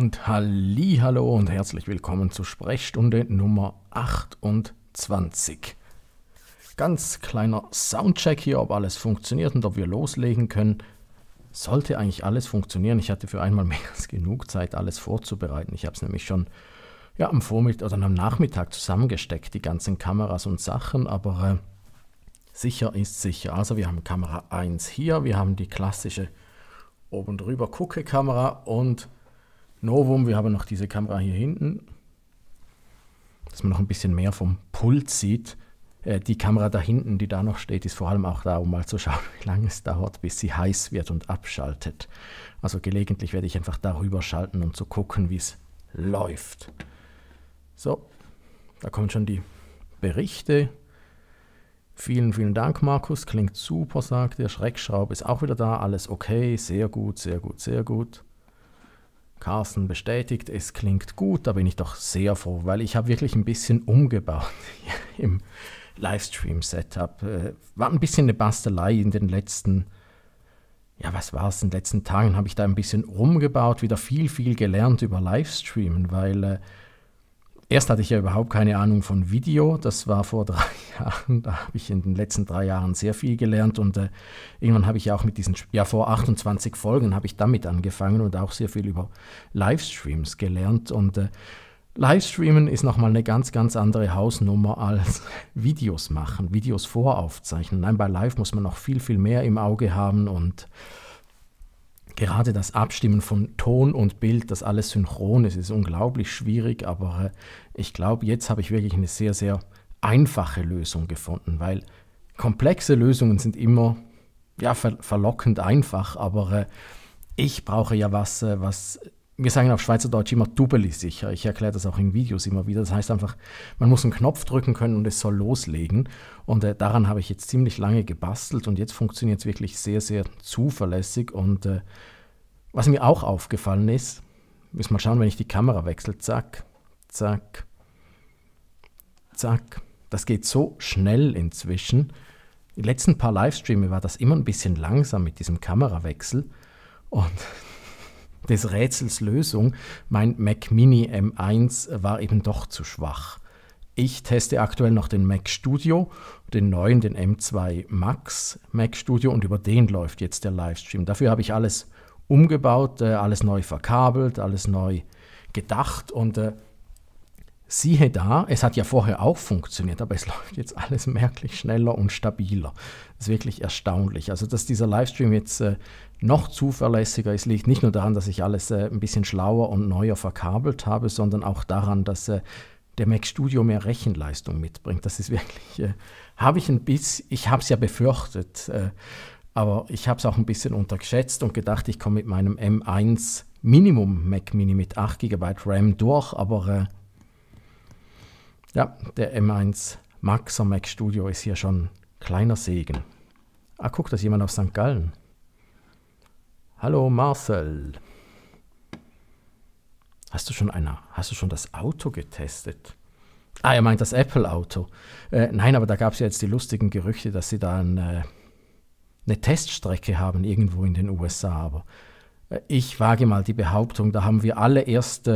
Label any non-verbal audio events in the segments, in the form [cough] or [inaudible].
und halli, hallo und herzlich willkommen zur Sprechstunde Nummer 28. Ganz kleiner Soundcheck hier, ob alles funktioniert und ob wir loslegen können. Sollte eigentlich alles funktionieren. Ich hatte für einmal [laughs] mehr als genug Zeit, alles vorzubereiten. Ich habe es nämlich schon ja, am Vormittag oder am Nachmittag zusammengesteckt, die ganzen Kameras und Sachen, aber äh, sicher ist sicher. Also wir haben Kamera 1 hier, wir haben die klassische oben drüber Gucke Kamera und Novum, wir haben noch diese Kamera hier hinten, dass man noch ein bisschen mehr vom Puls sieht. Äh, die Kamera da hinten, die da noch steht, ist vor allem auch da, um mal zu schauen, [laughs] wie lange es dauert, bis sie heiß wird und abschaltet. Also gelegentlich werde ich einfach darüber schalten, um zu gucken, wie es läuft. So, da kommen schon die Berichte. Vielen, vielen Dank, Markus. Klingt super, sagt der Schreckschraube ist auch wieder da. Alles okay. Sehr gut, sehr gut, sehr gut. Carsten bestätigt, es klingt gut, da bin ich doch sehr froh, weil ich habe wirklich ein bisschen umgebaut [laughs] im Livestream-Setup. Äh, war ein bisschen eine Bastelei in den letzten, ja was war es, in den letzten Tagen habe ich da ein bisschen rumgebaut, wieder viel, viel gelernt über Livestreamen, weil äh, Erst hatte ich ja überhaupt keine Ahnung von Video. Das war vor [laughs] drei Jahren. Da habe ich in den letzten drei Jahren sehr viel gelernt und äh, irgendwann habe ich ja auch mit diesen, ja vor 28 Folgen habe ich damit angefangen und auch sehr viel über Livestreams gelernt und äh, Livestreamen ist nochmal eine ganz, ganz andere Hausnummer als [laughs] Videos machen, Videos voraufzeichnen. Nein, bei Live muss man noch viel, viel mehr im Auge haben und gerade das Abstimmen von Ton und Bild, das alles synchron ist, ist unglaublich schwierig, aber äh, ich glaube, jetzt habe ich wirklich eine sehr, sehr einfache Lösung gefunden, weil komplexe Lösungen sind immer ja, ver verlockend einfach, aber äh, ich brauche ja was, äh, was wir sagen auf Schweizerdeutsch immer doppelig sicher. Ich erkläre das auch in Videos immer wieder. Das heißt einfach, man muss einen Knopf drücken können und es soll loslegen. Und äh, daran habe ich jetzt ziemlich lange gebastelt und jetzt funktioniert es wirklich sehr, sehr zuverlässig. Und äh, was mir auch aufgefallen ist, müssen mal schauen, wenn ich die Kamera wechsle. Zack, zack, zack. Das geht so schnell inzwischen. Die letzten paar Livestreams war das immer ein bisschen langsam mit diesem Kamerawechsel. Und des Rätsels Lösung, mein Mac Mini M1 war eben doch zu schwach. Ich teste aktuell noch den Mac Studio, den neuen, den M2 Max Mac Studio und über den läuft jetzt der Livestream. Dafür habe ich alles umgebaut, äh, alles neu verkabelt, alles neu gedacht und äh, siehe da, es hat ja vorher auch funktioniert, aber es [laughs] läuft jetzt alles merklich schneller und stabiler. Das ist wirklich erstaunlich. Also, dass dieser Livestream jetzt äh, noch zuverlässiger. ist, liegt nicht nur daran, dass ich alles äh, ein bisschen schlauer und neuer verkabelt habe, sondern auch daran, dass äh, der Mac Studio mehr Rechenleistung mitbringt. Das ist wirklich, äh, habe ich ein bisschen, ich habe es ja befürchtet, äh, aber ich habe es auch ein bisschen untergeschätzt und gedacht, ich komme mit meinem M1 Minimum Mac Mini mit 8 GB RAM durch, aber äh, ja, der M1 Maxer Mac Studio ist hier schon kleiner Segen. Ah, guck, da ist jemand aus St. Gallen. Hallo Marcel. Hast du schon einer, hast du schon das Auto getestet? Ah, er meint das Apple-Auto. Äh, nein, aber da gab es ja jetzt die lustigen Gerüchte, dass sie da ein, äh, eine Teststrecke haben irgendwo in den USA. Aber äh, ich wage mal die Behauptung, da haben wir alle erst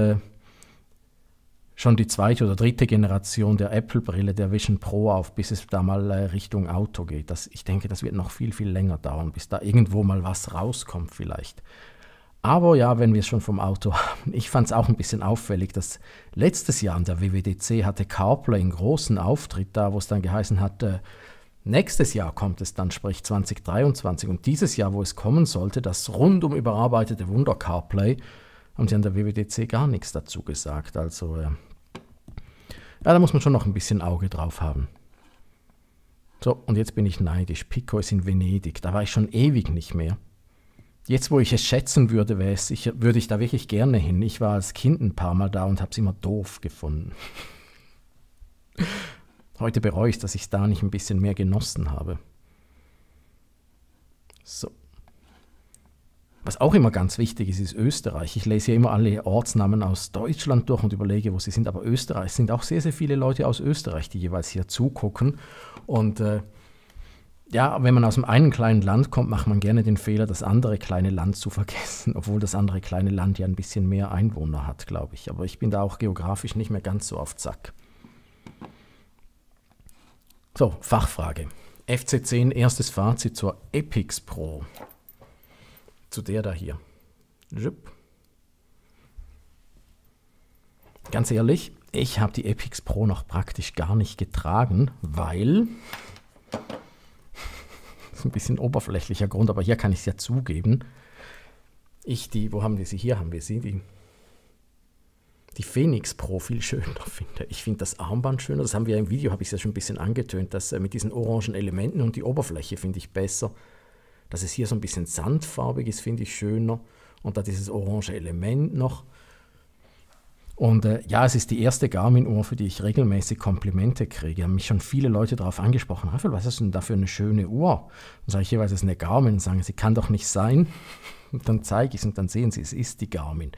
schon die zweite oder dritte Generation der Apple-Brille, der Vision Pro auf, bis es da mal äh, Richtung Auto geht. Das, ich denke, das wird noch viel, viel länger dauern, bis da irgendwo mal was rauskommt vielleicht. Aber ja, wenn wir es schon vom Auto [laughs] haben, ich fand es auch ein bisschen auffällig, dass letztes Jahr an der WWDC hatte CarPlay einen großen Auftritt da, wo es dann geheißen hat, äh, nächstes Jahr kommt es dann, sprich 2023 und dieses Jahr, wo es kommen sollte, das rundum überarbeitete Wunder CarPlay, haben sie an der WWDC gar nichts dazu gesagt. Also äh, ja, da muss man schon noch ein bisschen Auge drauf haben. So, und jetzt bin ich neidisch. Pico ist in Venedig. Da war ich schon ewig nicht mehr. Jetzt, wo ich es schätzen würde, wäre es sicher, würde ich da wirklich gerne hin. Ich war als Kind ein paar Mal da und habe es immer doof gefunden. [laughs] Heute bereue ich, dass ich es da nicht ein bisschen mehr genossen habe. So, was auch immer ganz wichtig ist, ist Österreich. Ich lese ja immer alle Ortsnamen aus Deutschland durch und überlege, wo sie sind. Aber Österreich sind auch sehr, sehr viele Leute aus Österreich, die jeweils hier zugucken. Und äh, ja, wenn man aus dem einen kleinen Land kommt, macht man gerne den Fehler, das andere kleine Land zu [laughs] vergessen, obwohl das andere kleine Land ja ein bisschen mehr Einwohner hat, glaube ich. Aber ich bin da auch geografisch nicht mehr ganz so auf Zack. So, Fachfrage. FC10, erstes Fazit zur Epics Pro zu der da hier. Ganz ehrlich, ich habe die Epix Pro noch praktisch gar nicht getragen, weil... Das [laughs] ist ein bisschen oberflächlicher Grund, aber hier kann ich es ja zugeben. Ich die, wo haben wir sie? Hier haben wir sie, die die Phoenix Pro viel schöner [laughs] finde. Ich finde das Armband schöner. Das haben wir ja im Video, habe ich es ja schon ein bisschen angetönt, dass äh, mit diesen orangen Elementen und die Oberfläche finde ich besser. Dass es hier so ein bisschen sandfarbig ist, finde ich schöner. Und da dieses orange Element noch. Und äh, ja, es ist die erste Garmin-Uhr, für die ich regelmäßig Komplimente kriege. Haben mich schon viele Leute darauf angesprochen. Raphael, was ist denn da für eine schöne Uhr? Dann sage ich jeweils, es ist eine Garmin. Sagen sie, kann doch nicht sein. Und [laughs] dann zeige ich es und dann sehen sie, es ist die Garmin.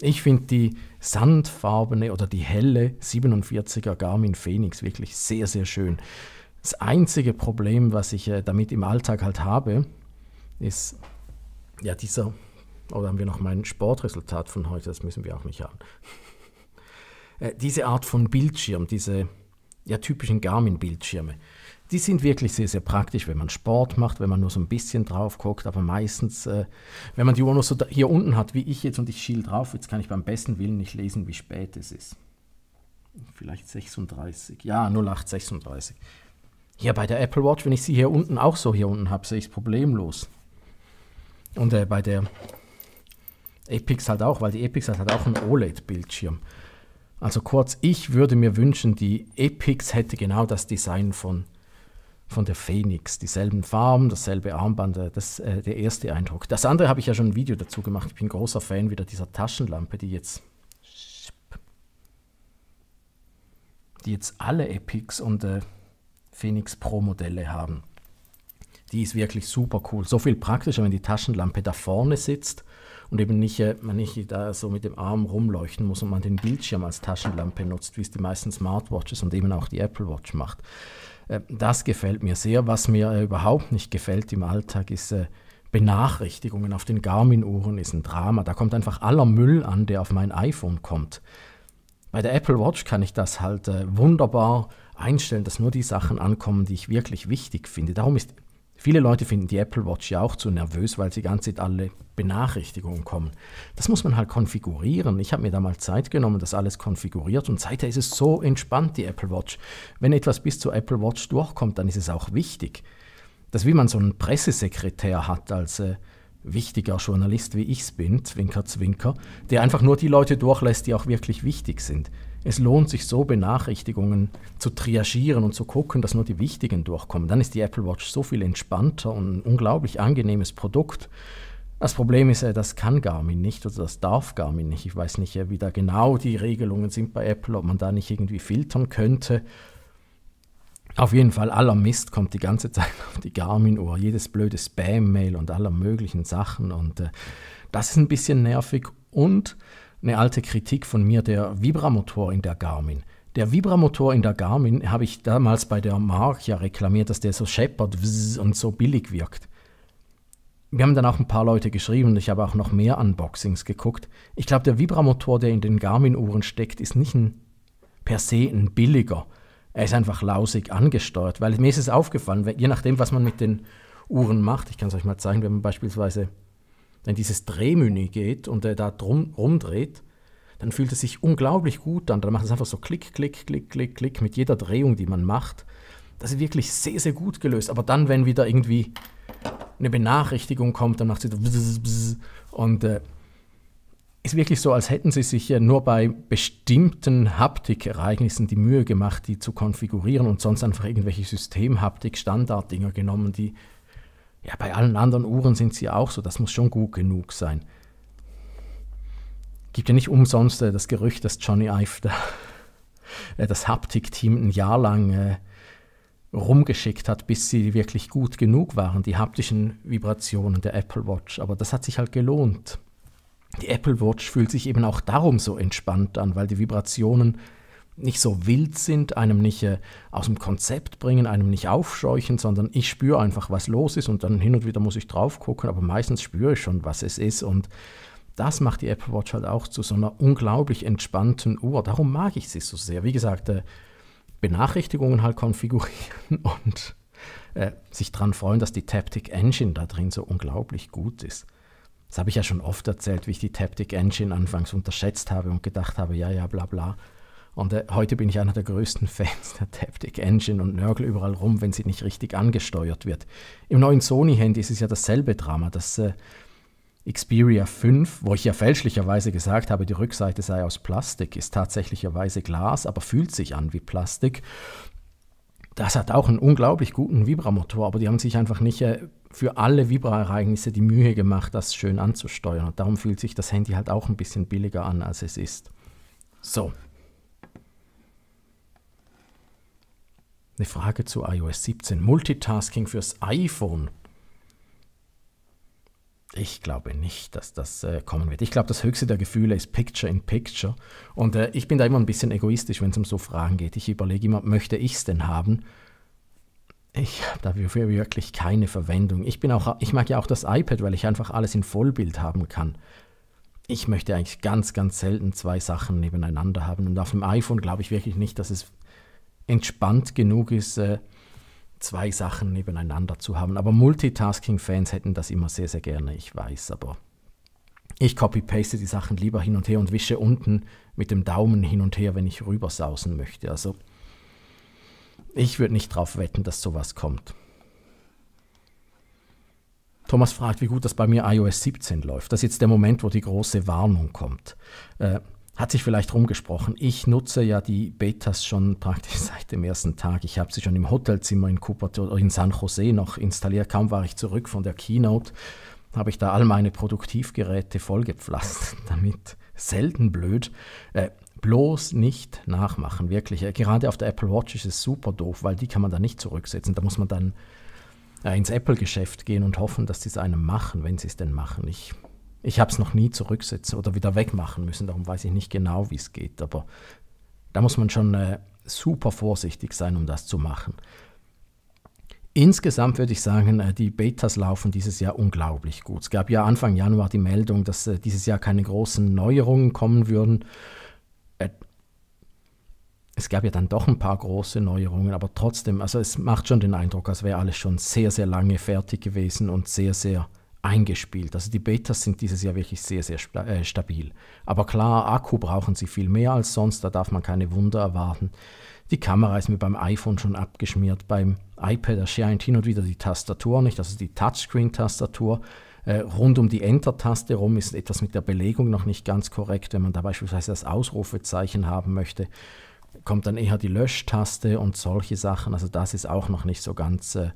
Ich finde die sandfarbene oder die helle 47er Garmin Phoenix wirklich sehr, sehr schön. Das einzige Problem, was ich äh, damit im Alltag halt habe, ist ja dieser, oder oh, haben wir noch mein Sportresultat von heute, das müssen wir auch nicht haben. [laughs] Äh, diese Art von Bildschirm, diese ja, typischen Garmin-Bildschirme, die sind wirklich sehr, sehr praktisch, wenn man Sport macht, wenn man nur so ein bisschen drauf guckt, aber meistens, äh, wenn man die Uhr nur so hier unten hat, wie ich jetzt und ich schiel drauf, jetzt kann ich beim besten Willen nicht lesen, wie spät es ist. Vielleicht 36, ja, 0836. Hier bei der Apple Watch, wenn ich sie hier unten auch so hier unten habe, sehe ich es problemlos. Und äh, bei der Epix halt auch, weil die Epix hat halt auch einen OLED-Bildschirm. Also kurz, ich würde mir wünschen, die Epix hätte genau das Design von, von der Phoenix. Dieselben Farben, dasselbe Armband, äh, das äh, der erste Eindruck. Das andere habe ich ja schon ein Video dazu gemacht. Ich bin großer Fan wieder dieser Taschenlampe, die jetzt die jetzt alle Epix und äh, Phoenix Pro Modelle haben die ist wirklich super cool. So viel praktischer, wenn die Taschenlampe da vorne sitzt und eben nicht, man äh, nicht da so mit dem Arm rumleuchten muss und man den Bildschirm als Taschenlampe nutzt, wie es die meisten Smartwatches und eben auch die Apple Watch macht. Äh, das gefällt mir sehr. Was mir äh, überhaupt nicht gefällt im Alltag ist Benachrichtigungen auf den Garmin-Uhren ist ein Drama. Da kommt einfach aller Müll an, der auf mein iPhone kommt. Bei der Apple Watch kann ich das halt wunderbar einstellen, dass nur die Sachen ankommen, die ich wirklich wichtig finde. Darum ist Viele Leute finden die Apple Watch ja auch zu nervös, weil sie ganz Zeit alle Benachrichtigungen kommen. Das muss man halt konfigurieren. Ich habe mir da mal Zeit genommen, das alles konfiguriert und seither ist es so entspannt, die Apple Watch. Wenn etwas bis zur Apple Watch durchkommt, dann ist es auch wichtig. Das wie man so einen Pressesekretär hat als äh, wichtiger Journalist, wie ich es bin, Zwinker, Zwinker, der einfach nur die Leute durchlässt, die auch wirklich wichtig sind. Es lohnt sich so, Benachrichtigungen zu triagieren und zu gucken, dass nur die wichtigen durchkommen. Dann ist die Apple Watch so viel entspannter und ein unglaublich angenehmes Produkt. Das Problem ist, das kann Garmin nicht oder das darf Garmin nicht. Ich weiß nicht, wie da genau die Regelungen sind bei Apple, ob man da nicht irgendwie filtern könnte. Auf jeden Fall, aller Mist kommt die ganze [laughs] Zeit auf die Garmin-Uhr, jedes blöde Spam-Mail und aller möglichen Sachen. Und äh, das ist ein bisschen nervig. Und eine alte Kritik von mir, der Vibramotor in der Garmin. Der Vibramotor in der Garmin habe ich damals bei der Mark ja reklamiert, dass der so scheppert und so billig wirkt. Wir haben dann auch ein paar Leute geschrieben und ich habe auch noch mehr Unboxings geguckt. Ich glaube, der Vibramotor, der in den Garmin-Uhren steckt, ist nicht ein, per se ein billiger. Er ist einfach lausig angesteuert, weil mir ist es aufgefallen, je nachdem, was man mit den Uhren macht. Ich kann es euch mal zeigen, wenn man beispielsweise wenn dieses Drehmenü geht und er da drum, rumdreht, dann fühlt es sich unglaublich gut an. Dann macht es einfach so Klick, Klick, Klick, Klick, Klick mit jeder Drehung, die man macht. Das ist wirklich sehr, sehr gut gelöst. Aber dann, wenn wieder irgendwie eine Benachrichtigung kommt, dann macht sie so und äh, ist wirklich so, als hätten sie sich ja nur bei bestimmten Haptikereignissen die Mühe gemacht, die zu konfigurieren und sonst einfach irgendwelche systemhaptik dinger genommen, die ja, bei allen anderen Uhren sind sie auch so, das muss schon gut genug sein. Gibt ja nicht umsonst äh, das Gerücht, dass Johnny Ive da, [laughs] äh, das Haptik-Team ein Jahr lang äh, rumgeschickt hat, bis sie wirklich gut genug waren, die haptischen Vibrationen der Apple Watch. Aber das hat sich halt gelohnt. Die Apple Watch fühlt sich eben auch darum so entspannt an, weil die Vibrationen nicht so wild sind, einem nicht äh, aus dem Konzept bringen, einem nicht aufscheuchen, sondern ich spüre einfach, was los ist und dann hin und wieder muss ich drauf gucken, aber meistens spüre ich schon, was es ist und das macht die Apple Watch halt auch zu so einer unglaublich entspannten Uhr. Darum mag ich sie so sehr. Wie gesagt, äh, Benachrichtigungen halt konfigurieren [laughs] und äh, sich dran freuen, dass die Taptic Engine da drin so unglaublich gut ist. Das habe ich ja schon oft erzählt, wie ich die Taptic Engine anfangs unterschätzt habe und gedacht habe, ja, ja, bla bla. Und äh, heute bin ich einer der größten Fans der Taptic Engine und nörgle überall rum, wenn sie nicht richtig angesteuert wird. Im neuen Sony-Handy ist es ja dasselbe Drama. Das äh, Xperia 5, wo ich ja fälschlicherweise gesagt habe, die Rückseite sei aus Plastik, ist tatsächlicherweise Glas, aber fühlt sich an wie Plastik. Das hat auch einen unglaublich guten Vibramotor, aber die haben sich einfach nicht äh, für alle Vibra-Ereignisse die Mühe gemacht, das schön anzusteuern. Und darum fühlt sich das Handy halt auch ein bisschen billiger an, als es ist. So, Eine Frage zu iOS 17. Multitasking fürs iPhone. Ich glaube nicht, dass das äh, kommen wird. Ich glaube, das höchste der Gefühle ist Picture in Picture. Und äh, ich bin da immer ein bisschen egoistisch, wenn es um so Fragen geht. Ich überlege immer, möchte ich es denn haben? Ich habe dafür wirklich keine Verwendung. Ich, bin auch, ich mag ja auch das iPad, weil ich einfach alles in Vollbild haben kann. Ich möchte eigentlich ganz, ganz selten zwei Sachen nebeneinander haben. Und auf dem iPhone glaube ich wirklich nicht, dass es entspannt genug ist, äh, zwei Sachen nebeneinander zu haben. Aber Multitasking-Fans hätten das immer sehr, sehr gerne, ich weiß, aber ich copy-paste die Sachen lieber hin und her und wische unten mit dem Daumen hin und her, wenn ich rübersausen möchte. Also ich würde nicht darauf wetten, dass sowas kommt. Thomas fragt, wie gut das bei mir iOS 17 läuft. Das ist jetzt der Moment, wo die große Warnung kommt. Äh, hat sich vielleicht rumgesprochen. Ich nutze ja die Betas schon praktisch [laughs] seit dem ersten Tag. Ich habe sie schon im Hotelzimmer in Cupertino in San Jose noch installiert. Kaum war ich zurück von der Keynote, habe ich da all meine Produktivgeräte vollgepflastert [laughs] damit. Selten blöd. Äh, bloß nicht nachmachen, wirklich. Äh, gerade auf der Apple Watch ist es super doof, weil die kann man da nicht zurücksetzen. Da muss man dann äh, ins Apple-Geschäft gehen und hoffen, dass die es einem machen, wenn sie es denn machen. Ich ich habe es noch nie zurücksetzen oder wieder wegmachen müssen, darum weiß ich nicht genau, wie es geht. Aber da muss man schon äh, super vorsichtig sein, um das zu machen. Insgesamt würde ich sagen, äh, die Betas laufen dieses Jahr unglaublich gut. Es gab ja Anfang Januar die Meldung, dass äh, dieses Jahr keine großen Neuerungen kommen würden. Äh, es gab ja dann doch ein paar große Neuerungen, aber trotzdem, also es macht schon den Eindruck, als wäre alles schon sehr, sehr lange fertig gewesen und sehr, sehr eingespielt. Also die Betas sind dieses Jahr wirklich sehr, sehr äh, stabil. Aber klar, Akku brauchen sie viel mehr als sonst, da darf man keine Wunder erwarten. Die Kamera ist mir beim iPhone schon abgeschmiert, beim iPad erscheint hin und wieder die Tastatur nicht, also die Touchscreen-Tastatur. Äh, rund um die Enter-Taste rum ist etwas mit der Belegung noch nicht ganz korrekt. Wenn man da beispielsweise das Ausrufezeichen haben möchte, kommt dann eher die Löschtaste und solche Sachen. Also das ist auch noch nicht so ganz äh,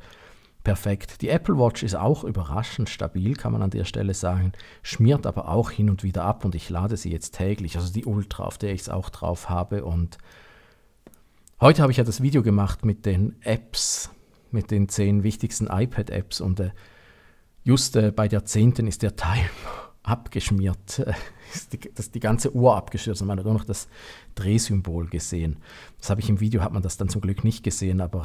perfekt. Die Apple Watch ist auch überraschend stabil, kann man an der Stelle sagen, schmiert aber auch hin und wieder ab und ich lade sie jetzt täglich, also die Ultra, auf der ich es auch drauf habe. Und heute habe ich ja das Video gemacht mit den Apps, mit den zehn wichtigsten iPad-Apps und äh, just äh, bei der zehnten ist der Time [laughs] abgeschmiert, äh, ist die, das, die ganze Uhr abgeschmiert, und man hat nur noch das Drehsymbol gesehen. Das habe ich im Video, hat man das dann zum Glück nicht gesehen, aber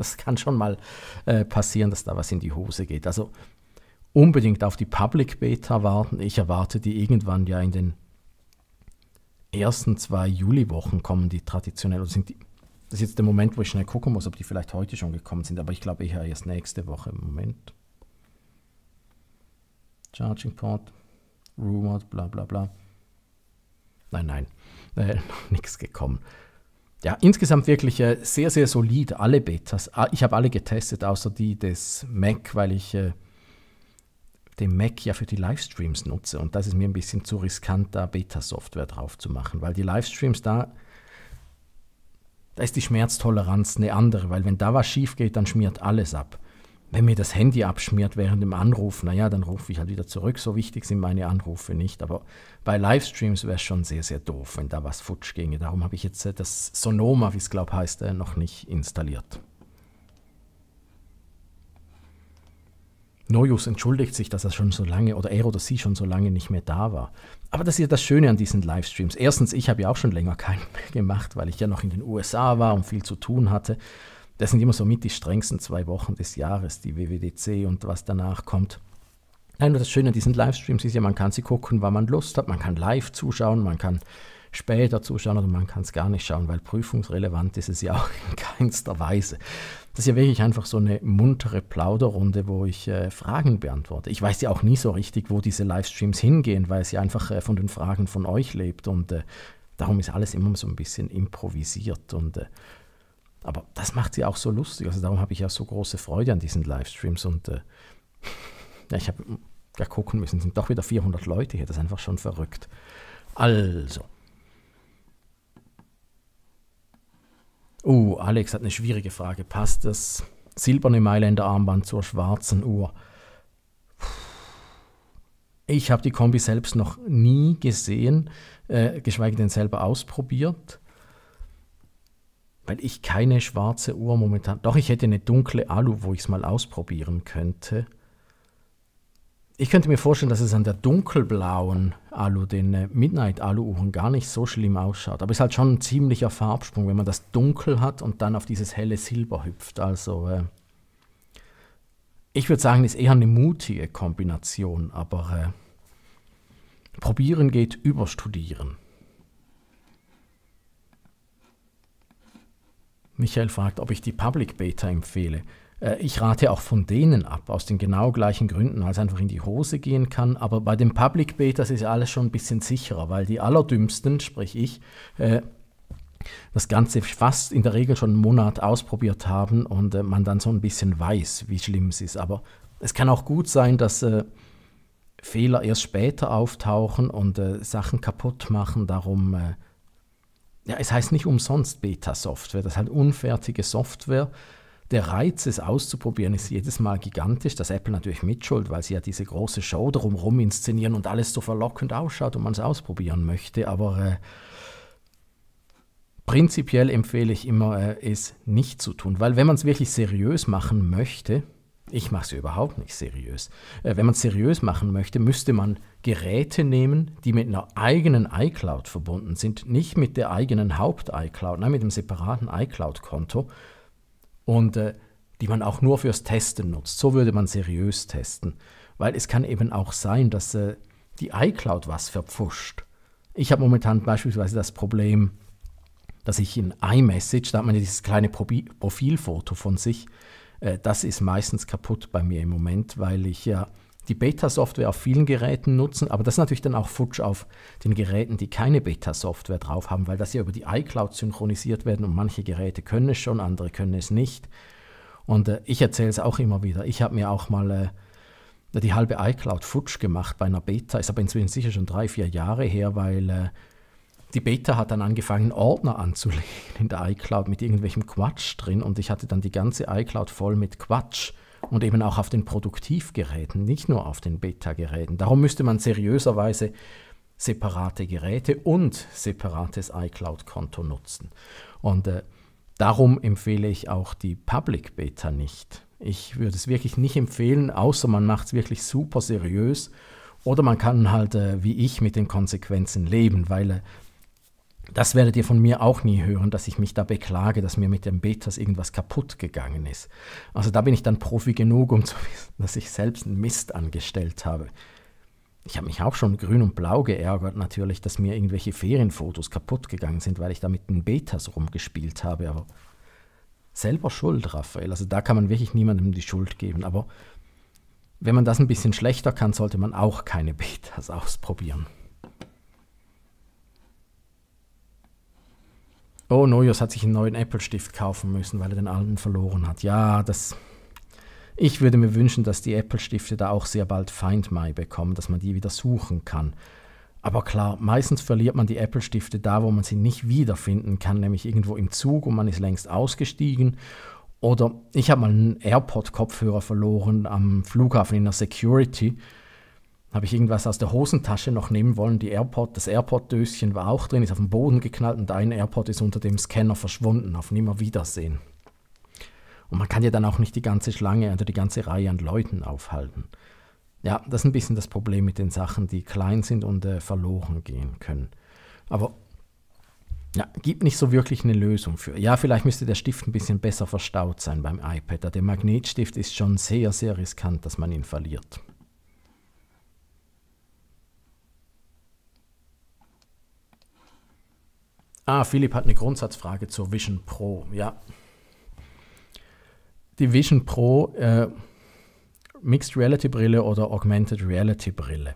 das kann schon mal äh, passieren, dass da was in die Hose geht. Also unbedingt auf die Public Beta warten. Ich erwarte die irgendwann ja in den ersten zwei Juliwochen kommen die traditionell. Sind die, das ist jetzt der Moment, wo ich schnell gucken muss, ob die vielleicht heute schon gekommen sind, aber ich glaube eher erst nächste Woche im Moment. Charging Port, Rumored, bla bla bla. Nein, nein, äh, [laughs] nichts gekommen ja, insgesamt wirklich äh, sehr, sehr solid, alle Betas. Ah, ich habe alle getestet, außer die des Mac, weil ich äh, den Mac ja für die Livestreams nutze. Und das ist mir ein bisschen zu riskant, da Beta-Software drauf zu machen, weil die Livestreams da, da ist die Schmerztoleranz eine andere, weil wenn da was schief geht, dann schmiert alles ab wenn mir das Handy abschmiert während dem Anruf, naja, dann rufe ich halt wieder zurück. So wichtig sind meine Anrufe nicht. Aber bei Livestreams wäre es schon sehr, sehr doof, wenn da was futsch ginge. Darum habe ich jetzt äh, das Sonoma, wie es glaube heißt, äh, noch nicht installiert. Nojus entschuldigt sich, dass er schon so lange oder er oder sie schon so lange nicht mehr da war. Aber das ist ja das Schöne an diesen Livestreams. Erstens, ich habe ja auch schon länger keinen mehr gemacht, weil ich ja noch in den USA war und viel zu tun hatte. Das sind immer so mit die strengsten zwei Wochen des Jahres, die WWDC und was danach kommt. Nein, das Schöne an diesen Livestreams ist ja, man kann sie gucken, wann man Lust hat, man kann live zuschauen, man kann später zuschauen oder man kann es gar nicht schauen, weil prüfungsrelevant ist es ja auch in keinster Weise. Das ist ja wirklich einfach so eine muntere Plauderrunde, wo ich äh, Fragen beantworte. Ich weiß ja auch nie so richtig, wo diese Livestreams hingehen, weil es ja einfach äh, von den Fragen von euch lebt und äh, darum ist alles immer so ein bisschen improvisiert und äh, aber das macht sie auch so lustig. Also darum habe ich ja so große Freude an diesen Livestreams. Und äh, ja, ich habe ja gucken müssen, es sind doch wieder 400 Leute hier. Das ist einfach schon verrückt. Also. Uh, Alex hat eine schwierige Frage. Passt das silberne Mailänder Armband zur schwarzen Uhr? Ich habe die Kombi selbst noch nie gesehen, äh, geschweige denn selber ausprobiert weil ich keine schwarze Uhr momentan. Doch, ich hätte eine dunkle Alu, wo ich es mal ausprobieren könnte. Ich könnte mir vorstellen, dass es an der dunkelblauen Alu, den äh, Midnight Alu-Uhren, gar nicht so schlimm ausschaut. Aber es ist halt schon ein ziemlicher Farbsprung, wenn man das dunkel hat und dann auf dieses helle Silber hüpft. Also, äh, ich würde sagen, ist eher eine mutige Kombination, aber äh, probieren geht über studieren. Michael fragt, ob ich die Public Beta empfehle. Äh, ich rate auch von denen ab, aus den genau gleichen Gründen, als einfach in die Hose gehen kann. Aber bei den Public Betas ist alles schon ein bisschen sicherer, weil die allerdümmsten, sprich ich, äh, das Ganze fast in der Regel schon einen Monat ausprobiert haben und äh, man dann so ein bisschen weiß, wie schlimm es ist. Aber es kann auch gut sein, dass äh, Fehler erst später auftauchen und äh, Sachen kaputt machen. Darum äh, ja, es heißt nicht umsonst Beta-Software, das ist halt unfertige Software. Der Reiz, es auszuprobieren, ist jedes Mal gigantisch. Das Apple natürlich mitschuld, weil sie ja diese große Show darum inszenieren und alles so verlockend ausschaut und man es ausprobieren möchte. Aber äh, prinzipiell empfehle ich immer, äh, es nicht zu tun, weil wenn man es wirklich seriös machen möchte, ich mache es überhaupt nicht seriös. Äh, wenn man es seriös machen möchte, müsste man Geräte nehmen, die mit einer eigenen iCloud verbunden sind, nicht mit der eigenen Haupt-iCloud, nein, mit einem separaten iCloud-Konto und äh, die man auch nur fürs Testen nutzt. So würde man seriös testen, weil es kann eben auch sein, dass äh, die iCloud was verpfuscht. Ich habe momentan beispielsweise das Problem, dass ich in iMessage, da hat man dieses kleine Profilfoto von sich, äh, das ist meistens kaputt bei mir im Moment, weil ich ja die Beta-Software auf vielen Geräten nutze, aber das ist natürlich dann auch futsch auf den Geräten, die keine Beta-Software drauf haben, weil das ja über die iCloud synchronisiert werden und manche Geräte können es schon, andere können es nicht. Und äh, ich erzähle es auch immer wieder. Ich habe mir auch mal äh, die halbe iCloud futsch gemacht bei einer Beta, ist aber inzwischen sicher schon drei, vier Jahre her, weil äh, die Beta hat dann angefangen, Ordner anzulegen in der iCloud mit irgendwelchem Quatsch drin und ich hatte dann die ganze iCloud voll mit Quatsch und eben auch auf den Produktivgeräten, nicht nur auf den Beta-Geräten. Darum müsste man seriöserweise separate Geräte und separates iCloud-Konto nutzen. Und äh, darum empfehle ich auch die Public Beta nicht. Ich würde es wirklich nicht empfehlen, außer man macht es wirklich super seriös. Oder man kann halt äh, wie ich mit den Konsequenzen leben, weil äh, das werdet ihr von mir auch nie hören, dass ich mich da beklage, dass mir mit den Betas irgendwas kaputt gegangen ist. Also da bin ich dann Profi genug, um zu [laughs] wissen, dass ich selbst einen Mist angestellt habe. Ich habe mich auch schon grün und blau geärgert natürlich, dass mir irgendwelche Ferienfotos kaputt gegangen sind, weil ich da mit den Betas rumgespielt habe. Aber selber schuld, Raphael. Also da kann man wirklich niemandem die Schuld geben. Aber wenn man das ein bisschen schlechter kann, sollte man auch keine Betas [laughs] ausprobieren. Oh, Nojos hat sich einen neuen Apple-Stift kaufen müssen, weil er den alten verloren hat. Ja, das. Ich würde mir wünschen, dass die Apple-Stifte da auch sehr bald Find My bekommen, dass man die wieder suchen kann. Aber klar, meistens verliert man die Apple-Stifte da, wo man sie nicht wiederfinden kann, nämlich irgendwo im Zug und man ist längst ausgestiegen. Oder ich habe mal einen AirPod-Kopfhörer verloren am Flughafen in der Security habe ich irgendwas aus der Hosentasche noch nehmen wollen. Die AirPod, das airport döschen war auch drin, ist auf den Boden geknallt und ein Airport ist unter dem Scanner verschwunden, auf Nimmerwiedersehen. Und man kann ja dann auch nicht die ganze Schlange oder die ganze Reihe an Leuten aufhalten. Ja, das ist ein bisschen das Problem mit den Sachen, die klein sind und äh, verloren gehen können. Aber ja, gibt nicht so wirklich eine Lösung für. Ja, vielleicht müsste der Stift ein bisschen besser verstaut sein beim iPad. Der Magnetstift ist schon sehr, sehr riskant, dass man ihn verliert. Ah, Philipp hat eine Grundsatzfrage zur Vision Pro. Ja. Die Vision Pro äh, Mixed Reality Brille oder Augmented Reality Brille.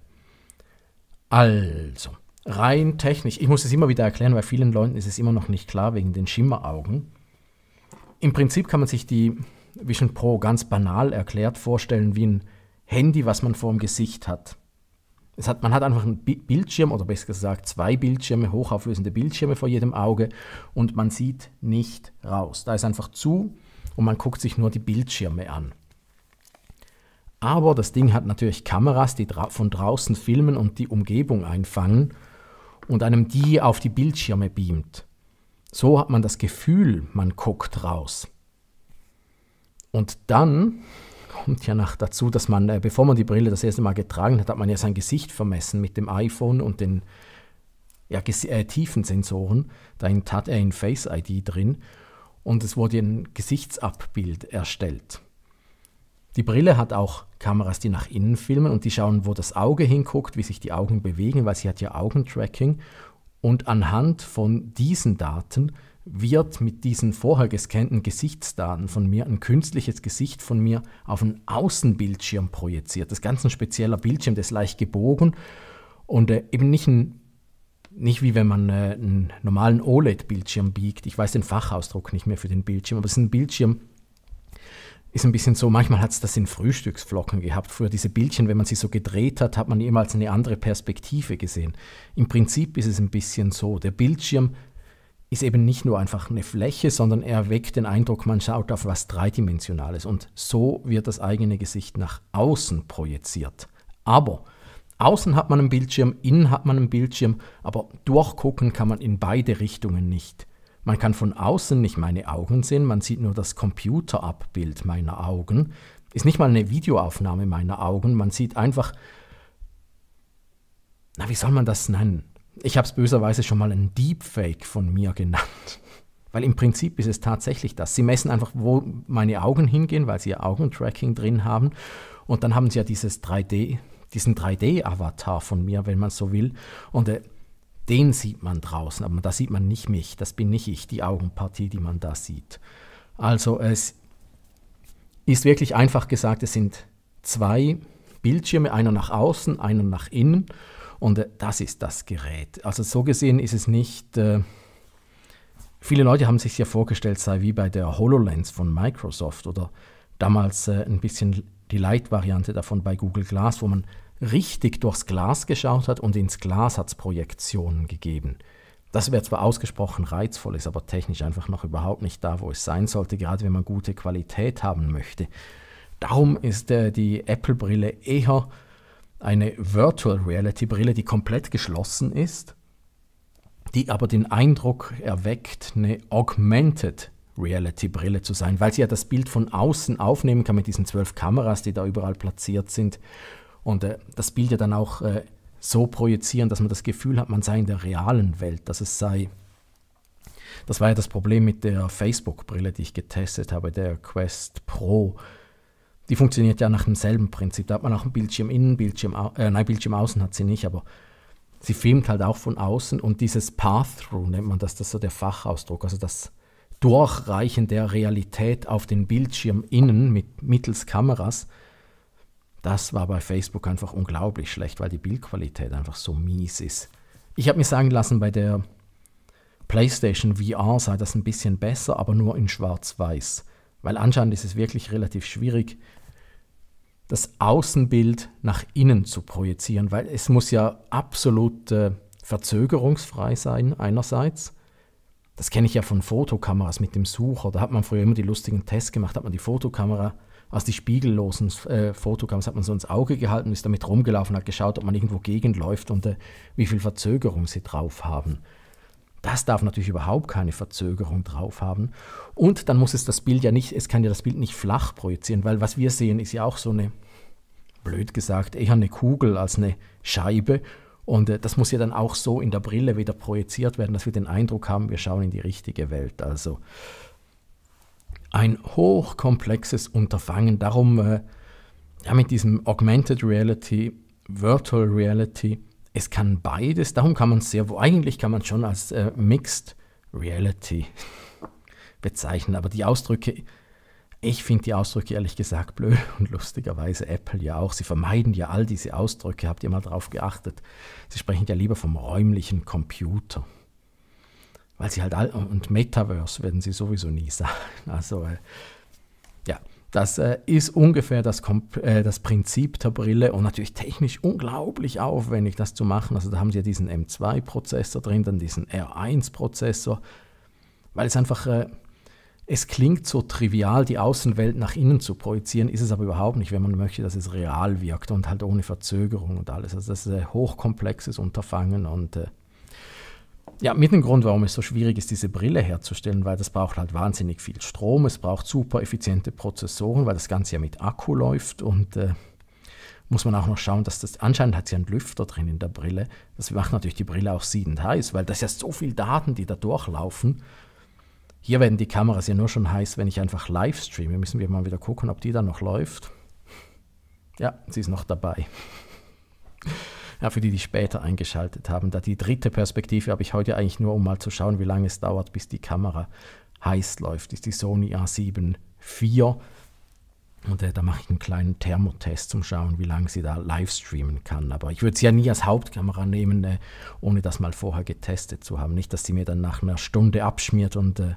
Also, rein technisch, ich muss es immer wieder erklären, weil vielen Leuten ist es immer noch nicht klar wegen den Schimmeraugen. Im Prinzip kann man sich die Vision Pro ganz banal erklärt vorstellen wie ein Handy, was man vor dem Gesicht hat. Es hat, man hat einfach einen Bildschirm oder besser gesagt zwei Bildschirme, hochauflösende Bildschirme vor jedem Auge und man sieht nicht raus. Da ist einfach zu und man guckt sich nur die Bildschirme an. Aber das Ding hat natürlich Kameras, die dra von draußen filmen und die Umgebung einfangen und einem die auf die Bildschirme beamt. So hat man das Gefühl, man guckt raus. Und dann kommt ja noch dazu, dass man, äh, bevor man die Brille das erste Mal getragen hat, hat man ja sein Gesicht vermessen mit dem iPhone und den ja, äh, Tiefensensoren. Da hat er in Face ID drin und es wurde ein Gesichtsabbild erstellt. Die Brille hat auch Kameras, die nach innen filmen und die schauen, wo das Auge hinguckt, wie sich die Augen bewegen, weil sie hat ja Augentracking. Und anhand von diesen Daten wird mit diesen vorher gescannten Gesichtsdaten von mir ein künstliches Gesicht von mir auf einen Außenbildschirm projiziert. Das ist ganz ein spezieller Bildschirm, der ist leicht gebogen und äh, eben nicht ein nicht wie wenn man äh, einen normalen OLED-Bildschirm biegt. Ich weiß den Fachausdruck nicht mehr für den Bildschirm, aber es ist ein Bildschirm, ist ein bisschen so, manchmal hat es das in Frühstücksflocken gehabt. Früher diese Bildchen, wenn man sie so gedreht hat, hat man jemals eine andere Perspektive gesehen. Im Prinzip ist es ein bisschen so. Der Bildschirm ist eben nicht nur einfach eine Fläche, sondern er weckt den Eindruck, man schaut auf was Dreidimensionales. Und so wird das eigene Gesicht nach außen projiziert. Aber außen hat man einen Bildschirm, innen hat man einen Bildschirm, aber durchgucken kann man in beide Richtungen nicht. Man kann von außen nicht meine Augen sehen, man sieht nur das Computerabbild meiner Augen. Ist nicht mal eine Videoaufnahme meiner Augen, man sieht einfach, na, wie soll man das nennen? Ich habe es böserweise schon mal ein Deepfake von mir genannt. Weil im Prinzip ist es tatsächlich das. Sie messen einfach, wo meine Augen hingehen, weil sie ihr Augentracking drin haben. Und dann haben sie ja dieses 3D, diesen 3D-Avatar von mir, wenn man so will. Und äh, den sieht man draußen, aber da sieht man nicht mich. Das bin nicht ich, die Augenpartie, die man da sieht. Also es ist wirklich einfach gesagt, es sind zwei Bildschirme, einer nach außen, einer nach innen. Und äh, das ist das Gerät. Also so gesehen ist es nicht... Äh, viele Leute haben sich ja vorgestellt, sei wie bei der HoloLens von Microsoft oder damals äh, ein bisschen die Light-Variante davon bei Google Glass, wo man richtig durchs Glas geschaut hat und ins Glas hat es Projektionen gegeben. Das wäre zwar ausgesprochen reizvoll, ist aber technisch einfach noch überhaupt nicht da, wo es sein sollte, gerade wenn man gute Qualität haben möchte. Darum ist äh, die Apple-Brille eher eine Virtual Reality Brille, die komplett geschlossen ist, die aber den Eindruck erweckt, eine Augmented Reality Brille zu sein, weil sie ja das Bild von außen aufnehmen kann mit diesen zwölf Kameras, die da überall platziert sind und äh, das Bild ja dann auch äh, so projizieren, dass man das Gefühl hat, man sei in der realen Welt, dass es sei. Das war ja das Problem mit der Facebook-Brille, die ich getestet habe, der Quest Pro die funktioniert ja nach demselben Prinzip. Da hat man auch ein Bildschirm innen, Bildschirm, äh, nein, Bildschirm außen hat sie nicht, aber sie filmt halt auch von außen und dieses Path-Through nennt man das, das ist so der Fachausdruck, also das Durchreichen der Realität auf den Bildschirm innen mit, mittels Kameras, das war bei Facebook einfach unglaublich schlecht, weil die Bildqualität einfach so mies ist. Ich habe mir sagen lassen, bei der PlayStation VR sei das ein bisschen besser, aber nur in Schwarz-Weiß weil anscheinend ist es wirklich relativ schwierig, das Außenbild nach innen zu projizieren, weil es muss ja absolut äh, verzögerungsfrei sein einerseits. Das kenne ich ja von Fotokameras mit dem Sucher. Da hat man früher immer die lustigen Tests gemacht, hat man die Fotokamera, also die spiegellosen äh, Fotokameras, hat man so ins Auge gehalten, ist damit rumgelaufen, hat geschaut, ob man irgendwo gegenläuft und äh, wie viel Verzögerung sie drauf haben. Das darf natürlich überhaupt keine Verzögerung drauf haben. Und dann muss es das Bild ja nicht, es kann ja das Bild nicht flach projizieren, weil was wir sehen, ist ja auch so eine, blöd gesagt, eher eine Kugel als eine Scheibe. Und äh, das muss ja dann auch so in der Brille wieder projiziert werden, dass wir den Eindruck haben, wir schauen in die richtige Welt. Also ein hochkomplexes Unterfangen. Darum äh, ja, mit diesem Augmented Reality, Virtual Reality, es kann beides, darum kann man es sehr, wo eigentlich kann man es schon als äh, Mixed Reality [laughs] bezeichnen, aber die Ausdrücke, ich finde die Ausdrücke ehrlich gesagt blöd [laughs] und lustigerweise Apple ja auch. Sie vermeiden ja all diese Ausdrücke, habt ihr mal drauf geachtet? Sie sprechen ja lieber vom räumlichen Computer. Weil sie halt all, und Metaverse werden sie sowieso nie [laughs] sagen. Also, äh, ja. Das äh, ist ungefähr das, äh, das, Prinzip der Brille und natürlich technisch unglaublich aufwendig, das zu machen. Also da haben sie ja diesen M2-Prozessor drin, dann diesen R1-Prozessor, weil es einfach, äh, es klingt so trivial, die Außenwelt nach innen zu projizieren, ist es aber überhaupt nicht, wenn man möchte, dass es real wirkt und halt ohne Verzögerung und alles. Also das ist ein hochkomplexes Unterfangen und äh, ja, mit dem Grund, warum es so schwierig ist, diese Brille herzustellen, weil das braucht halt wahnsinnig viel Strom, es braucht super effiziente Prozessoren, weil das Ganze ja mit Akku läuft und äh, muss man auch noch schauen, dass das, anscheinend hat sie einen Lüfter drin in der Brille, das macht natürlich die Brille auch siedend heiß, weil das ja so viele Daten, die da durchlaufen. Hier werden die Kameras ja nur schon heiß, wenn ich einfach live streame, müssen wir mal wieder gucken, ob die dann noch läuft. Ja, sie ist noch dabei. Ja, für die, die später eingeschaltet haben. Da die dritte Perspektive habe ich heute eigentlich nur, um mal zu schauen, wie lange es dauert, bis die Kamera heiß läuft. Das ist die Sony A7 IV. Und äh, da mache ich einen kleinen Thermotest zum Schauen, wie lange sie da live streamen kann. Aber ich würde sie ja nie als Hauptkamera nehmen, äh, ohne das mal vorher getestet zu haben. Nicht, dass sie mir dann nach einer Stunde abschmiert und äh,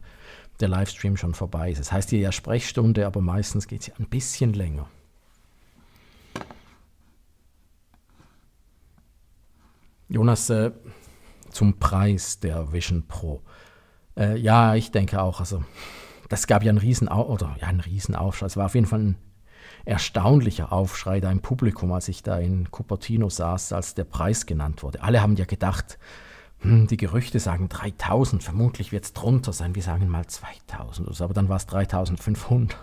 der Livestream schon vorbei ist. Das heißt hier ja Sprechstunde, aber meistens geht sie ja ein bisschen länger. Jonas, äh, zum Preis der Vision Pro. Äh, ja, ich denke auch. Also, das gab ja einen riesen Au oder ja, einen riesen Aufschrei. Es war auf jeden Fall ein erstaunlicher Aufschrei da im Publikum, als ich da in Cupertino saß, als der Preis genannt wurde. Alle haben ja gedacht, hm, die Gerüchte sagen 3000, vermutlich wird es drunter sein, wir sagen mal 2000 aber dann war es 3500.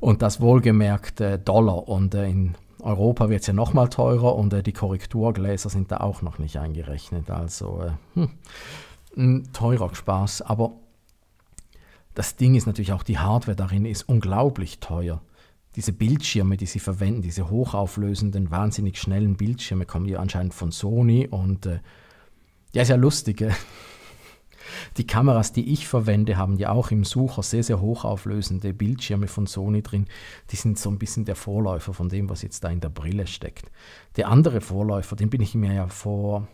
Und das wohlgemerkt äh, Dollar und äh, in Europa wird es ja nochmal teurer und äh, die Korrekturgläser sind da auch noch nicht eingerechnet. Also äh, hm, ein teurer Spaß. Aber das Ding ist natürlich auch, die Hardware darin ist unglaublich teuer. Diese Bildschirme, die sie verwenden, diese hochauflösenden, wahnsinnig schnellen Bildschirme, kommen ja anscheinend von Sony und äh, ja, ist ja lustig. Die Kameras, die ich verwende, haben ja auch im Sucher sehr, sehr hochauflösende Bildschirme von Sony drin. Die sind so ein bisschen der Vorläufer von dem, was jetzt da in der Brille steckt. Der andere Vorläufer, den bin ich mir ja vor,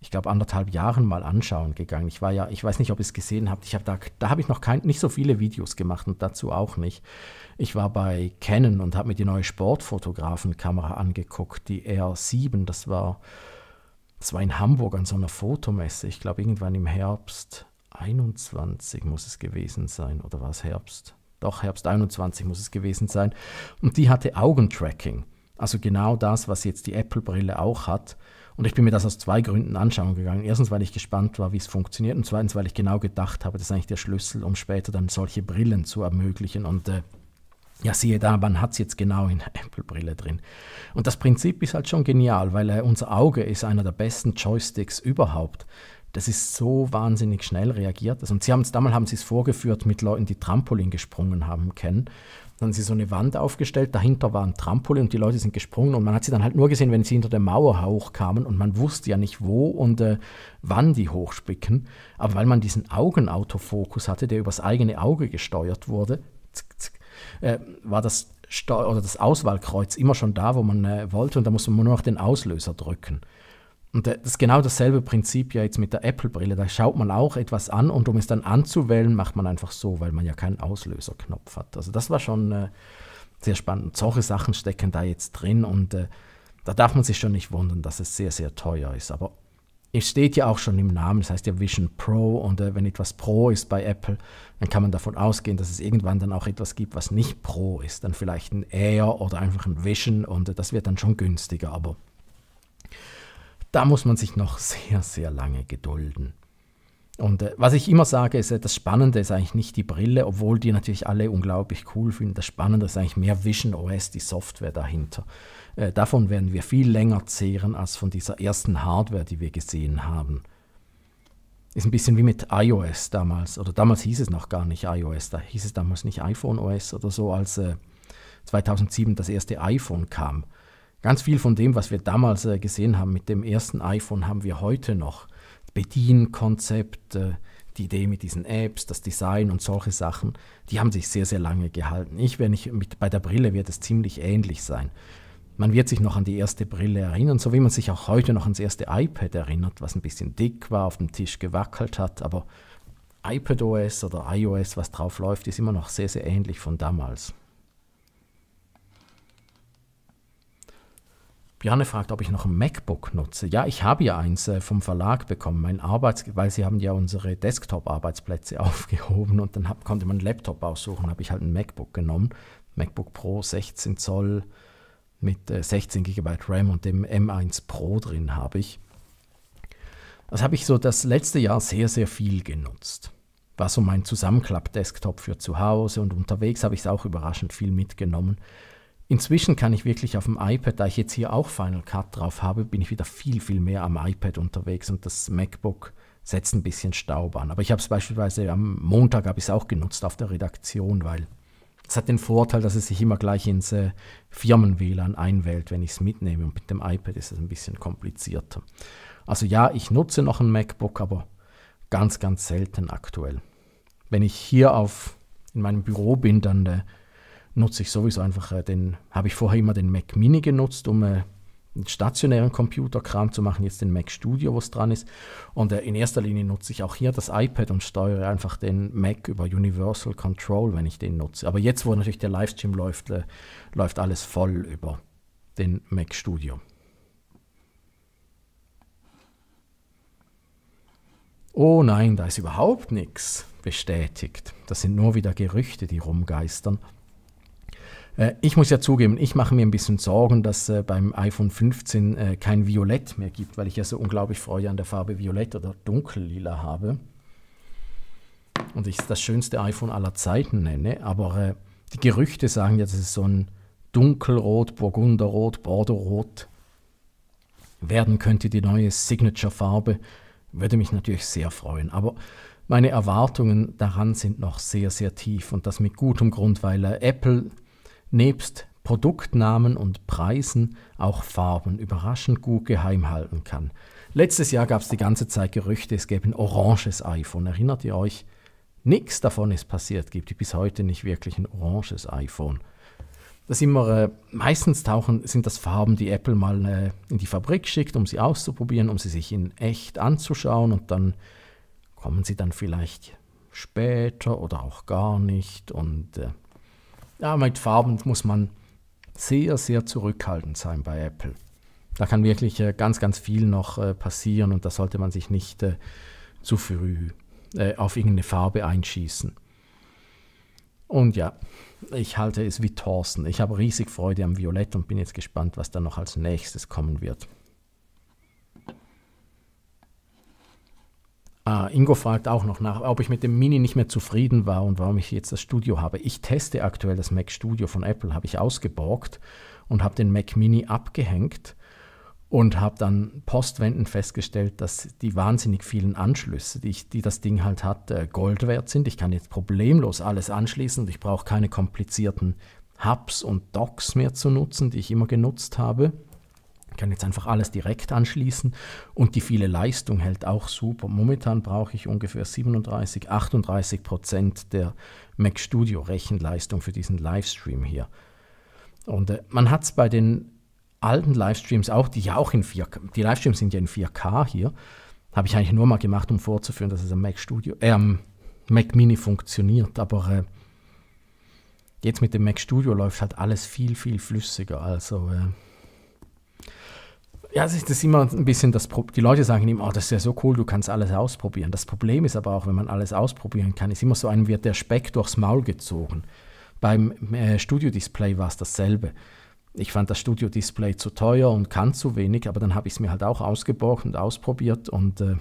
ich glaube, anderthalb Jahren mal anschauen gegangen. Ich war ja, ich weiß nicht, ob ihr es gesehen habt, ich habe da, da habe ich noch kein, nicht so viele Videos gemacht und dazu auch nicht. Ich war bei Canon und habe mir die neue Sportfotografenkamera angeguckt, die R7, das war das war in Hamburg an so einer Fotomesse, ich glaube irgendwann im Herbst 21 muss es gewesen sein, oder war es Herbst? Doch, Herbst 21 muss es gewesen sein. Und die hatte Augentracking. Also genau das, was jetzt die Apple-Brille auch hat. Und ich bin mir das aus zwei Gründen anschauen gegangen. Erstens, weil ich gespannt war, wie es funktioniert. Und zweitens, weil ich genau gedacht habe, das ist eigentlich der Schlüssel, um später dann solche Brillen zu ermöglichen. Und äh, ja siehe da, man hat es jetzt genau in der Apple-Brille drin? Und das Prinzip ist halt schon genial, weil äh, unser Auge ist einer der besten Joysticks überhaupt. Das ist so wahnsinnig schnell reagiert. Und sie haben es damals haben sie es vorgeführt mit Leuten, die Trampolin gesprungen haben kennen. Dann haben sie so eine Wand aufgestellt, dahinter war ein Trampolin und die Leute sind gesprungen und man hat sie dann halt nur gesehen, wenn sie hinter der Mauer hochkamen und man wusste ja nicht wo und äh, wann die hochspicken. Aber weil man diesen Augenautofokus hatte, der übers eigene Auge gesteuert wurde, zick, zick, äh, war das, oder das Auswahlkreuz immer schon da, wo man äh, wollte und da musste man nur noch den Auslöser drücken. Und äh, das ist genau dasselbe Prinzip ja jetzt mit der Apple-Brille. Da schaut man auch etwas an und um es dann anzuwählen, macht man einfach so, weil man ja keinen Auslöserknopf hat. Also das war schon äh, sehr spannend. solche Sachen stecken da jetzt drin und äh, da darf man sich schon nicht wundern, dass es sehr, sehr teuer ist. Aber es steht ja auch schon im Namen, das heißt ja Vision Pro und äh, wenn etwas Pro ist bei Apple, dann kann man davon ausgehen, dass es irgendwann dann auch etwas gibt, was nicht Pro ist, dann vielleicht ein Air oder einfach ein Vision und äh, das wird dann schon günstiger, aber da muss man sich noch [laughs] sehr, sehr lange gedulden. Und äh, was ich immer sage, ist, das Spannende ist eigentlich nicht die Brille, obwohl die natürlich alle unglaublich cool finden. Das Spannende ist eigentlich mehr Vision OS, die Software dahinter. Äh, davon werden wir viel länger zehren als von dieser ersten Hardware, die wir gesehen haben. Ist ein bisschen wie mit iOS damals, oder damals hieß es noch gar nicht iOS, da hieß es damals nicht iPhone OS oder so, als äh, 2007 das erste iPhone kam. Ganz viel von dem, was wir damals äh, gesehen haben mit dem ersten iPhone, haben wir heute noch. Bedienkonzept, äh, die Idee mit diesen Apps, das Design und solche Sachen, die haben sich sehr, sehr lange gehalten. Ich, wenn ich mit, bei der Brille wird es ziemlich ähnlich sein. Man wird sich noch an die erste Brille erinnern, so wie man sich auch heute noch ans erste iPad erinnert, was ein bisschen dick war, auf dem Tisch gewackelt hat, aber iPadOS oder iOS, was drauf läuft, ist immer noch sehr, sehr ähnlich von damals. Björn fragt, ob ich noch ein MacBook nutze. Ja, ich habe ja eins äh, vom Verlag bekommen, mein Arbeits weil sie haben ja unsere Desktop-Arbeitsplätze [laughs] aufgehoben und dann hab, konnte man einen Laptop aussuchen, habe ich halt ein MacBook genommen. MacBook Pro 16 Zoll, mit 16 äh, GB RAM und dem M1 Pro drin habe ich. Das habe ich so das letzte Jahr sehr, sehr viel genutzt. War so mein Zusammenklapp-Desktop für zu Hause und unterwegs habe ich es auch überraschend viel mitgenommen. Inzwischen kann ich wirklich auf dem iPad, da ich jetzt hier auch Final Cut drauf habe, bin ich wieder viel, viel mehr am iPad unterwegs und das MacBook setzt ein bisschen Staub an. Aber ich habe es beispielsweise am Montag habe ich es auch genutzt auf der Redaktion, weil es hat den Vorteil, dass es sich immer gleich ins äh, Firmen-WLAN einwählt, wenn ich es mitnehme. Und mit dem iPad ist es ein bisschen komplizierter. Also ja, ich nutze noch ein MacBook, aber ganz, ganz selten aktuell. Wenn ich hier auf, in meinem Büro bin, dann äh, nutze ich sowieso einfach äh, den, habe ich vorher immer den Mac Mini genutzt, um äh, stationären Computerkram zu machen, jetzt den Mac Studio, was dran ist. Und äh, in erster Linie nutze ich auch hier das iPad und steuere einfach den Mac über Universal Control, wenn ich den nutze. Aber jetzt, wo natürlich der Livestream läuft, äh, läuft alles voll über den Mac Studio. Oh nein, da ist überhaupt nichts bestätigt. Das sind nur wieder Gerüchte, die rumgeistern. Äh, ich muss ja zugeben, ich mache mir ein bisschen Sorgen, dass äh, beim iPhone 15 äh, kein Violett mehr gibt, weil ich ja so unglaublich Freude an der Farbe Violett oder Dunkellila habe. Und ich es das schönste iPhone aller Zeiten nenne. Aber die Gerüchte sagen ja, dass es so ein Dunkelrot, Burgunderrot, Bordeaux-Rot werden könnte, die neue Signature-Farbe. Würde mich natürlich sehr freuen. Aber meine Erwartungen daran sind noch sehr, sehr tief und das mit gutem Grund, weil Apple nebst Produktnamen und Preisen auch Farben überraschend gut geheim halten kann. Letztes Jahr gab es die ganze Zeit Gerüchte, es gäbe ein oranges iPhone. Erinnert ihr euch? Nichts davon ist passiert, gibt bis heute nicht wirklich ein oranges iPhone. Das immer, äh, meistens tauchen, sind das Farben, die Apple mal äh, in die Fabrik schickt, um sie auszuprobieren, um sie sich in echt anzuschauen und dann kommen sie dann vielleicht später oder auch gar nicht und äh, ja, mit Farben muss man sehr, sehr zurückhaltend sein bei Apple. Da kann wirklich äh, ganz, ganz viel noch äh, passieren und da sollte man sich nicht äh, zu früh auf irgendeine Farbe einschießen. Und ja, ich halte es wie Thorsten. Ich habe riesig Freude am Violett und bin jetzt gespannt, was da noch als nächstes kommen wird. Uh, Ingo fragt auch noch nach, ob ich mit dem Mini nicht mehr zufrieden war und warum ich jetzt das Studio habe. Ich teste aktuell das Mac Studio von Apple, habe ich ausgeborgt und habe den Mac Mini abgehängt und habe dann postwendend festgestellt, dass die wahnsinnig vielen Anschlüsse, die, ich, die das Ding halt hat, äh, Gold wert sind. Ich kann jetzt problemlos alles anschließen und ich brauche keine komplizierten Hubs und Docks mehr zu nutzen, die ich immer genutzt habe kann jetzt einfach alles direkt anschließen und die viele Leistung hält auch super. Momentan brauche ich ungefähr 37, 38 Prozent der Mac Studio Rechenleistung für diesen Livestream hier. Und äh, man hat es bei den alten Livestreams auch, die ja auch in 4K, die Livestreams sind ja in 4K hier, habe ich eigentlich nur mal gemacht, um vorzuführen, dass es am Mac Studio, äh, am Mac Mini funktioniert, aber äh, jetzt mit dem Mac Studio läuft halt alles viel, viel flüssiger, also... Äh, ja, das ist immer ein bisschen das Problem. Die Leute sagen immer, oh, das ist ja so cool, du kannst alles ausprobieren. Das Problem ist aber auch, wenn man alles ausprobieren kann, ist immer so einem wird der Speck durchs Maul gezogen. Beim äh, Studio-Display war es dasselbe. Ich fand das Studio-Display zu teuer und kann zu wenig, aber dann habe ich es mir halt auch ausgeborgt und ausprobiert und äh,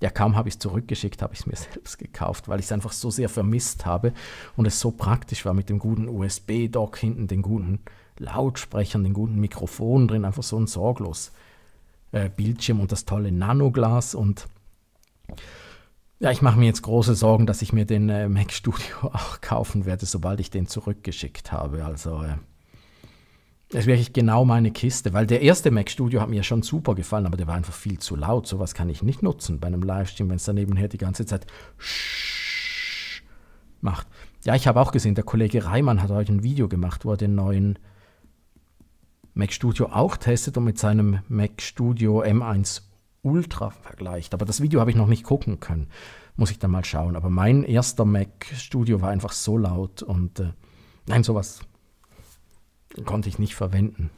ja, kaum habe ich es zurückgeschickt, habe ich es mir [laughs] selbst gekauft, weil ich es einfach so sehr vermisst habe und es so praktisch war mit dem guten USB-Dock hinten, den guten Lautsprechern, den guten Mikrofonen drin, einfach so ein sorglos äh, Bildschirm und das tolle Nanoglas und ja, ich mache mir jetzt große Sorgen, dass ich mir den äh, Mac Studio [laughs] auch kaufen werde, sobald ich den zurückgeschickt habe. Also äh, das ist wirklich genau meine Kiste, weil der erste Mac Studio hat mir schon super gefallen, aber der war einfach viel zu laut. Sowas kann ich nicht nutzen bei einem Livestream, wenn es daneben her die ganze Zeit macht. Ja, ich habe auch gesehen, der Kollege Reimann hat heute ein Video gemacht, wo er den neuen Mac Studio auch testet und mit seinem Mac Studio M1 Ultra vergleicht. Aber das Video habe ich noch nicht gucken können. Muss ich dann mal schauen. Aber mein erster Mac Studio war einfach so laut und äh, nein, sowas konnte ich nicht verwenden.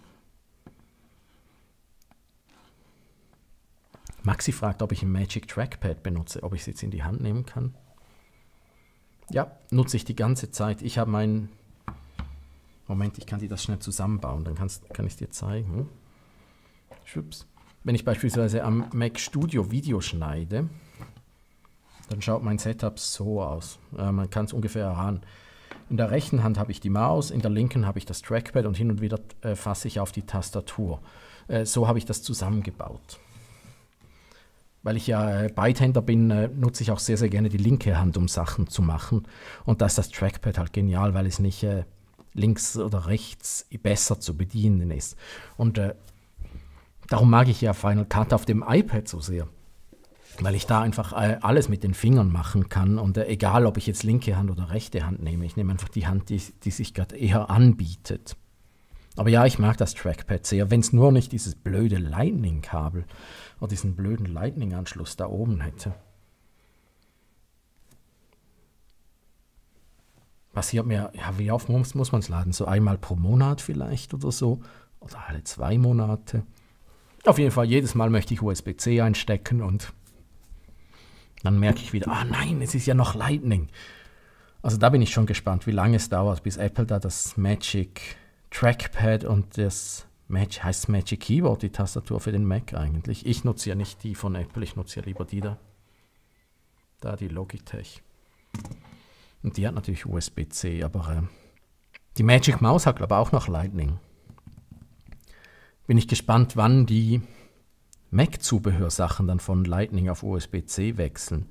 Maxi fragt, ob ich ein Magic Trackpad benutze, ob ich es jetzt in die Hand nehmen kann. Ja, nutze ich die ganze Zeit. Ich habe meinen Moment, ich kann dir das schnell zusammenbauen, dann kannst, kann ich dir zeigen. Schwupps. Wenn ich beispielsweise am Mac Studio Video schneide, dann schaut mein Setup so aus. Äh, man kann es ungefähr erahnen. In der rechten Hand habe ich die Maus, in der linken habe ich das Trackpad und hin und wieder äh, fasse ich auf die Tastatur. Äh, so habe ich das zusammengebaut. Weil ich ja äh, Beidhänder bin, äh, nutze ich auch sehr, sehr gerne die linke Hand, um Sachen zu machen. Und da ist das Trackpad halt genial, weil es nicht äh, links oder rechts besser zu bedienen ist. Und äh, darum mag ich ja Final Cut auf dem iPad so sehr weil ich da einfach äh, alles mit den Fingern machen kann und äh, egal, ob ich jetzt linke Hand oder rechte Hand nehme, ich nehme einfach die Hand, die, die sich gerade eher anbietet. Aber ja, ich mag das Trackpad sehr, wenn es nur nicht dieses blöde Lightning-Kabel oder diesen blöden Lightning-Anschluss da oben hätte. passiert mir, ja, wie oft muss, muss man es laden? So einmal pro Monat vielleicht oder so? Oder alle zwei Monate? Auf jeden Fall, jedes Mal möchte ich USB-C einstecken und dann merke ich wieder, ah nein, es ist ja noch Lightning. Also da bin ich schon gespannt, wie lange es dauert, bis Apple da das Magic Trackpad und das Magic, heißt Magic Keyboard, die Tastatur für den Mac eigentlich. Ich nutze ja nicht die von Apple, ich nutze ja lieber die da. Da die Logitech. Und die hat natürlich USB-C, aber äh, die Magic Mouse hat, glaube ich, auch noch Lightning. Bin ich gespannt, wann die Mac-Zubehörsachen dann von Lightning auf USB-C wechseln.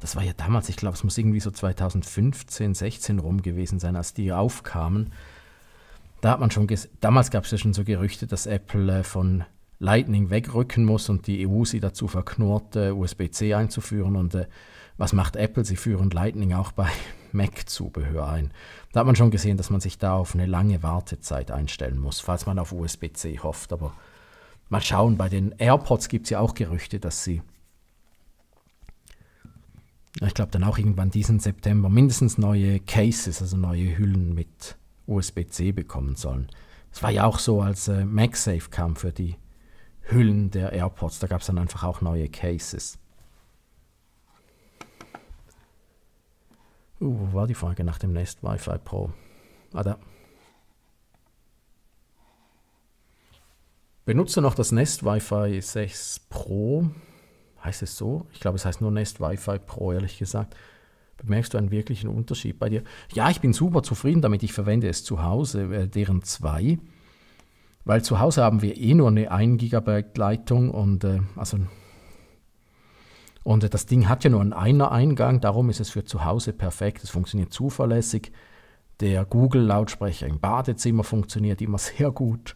Das war ja damals, ich glaube, es muss irgendwie so 2015, 16 rum gewesen sein, als die aufkamen. Da hat man schon, damals gab es ja schon so Gerüchte, dass Apple äh, von Lightning wegrücken muss und die EU sie dazu verknurrt, äh, USB-C einzuführen. Und äh, was macht Apple? Sie führen Lightning auch bei Mac-Zubehör ein. Da hat man schon gesehen, dass man sich da auf eine lange Wartezeit einstellen muss, falls man auf USB-C hofft. Aber mal schauen, bei den AirPods gibt es ja auch Gerüchte, dass sie, ich glaube dann auch irgendwann diesen September, mindestens neue Cases, also neue Hüllen mit USB-C bekommen sollen. Es war ja auch so, als äh, MagSafe kam für die Hüllen der AirPods, da gab es dann einfach auch neue Cases. Uh, wo war die Frage nach dem Nest Wi-Fi Pro? Ah, da. Benutze noch das Nest Wi-Fi 6 Pro. Heißt es so? Ich glaube, es heißt nur Nest Wi-Fi Pro, ehrlich gesagt. Bemerkst du einen wirklichen Unterschied bei dir? Ja, ich bin super zufrieden damit. Ich verwende es zu Hause, äh, deren zwei. Weil zu Hause haben wir eh nur eine 1 Gigabyte Leitung und äh, also und das Ding hat ja nur einen Eingang, darum ist es für zu Hause perfekt. Es funktioniert zuverlässig. Der Google-Lautsprecher im Badezimmer funktioniert immer [laughs] sehr gut.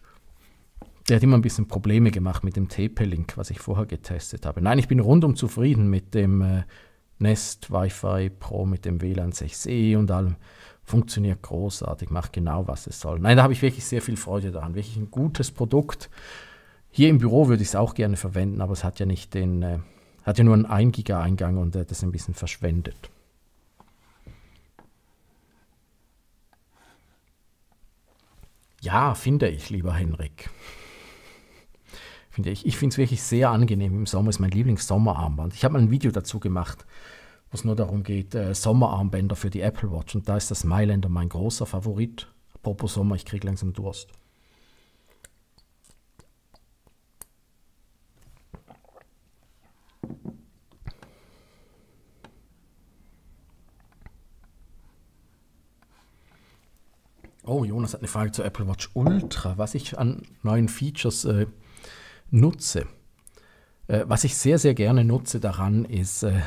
Der hat immer ein bisschen Probleme gemacht mit dem TP-Link, was ich vorher getestet habe. Nein, ich bin rundum zufrieden mit dem äh, Nest Wi-Fi Pro, mit dem WLAN 6E und allem. Funktioniert großartig, macht genau, was es soll. Nein, da habe ich wirklich sehr viel Freude daran. Wirklich ein gutes Produkt. Hier im Büro würde ich es auch gerne verwenden, aber es hat ja nicht den. Äh, hat ja nur einen 1 Giga Eingang und äh, das ein bisschen verschwendet. Ja, finde ich, lieber Henrik. Finde ich ich finde es wirklich sehr angenehm. Im Sommer ist mein Lieblings-Sommerarmband. Ich habe mal ein Video dazu gemacht, wo es nur darum geht, äh, Sommerarmbänder für die Apple Watch. Und da ist das Mailänder mein großer Favorit. Apropos Sommer, ich kriege langsam Durst. Oh, Jonas hat eine Frage zur Apple Watch Ultra, was ich an neuen Features äh, nutze. Äh, was ich sehr, sehr gerne nutze daran, ist äh,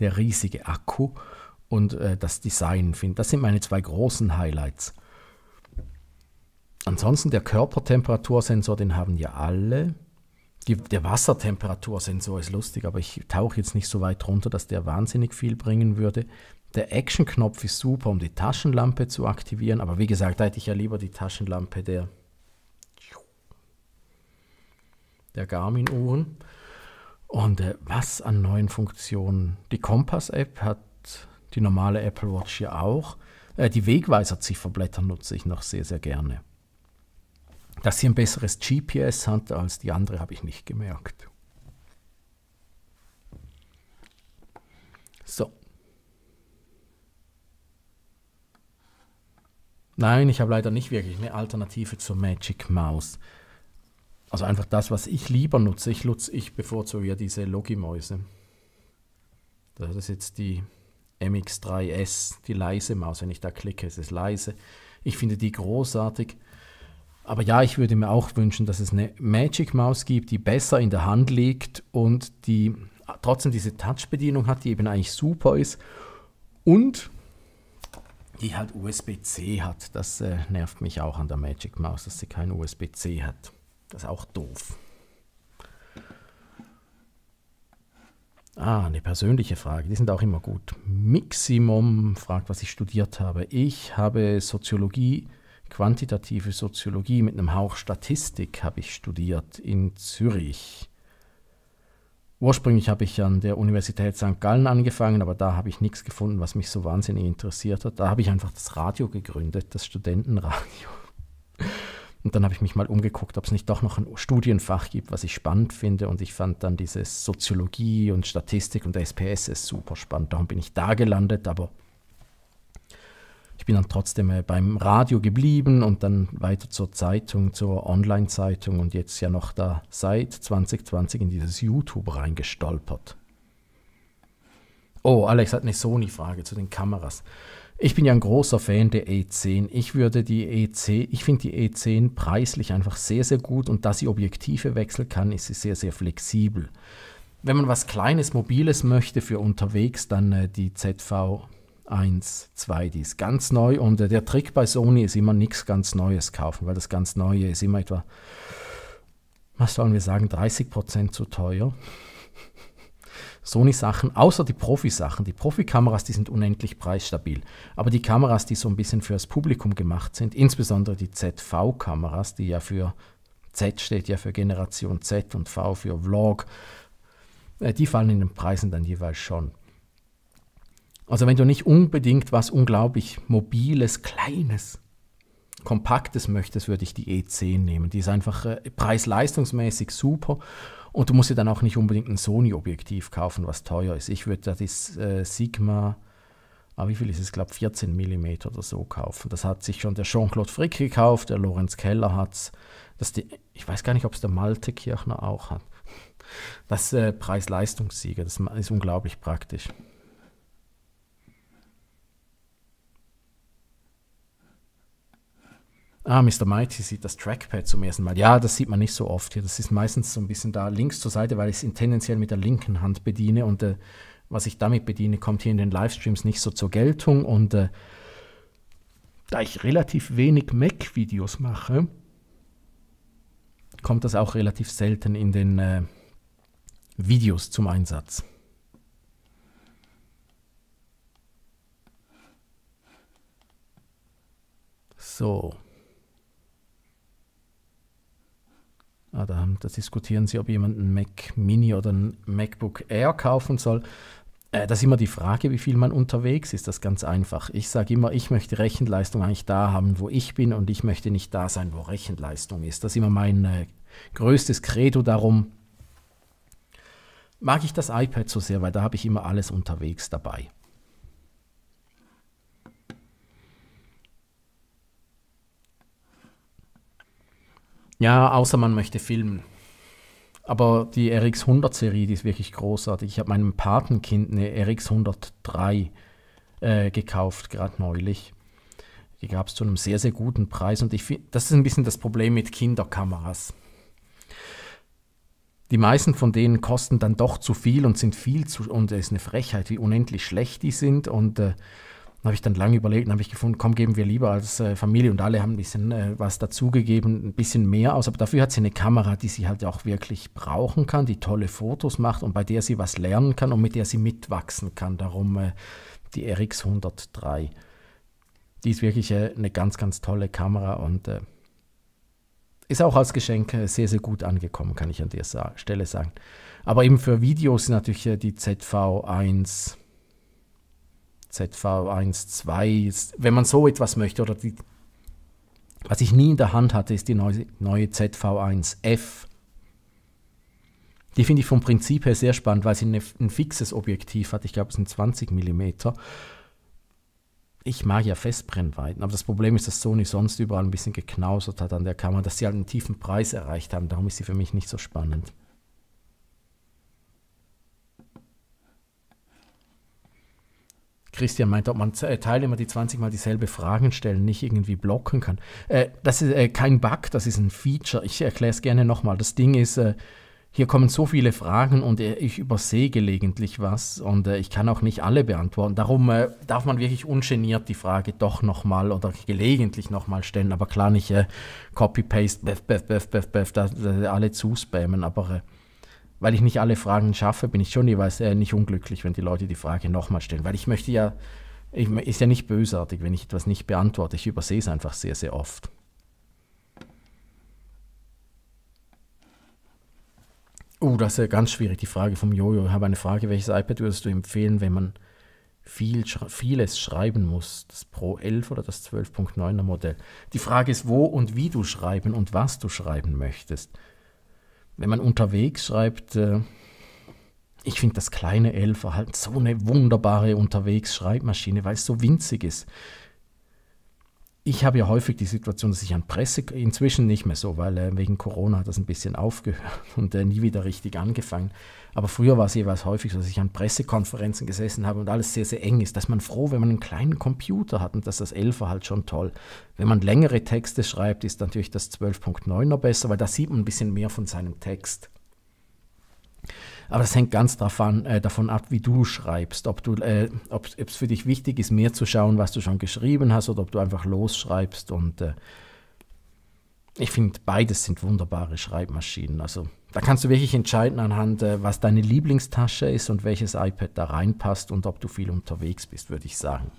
der riesige Akku und äh, das Design. Find. Das sind meine zwei großen Highlights. Ansonsten der Körpertemperatursensor, den haben ja alle. Die, der Wassertemperatursensor ist lustig, aber ich tauche jetzt nicht so weit runter, dass der wahnsinnig viel bringen würde. Der Action-Knopf ist super, um die Taschenlampe zu aktivieren, aber wie gesagt, da hätte ich ja lieber die Taschenlampe der, der Garmin-Uhren. Und äh, was an neuen Funktionen? Die Kompass-App hat die normale Apple Watch ja auch. Äh, die Wegweiser-Zifferblätter nutze ich noch sehr, sehr gerne. Dass sie ein besseres GPS hat als die andere, habe ich nicht gemerkt. So, Nein, ich habe leider nicht wirklich eine Alternative zur Magic Mouse. Also einfach das, was ich lieber nutze. Ich, nutze, ich bevorzuge ja diese Logimäuse. Das ist jetzt die MX3S, die leise Maus. Wenn ich da klicke, ist es leise. Ich finde die großartig. Aber ja, ich würde mir auch wünschen, dass es eine Magic Maus gibt, die besser in der Hand liegt und die trotzdem diese Touch-Bedienung hat, die eben eigentlich super ist. Und die halt USB-C hat. Das äh, nervt mich auch an der Magic Mouse, dass sie kein USB-C hat. Das ist auch doof. Ah, eine persönliche Frage, die sind auch immer gut. Maximum fragt, was ich studiert habe. Ich habe Soziologie, quantitative Soziologie mit einem Hauch Statistik habe ich studiert in Zürich. Ursprünglich habe ich an der Universität St. Gallen angefangen, aber da habe ich nichts gefunden, was mich so wahnsinnig interessiert hat. Da habe ich einfach das Radio gegründet, das Studentenradio. Und dann habe ich mich mal umgeguckt, ob es nicht doch noch ein Studienfach gibt, was ich spannend finde. Und ich fand dann diese Soziologie und Statistik und der SPSS super spannend. Darum bin ich da gelandet, aber ich bin dann trotzdem äh, beim Radio geblieben und dann weiter zur Zeitung, zur Online-Zeitung und jetzt ja noch da seit 2020 in dieses YouTube reingestolpert. Oh, Alex hat eine Sony-Frage zu den Kameras. Ich bin ja ein großer Fan der E10. Ich würde die E10, ich finde die E10 preislich einfach sehr, sehr gut und da sie Objektive wechseln kann, ist sie sehr, sehr flexibel. Wenn man was Kleines, Mobiles möchte für unterwegs, dann äh, die ZV 1, 2, die ist ganz neu. Und äh, der Trick bei Sony ist immer nichts ganz Neues kaufen, weil das ganz Neue ist immer etwa, was sollen wir sagen, 30% zu teuer. Sony-Sachen, außer die Profi-Sachen. Die Profi-Kameras, die sind unendlich preisstabil. Aber die Kameras, die so ein bisschen fürs Publikum gemacht sind, insbesondere die ZV-Kameras, die ja für Z steht ja für Generation Z und V für Vlog, äh, die fallen in den Preisen dann jeweils schon. Also wenn du nicht unbedingt was unglaublich mobiles, kleines, kompaktes möchtest, würde ich die E10 nehmen. Die ist einfach äh, preis-leistungsmäßig super und du musst dir dann auch nicht unbedingt ein Sony-Objektiv kaufen, was teuer ist. Ich würde da das äh, Sigma, ah, wie viel ist es, glaube 14 mm oder so kaufen. Das hat sich schon der Jean-Claude Frick gekauft, der Lorenz Keller hat es. Ich weiß gar nicht, ob es der Malte Kirchner auch hat. Das äh, Preis-Leistungssieger, das ist unglaublich praktisch. Ah, Mr. Mighty sieht das Trackpad zum ersten Mal. Ja, das sieht man nicht so oft hier. Das ist meistens so ein bisschen da links zur Seite, weil ich es tendenziell mit der linken Hand bediene und äh, was ich damit bediene, kommt hier in den Livestreams nicht so zur Geltung. Und äh, da ich relativ wenig Mac-Videos mache, kommt das auch relativ selten in den äh, Videos zum Einsatz. So. Ah, da, da, diskutieren sie, ob jemand einen Mac Mini oder einen MacBook Air kaufen soll. Äh, das ist immer die Frage, wie viel man unterwegs ist. Das ist ganz einfach. Ich sage immer, ich möchte Rechenleistung eigentlich da haben, wo ich bin und ich möchte nicht da sein, wo Rechenleistung ist. Das ist immer mein äh, größtes Credo darum. Mag ich das iPad so sehr, weil da habe ich immer alles unterwegs dabei. Ja, außer man möchte filmen. Aber die RX100-Serie, die ist wirklich großartig. Ich habe meinem Patenkind eine RX103 äh, gekauft, gerade neulich. Die gab es zu einem sehr, sehr guten Preis. Und ich finde, das ist ein bisschen das Problem mit Kinderkameras. Die meisten von denen kosten dann doch zu viel und sind viel zu. Und es ist eine Frechheit, wie unendlich schlecht die sind. Und. Äh, habe ich dann lange überlegt und habe ich gefunden, komm, geben wir lieber als äh, Familie und alle haben ein bisschen äh, was dazugegeben, ein bisschen mehr aus. Aber dafür hat sie eine Kamera, die sie halt auch wirklich brauchen kann, die tolle Fotos macht und bei der sie was lernen kann und mit der sie mitwachsen kann. Darum äh, die RX 103. Die ist wirklich äh, eine ganz, ganz tolle Kamera und äh, ist auch als Geschenk äh, sehr, sehr gut angekommen, kann ich an der Stelle sagen. Aber eben für Videos natürlich die ZV1 ZV1, 2, wenn man so etwas möchte, oder die, was ich nie in der Hand hatte, ist die neue, neue ZV1F. Die finde ich vom Prinzip her sehr spannend, weil sie eine, ein fixes Objektiv hat. Ich glaube, es sind 20 mm. Ich mag ja Festbrennweiten, aber das Problem ist, dass Sony sonst überall ein bisschen geknausert hat an der Kamera, dass sie halt einen tiefen Preis erreicht haben. Darum ist sie für mich nicht so spannend. Christian meinte, ob man äh, Teilnehmer, die 20 mal dieselbe Fragen stellen, nicht irgendwie blocken kann. Äh, das ist äh, kein Bug, das ist ein Feature. Ich erkläre es gerne nochmal. Das Ding ist, äh, hier kommen so viele Fragen und äh, ich übersehe gelegentlich was und äh, ich kann auch nicht alle beantworten. Darum darf man wirklich ungeniert die Frage doch nochmal oder gelegentlich nochmal stellen, aber klar nicht Copy-Paste, alle zuspammen, aber weil ich nicht alle Fragen schaffe, bin ich schon jeweils äh, nicht unglücklich, wenn die Leute die Frage nochmal stellen. Weil ich möchte ja, ich, ist ja nicht bösartig, wenn ich etwas nicht beantworte. Ich übersehe es einfach sehr, sehr oft. Uh, das ist ja ganz schwierig, die Frage vom Jojo. Ich habe eine Frage, welches iPad würdest du empfehlen, wenn man viel, vieles schreiben muss? Das Pro 11 oder das 12.9er Modell? Die Frage ist, wo und wie du schreiben und was du schreiben möchtest wenn man unterwegs schreibt, äh, ich finde das kleine Elfer halt so eine wunderbare Unterwegs-Schreibmaschine, weil es so winzig ist ich habe ja häufig die Situation, dass ich an Presse, inzwischen nicht mehr so, weil äh, wegen Corona hat das ein bisschen aufgehört [laughs] und äh, nie wieder richtig angefangen. Aber früher war es jeweils häufig so, dass ich an Pressekonferenzen gesessen habe und alles sehr, sehr eng ist. Dass man froh, wenn man einen kleinen Computer hat und dass das 11 er halt schon toll. Wenn man längere Texte schreibt, ist natürlich das 12.9er besser, weil da sieht man ein bisschen mehr von seinem Text. Aber das hängt ganz an, äh, davon ab, wie du schreibst. Ob du, äh, es für dich wichtig ist, mehr zu schauen, was du schon geschrieben hast, oder ob du einfach losschreibst. Und äh, ich finde, beides sind wunderbare Schreibmaschinen. Also da kannst du wirklich entscheiden anhand, äh, was deine Lieblingstasche ist und welches iPad da reinpasst und ob du viel unterwegs bist, würde ich sagen.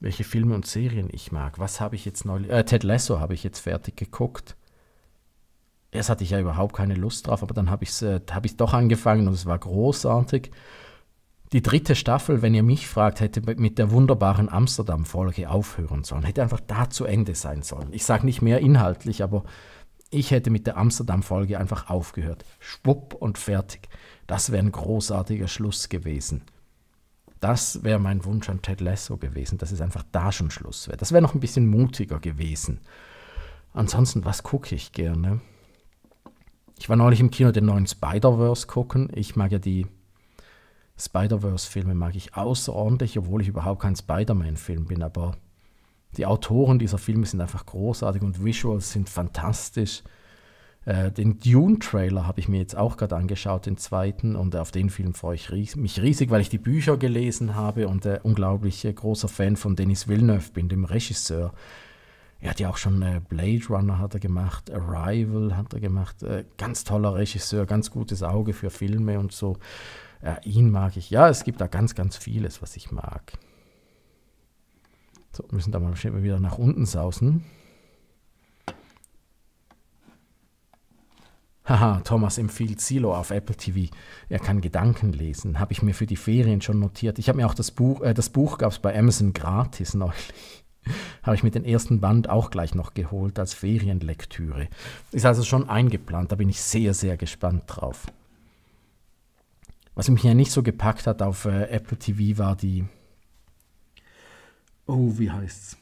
welche Filme und Serien ich mag. Was habe ich jetzt neulich? Äh, Ted Lasso habe ich jetzt fertig geguckt. Erst hatte ich ja überhaupt keine Lust drauf, aber dann habe ich es äh, hab doch angefangen und es war großartig. Die dritte Staffel, wenn ihr mich fragt, hätte mit der wunderbaren Amsterdam-Folge aufhören sollen. Hätte einfach da zu Ende sein sollen. Ich sage nicht mehr inhaltlich, aber ich hätte mit der Amsterdam-Folge einfach aufgehört. Schwupp und fertig. Das wäre ein großartiger Schluss gewesen. Das wäre mein Wunsch an Ted Lasso gewesen, dass es einfach da schon Schluss wäre. Das wäre noch ein bisschen mutiger gewesen. Ansonsten, was gucke ich gerne? Ich war neulich im Kino den neuen Spider-Verse gucken. Ich mag ja die Spider-Verse-Filme mag ich außerordentlich, obwohl ich überhaupt kein Spider-Man-Film bin, aber die Autoren dieser Filme sind einfach großartig und Visuals sind fantastisch. Äh, den Dune-Trailer habe ich mir jetzt auch gerade angeschaut, den zweiten, und äh, auf den Film freue ich mich riesig, weil ich die Bücher gelesen habe und äh, unglaublich äh, großer Fan von Denis Villeneuve bin, dem Regisseur. Er hat ja auch schon äh, Blade Runner hat er gemacht, Arrival hat er gemacht. ganz toller Regisseur, ganz gutes Auge für Filme und so. ihn mag ich. Ja, es gibt da ganz, ganz vieles, was ich mag. So, müssen da mal wieder nach unten sausen. Haha, Thomas empfiehlt Silo auf Apple TV. Er kann Gedanken lesen. Habe ich mir für die Ferien schon notiert. Ich habe mir auch das Buch, äh, das Buch gab es bei Amazon gratis neulich. [laughs] habe ich mir den ersten Band auch gleich noch geholt als Ferienlektüre. Ist also schon eingeplant, da bin ich sehr, sehr gespannt drauf. Was mich ja nicht so gepackt hat auf äh, Apple TV war die. Oh, wie heißt's?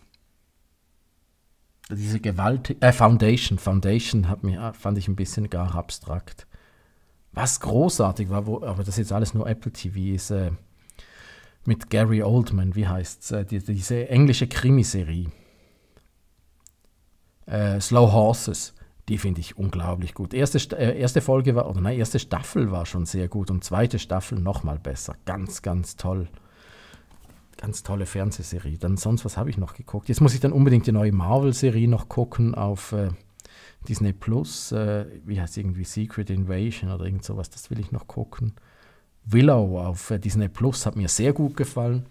diese Gewalt, äh, Foundation, Foundation hat mich, ah, fand ich ein bisschen gar abstrakt. Was großartig war, wo, aber das jetzt alles nur Apple TV ist, äh, mit Gary Oldman, wie heißt's, äh, die, diese englische Krimiserie. Äh, Slow Horses, die finde ich unglaublich gut. Erste, äh, erste Folge war, oder nein, erste Staffel war schon sehr gut und zweite Staffel nochmal besser. Ganz, ganz toll ganz tolle Fernsehserie. Dann sonst, was habe ich noch geguckt? Jetzt muss ich dann unbedingt die neue Marvel-Serie noch gucken auf äh, Disney Plus. Äh, wie heißt es irgendwie Secret Invasion oder irgend sowas? Das will ich noch gucken. Willow auf äh, Disney Plus hat mir sehr gut gefallen.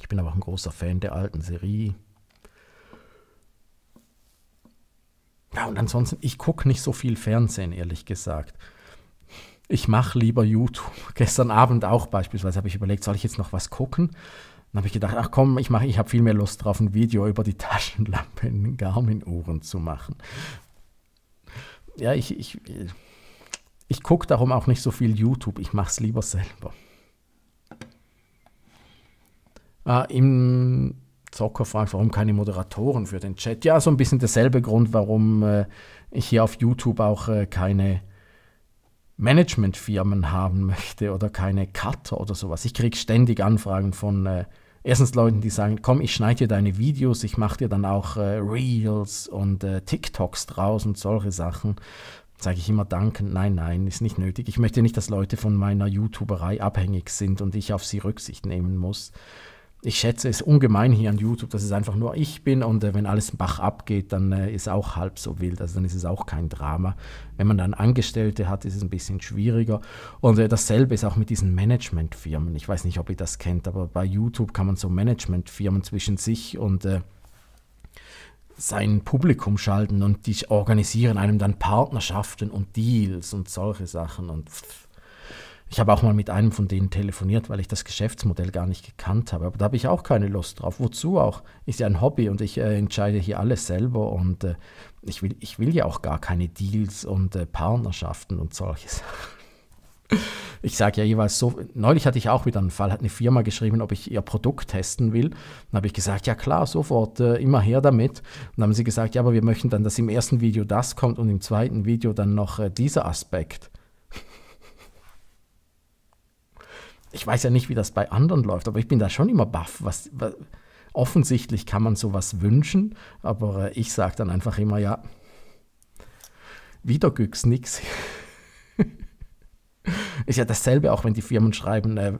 Ich bin aber auch ein großer Fan der alten Serie. Ja, und ansonsten, ich gucke nicht so viel Fernsehen, ehrlich gesagt ich mache lieber YouTube. [laughs] Gestern Abend auch beispielsweise habe ich überlegt, soll ich jetzt noch was gucken? Dann habe ich gedacht, ach komm, ich mache, ich habe viel mehr Lust drauf, ein Video über die [laughs] Taschenlampe in den Garmin-Uhren zu machen. Ja, ich, ich, ich gucke darum auch nicht so viel YouTube, ich mache es lieber selber. Äh, Im Zocker fragt, warum keine Moderatoren für den Chat? Ja, so ein bisschen derselbe Grund, warum äh, ich hier auf YouTube auch äh, keine Managementfirmen haben möchte oder keine Cutter oder sowas. Ich kriege ständig Anfragen von äh, erstens Leuten, die sagen, komm, ich schneide dir deine Videos, ich mache dir dann auch äh, Reels und äh, TikToks draus und solche Sachen. Sage ich immer danken, nein, nein, ist nicht nötig. Ich möchte nicht, dass Leute von meiner YouTuberei abhängig sind und ich auf sie Rücksicht nehmen muss ich schätze es ungemein hier an YouTube, dass es einfach nur ich bin und äh, wenn alles Bach abgeht, dann äh, ist auch halb so wild, also dann ist es auch kein Drama. Wenn man dann Angestellte hat, ist es ein bisschen schwieriger und äh, dasselbe ist auch mit diesen Managementfirmen. Ich weiß nicht, ob ihr das kennt, aber bei YouTube kann man so Managementfirmen zwischen sich und äh, sein Publikum schalten und die organisieren einem dann Partnerschaften und Deals und solche Sachen und pff ich habe auch mal mit einem von denen telefoniert, weil ich das Geschäftsmodell gar nicht gekannt habe. Aber da habe ich auch keine Lust drauf. Wozu auch? Ist ja ein Hobby und ich äh, entscheide hier alles selber und äh, ich, will, ich will ja auch gar keine Deals und äh, Partnerschaften und solche Sachen. Ich sage ja jeweils so, neulich hatte ich auch wieder einen Fall, hat eine Firma geschrieben, ob ich ihr Produkt testen will. Dann habe ich gesagt, ja klar, sofort, äh, immer her damit. Und dann haben sie gesagt, ja, aber wir möchten dann, dass im ersten Video das kommt und im zweiten Video dann noch äh, dieser Aspekt. ich weiß ja nicht, wie das bei anderen läuft, aber ich bin da schon immer baff. Was, was, offensichtlich kann man sowas wünschen, aber äh, ich sage dann einfach immer, ja, wieder gibt's nix. [laughs] Ist ja dasselbe auch, wenn die Firmen schreiben, äh,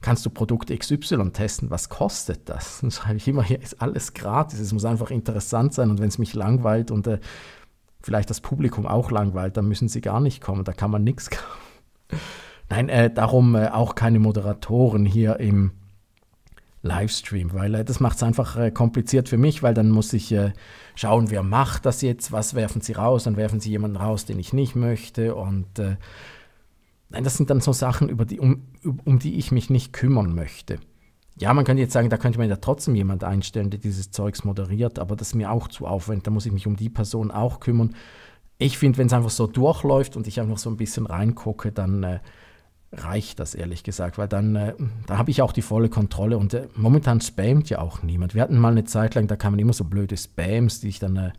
kannst du Produkt XY testen, was kostet das? Dann schreibe ich immer, hier ist alles gratis, es muss einfach interessant sein und wenn es mich langweilt und äh, vielleicht das Publikum auch langweilt, dann müssen sie gar nicht kommen, da kann man nichts [laughs] kaufen. Nein, äh, darum äh, auch keine Moderatoren hier im Livestream, weil äh, das macht es einfach äh, kompliziert für mich, weil dann muss ich äh, schauen, wer macht das jetzt, was werfen sie raus, dann werfen sie jemanden raus, den ich nicht möchte und äh, nein, das sind dann so Sachen, über die, um, um die ich mich nicht kümmern möchte. Ja, man könnte jetzt sagen, da könnte man ja trotzdem jemand einstellen, der dieses Zeugs moderiert, aber das ist mir auch zu aufwendig, da muss ich mich um die Person auch kümmern. Ich finde, wenn es einfach so durchläuft und ich einfach so ein bisschen reingucke, dann reicht das ehrlich gesagt, weil dann äh, da habe ich auch die volle Kontrolle und äh, momentan spamt ja auch niemand. Wir hatten mal eine Zeit lang, da kamen immer so blöde Spams, die ich dann äh,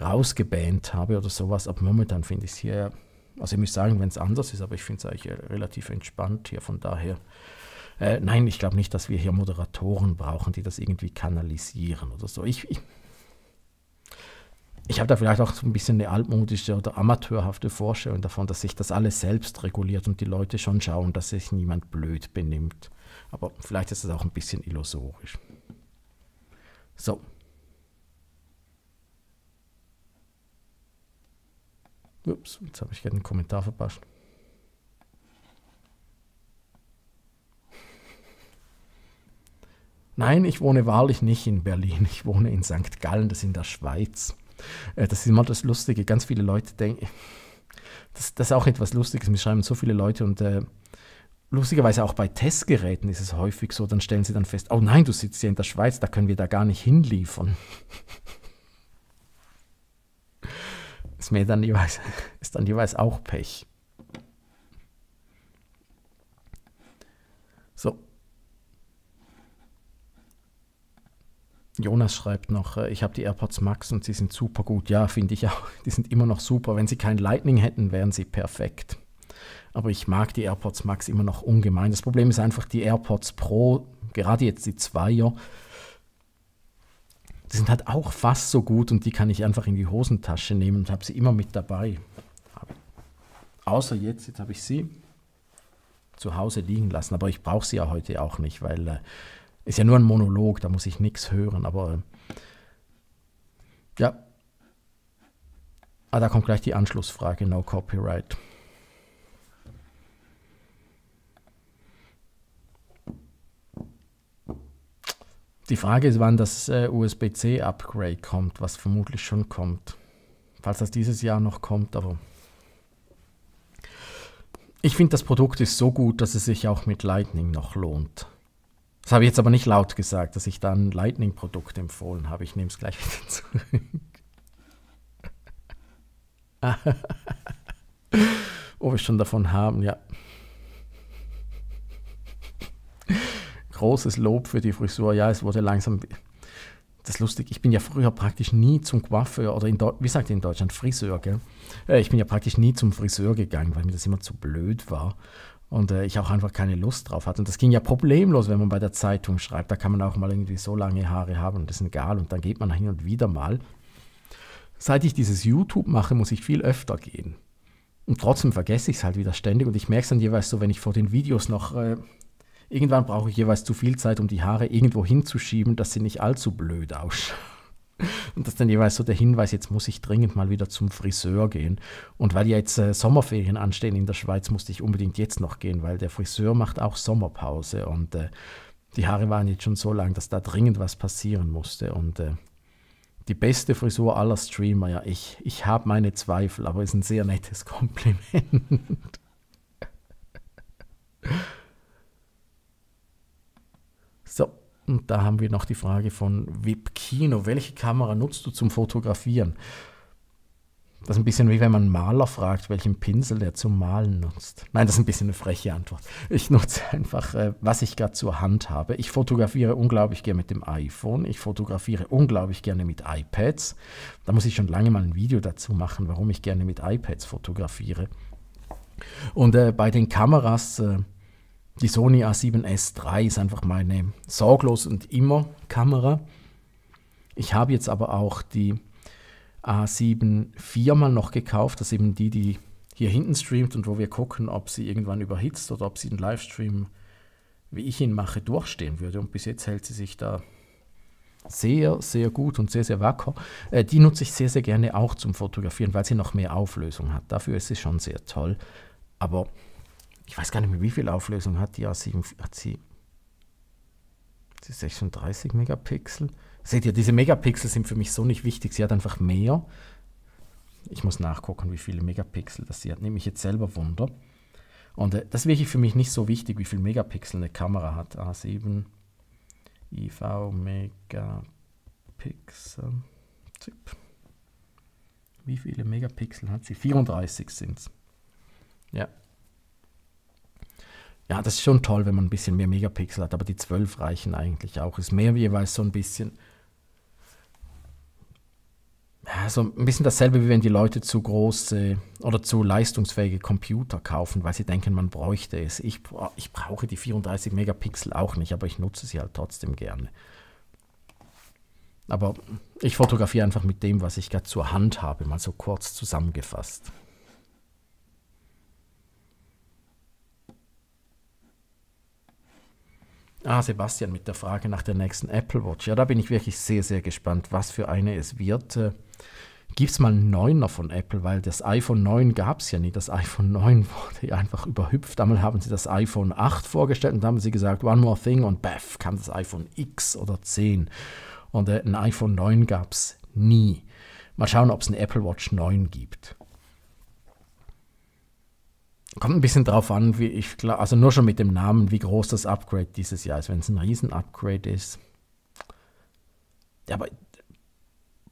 rausgebannt habe oder sowas, aber momentan finde ich es hier, also ich muss sagen, wenn es anders ist, aber ich finde es eigentlich äh, relativ entspannt hier, von daher. Äh, nein, ich glaube nicht, dass wir hier Moderatoren brauchen, die das irgendwie kanalisieren oder so. Ich, ich ich habe da vielleicht auch so ein bisschen eine altmodische oder amateurhafte Vorstellung davon, dass sich das alles selbst reguliert und die Leute schon schauen, dass sich niemand blöd benimmt. Aber vielleicht ist es auch ein bisschen illusorisch. So. Ups, jetzt habe ich gerade einen Kommentar verpasst. Nein, ich wohne wahrlich nicht in Berlin. Ich wohne in St. Gallen, das ist in der Schweiz. Äh, das ist immer das Lustige. Ganz viele Leute denken, das, das, ist auch etwas Lustiges. Mir schreiben so viele Leute und äh, lustigerweise auch bei Testgeräten ist es häufig so, dann stellen sie dann fest, oh nein, du sitzt hier in der Schweiz, da können wir da gar nicht hinliefern. [laughs] ist mir dann jeweils, ist dann jeweils auch Pech. Jonas schreibt noch, äh, ich habe die AirPods Max und sie sind super gut. Ja, finde ich auch. [laughs] Die sind immer noch super. Wenn sie kein Lightning hätten, wären sie perfekt. Aber ich mag die AirPods Max immer noch ungemein. Das Problem ist einfach, die AirPods Pro, gerade jetzt die Zweier, die sind halt auch fast so gut und die kann ich einfach in die Hosentasche nehmen und habe sie immer mit dabei. Außer jetzt, jetzt habe ich sie zu Hause liegen lassen, aber ich brauche sie ja heute auch nicht, weil äh, ist ja nur ein Monolog, da muss ich nichts hören, aber ja. Ah, da kommt gleich die Anschlussfrage, no copyright. Die Frage ist, wann das äh, USB-C-Upgrade kommt, was vermutlich schon kommt. Falls das dieses Jahr noch kommt, aber ich finde, das Produkt ist so gut, dass es sich auch mit Lightning noch lohnt. Das habe ich jetzt aber nicht laut gesagt, dass ich da ein Lightning-Produkt empfohlen habe. Ich nehme es gleich wieder zurück. [laughs] Wo wir schon davon haben, ja. Großes Lob für die Frisur. Ja, es wurde langsam. Das ist lustig, ich bin ja früher praktisch nie zum Coiffeur oder in wie sagt ihr in Deutschland, Friseur, gell? Äh, ich bin ja praktisch nie zum Friseur gegangen, weil mir das immer zu blöd war und äh, ich auch einfach keine Lust drauf hatte. Und das ging ja problemlos, wenn man bei der Zeitung schreibt. Da kann man auch mal irgendwie so lange Haare haben und das ist egal. Und dann geht man hin und wieder mal. Seit ich dieses YouTube mache, muss ich viel öfter gehen. Und trotzdem vergesse ich es halt wieder ständig. Und ich merke es dann jeweils so, wenn ich vor den Videos noch. Äh, irgendwann brauche ich jeweils zu viel Zeit, um die Haare irgendwo hinzuschieben, dass sie nicht allzu blöd ausschauen. Und das ist dann jeweils so der Hinweis, jetzt muss ich dringend mal wieder zum Friseur gehen. Und weil ja jetzt äh, Sommerferien anstehen in der Schweiz, musste ich unbedingt jetzt noch gehen, weil der Friseur macht auch Sommerpause. Und äh, die Haare waren jetzt schon so lang, dass da dringend was passieren musste. Und äh, die beste Frisur aller Streamer, ja, ich, ich habe meine Zweifel, aber ist ein sehr nettes Kompliment. [laughs] Und da haben wir noch die Frage von VIP Kino. Welche Kamera nutzt du zum Fotografieren? Das ist ein bisschen wie wenn man einen Maler fragt, welchen Pinsel er zum Malen nutzt. Nein, das ist ein bisschen eine freche Antwort. Ich nutze einfach, äh, was ich gerade zur Hand habe. Ich fotografiere unglaublich gerne mit dem iPhone. Ich fotografiere unglaublich gerne mit iPads. Da muss ich schon lange mal ein Video dazu machen, warum ich gerne mit iPads fotografiere. Und äh, bei den Kameras. Äh, die Sony A7S III ist einfach meine sorglos und immer Kamera. Ich habe jetzt aber auch die A7 IV mal noch gekauft. Das ist eben die, die hier hinten streamt und wo wir gucken, ob sie irgendwann überhitzt oder ob sie einen Livestream, wie ich ihn mache, durchstehen würde. Und bis jetzt hält sie sich da sehr, sehr gut und sehr, sehr wacker. Äh, die nutze ich sehr, sehr gerne auch zum Fotografieren, weil sie noch mehr Auflösung hat. Dafür ist sie schon sehr toll. Aber ich weiß gar nicht mehr, wie viel Auflösung hat die A7, hat sie, sie 36 Megapixel? Seht ihr, diese Megapixel sind für mich so nicht wichtig, sie hat einfach mehr. Ich muss nachgucken, wie viele Megapixel das sie hat, nehme ich jetzt selber Wunder. Und äh, das ist wirklich für mich nicht so wichtig, wie viele Megapixel eine Kamera hat. A7 IV Megapixel. Zip. Wie viele Megapixel hat sie? 34 sind es. Ja, ja, das ist schon toll, wenn man ein bisschen mehr Megapixel hat, aber die 12 reichen eigentlich auch. Ist mehr jeweils so ein bisschen. Ja, so ein bisschen dasselbe, wie wenn die Leute zu große oder zu leistungsfähige Computer kaufen, weil sie denken, man bräuchte es. Ich, ich brauche die 34 Megapixel auch nicht, aber ich nutze sie halt trotzdem gerne. Aber ich fotografiere einfach mit dem, was ich gerade zur Hand habe, mal so kurz zusammengefasst. Ah, Sebastian, mit der Frage nach der nächsten Apple Watch. Ja, da bin ich wirklich sehr, sehr gespannt, was für eine es wird. Äh, gibt es mal einen Neuner von Apple, weil das iPhone 9 gab es ja nie. Das iPhone 9 [laughs] wurde ja einfach überhüpft. Einmal haben sie das iPhone 8 vorgestellt und dann haben sie gesagt, one more thing und baff, kam das iPhone X oder 10. Und äh, ein iPhone 9 gab es nie. Mal schauen, ob es eine Apple Watch 9 gibt. Kommt ein bisschen drauf an, wie ich glaube, also nur schon mit dem Namen, wie groß das Upgrade dieses Jahr ist. Wenn es ein Riesen-Upgrade ist. Ja, aber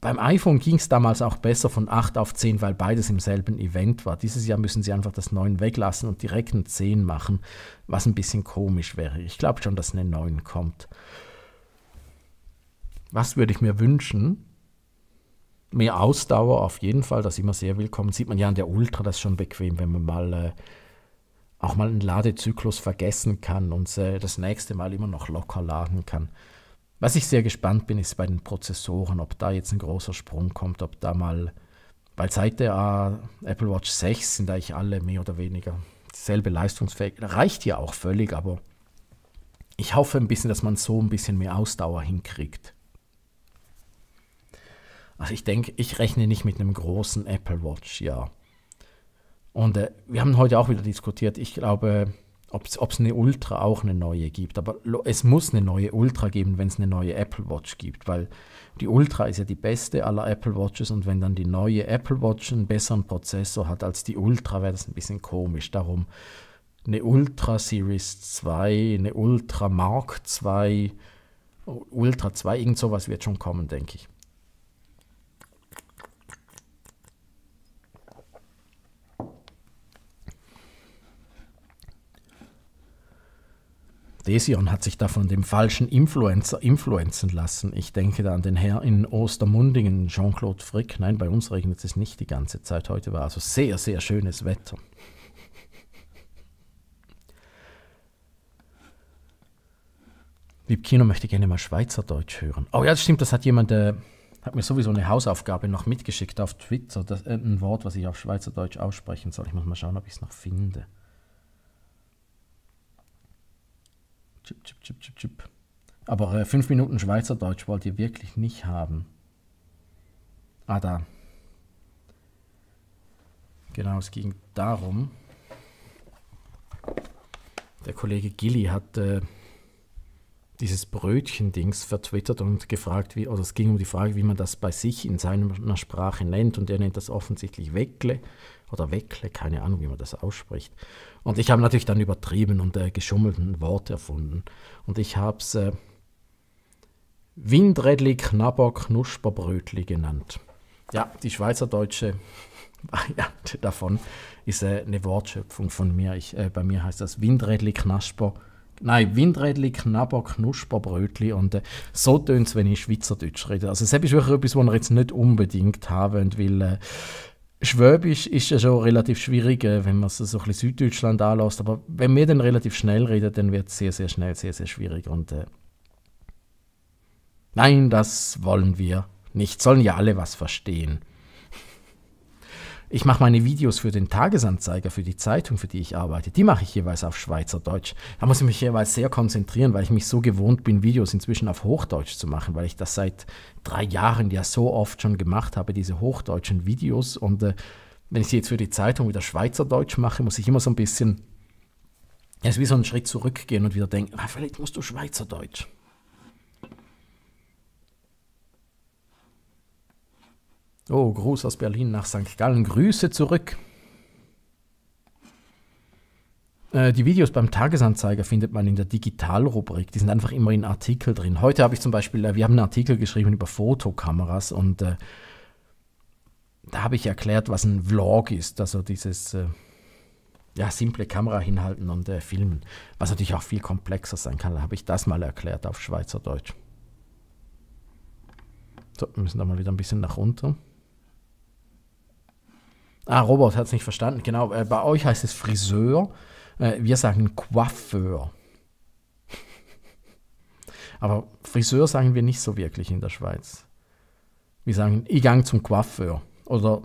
beim iPhone ging es damals auch besser von 8 auf 10, weil beides im selben Event war. Dieses Jahr müssen sie einfach das 9 weglassen und direkt ein 10 machen, was ein bisschen komisch wäre. Ich glaube schon, dass eine 9 kommt. Was würde ich mir wünschen? mehr Ausdauer auf jeden Fall, das ist immer sehr willkommen. Sieht man ja an der Ultra, das ist schon bequem, wenn man mal äh, auch mal einen Ladezyklus vergessen kann und äh, das nächste Mal immer noch locker laden kann. Was ich sehr gespannt bin, ist bei den Prozessoren, ob da jetzt ein großer Sprung kommt, ob da mal, weil seit der äh, Apple Watch 6 sind eigentlich alle mehr oder weniger dieselbe Leistungsfähigkeit. Reicht ja auch völlig, aber ich hoffe ein bisschen, dass man so ein bisschen mehr Ausdauer hinkriegt. Also ich denke, ich rechne nicht mit einem großen Apple Watch, ja. Und äh, wir haben heute auch wieder diskutiert, ich glaube, ob es eine Ultra auch eine neue gibt. Aber es muss eine neue Ultra geben, wenn es eine neue Apple Watch gibt, weil die Ultra ist ja die beste aller Apple Watches und wenn dann die neue Apple Watch einen besseren Prozessor hat als die Ultra, wäre das ein bisschen komisch. Darum eine Ultra Series 2, eine Ultra Mark 2, Ultra 2, irgend sowas wird schon kommen, denke ich. Desion hat sich da von dem falschen Influencer influenzen lassen. Ich denke da an den Herr in Ostermundingen, Jean-Claude Frick. Nein, bei uns regnet es nicht die ganze Zeit. Heute war also sehr, sehr schönes Wetter. Liebkino möchte gerne mal Schweizerdeutsch hören. Oh ja, das stimmt, das hat jemand, äh, hat mir sowieso eine Hausaufgabe noch mitgeschickt auf Twitter. Das, äh, ein Wort, was ich auf Schweizerdeutsch aussprechen soll. Ich muss mal schauen, ob ich es noch finde. Chip, chip, chip, chip, chip. Aber äh, fünf Minuten Schweizerdeutsch wollt ihr wirklich nicht haben. Ah, da. Genau, es ging darum. Der Kollege Gilly hat äh, dieses Brötchen-Dings vertwittert und gefragt, wie, oder es ging um die Frage, wie man das bei sich in seiner Sprache nennt. Und er nennt das offensichtlich Weckle oder Weckle, keine Ahnung, wie man das ausspricht. Und ich habe natürlich dann übertrieben und äh, geschummelten Worte erfunden. Und ich habe es äh, Windrädli, Knabber, Knusperbrötli genannt. Ja, die schweizerdeutsche [laughs] Variante davon ist äh, eine Wortschöpfung von mir. Ich, äh, bei mir heißt das Windrädli, Knasper, nein, Windrädli, Knabber, Knusperbrötli. Und äh, so tönt es, wenn ich Schweizerdeutsch rede. Also, das ist wirklich etwas, was wir jetzt nicht unbedingt haben, weil äh, Schwäbisch ist ja schon relativ schwierig, äh, wenn man es so ein bisschen Süddeutschland anlässt. Aber wenn wir dann relativ schnell reden, dann wird es sehr, sehr schnell, sehr, sehr schwierig. Und äh, nein, das wollen wir nicht. Sollen ja alle was verstehen. Ich mache meine Videos für den Tagesanzeiger, für die Zeitung, für die ich arbeite. Die mache ich jeweils auf Schweizerdeutsch. Da muss ich mich jeweils sehr konzentrieren, weil ich mich so gewohnt bin, Videos inzwischen auf Hochdeutsch zu machen, weil ich das seit drei Jahren ja so oft schon gemacht habe, diese hochdeutschen Videos. Und äh, wenn ich sie jetzt für die Zeitung wieder Schweizerdeutsch mache, muss ich immer so ein bisschen, es ist wie so einen Schritt zurückgehen und wieder denken, ah, vielleicht musst du Schweizerdeutsch. Oh, Gruß aus Berlin nach St. Gallen. Grüße zurück. Äh, die Videos beim Tagesanzeiger findet man in der Digitalrubrik. Die sind einfach immer in Artikel drin. Heute habe ich zum Beispiel, äh, wir haben einen Artikel geschrieben über Fotokameras und äh, da habe ich erklärt, was ein Vlog ist. Also dieses äh, ja, simple Kamera hinhalten und filmen. Was natürlich auch viel komplexer sein kann. Da habe ich das mal erklärt auf Schweizerdeutsch. So, wir müssen da mal wieder ein bisschen nach unten. Ah, Robert hat es nicht verstanden. Genau, äh, bei euch heißt es Friseur. Äh, wir sagen Coiffeur. [laughs] Aber Friseur sagen wir nicht so wirklich in der Schweiz. Wir sagen, ich gang zum Coiffeur. Oder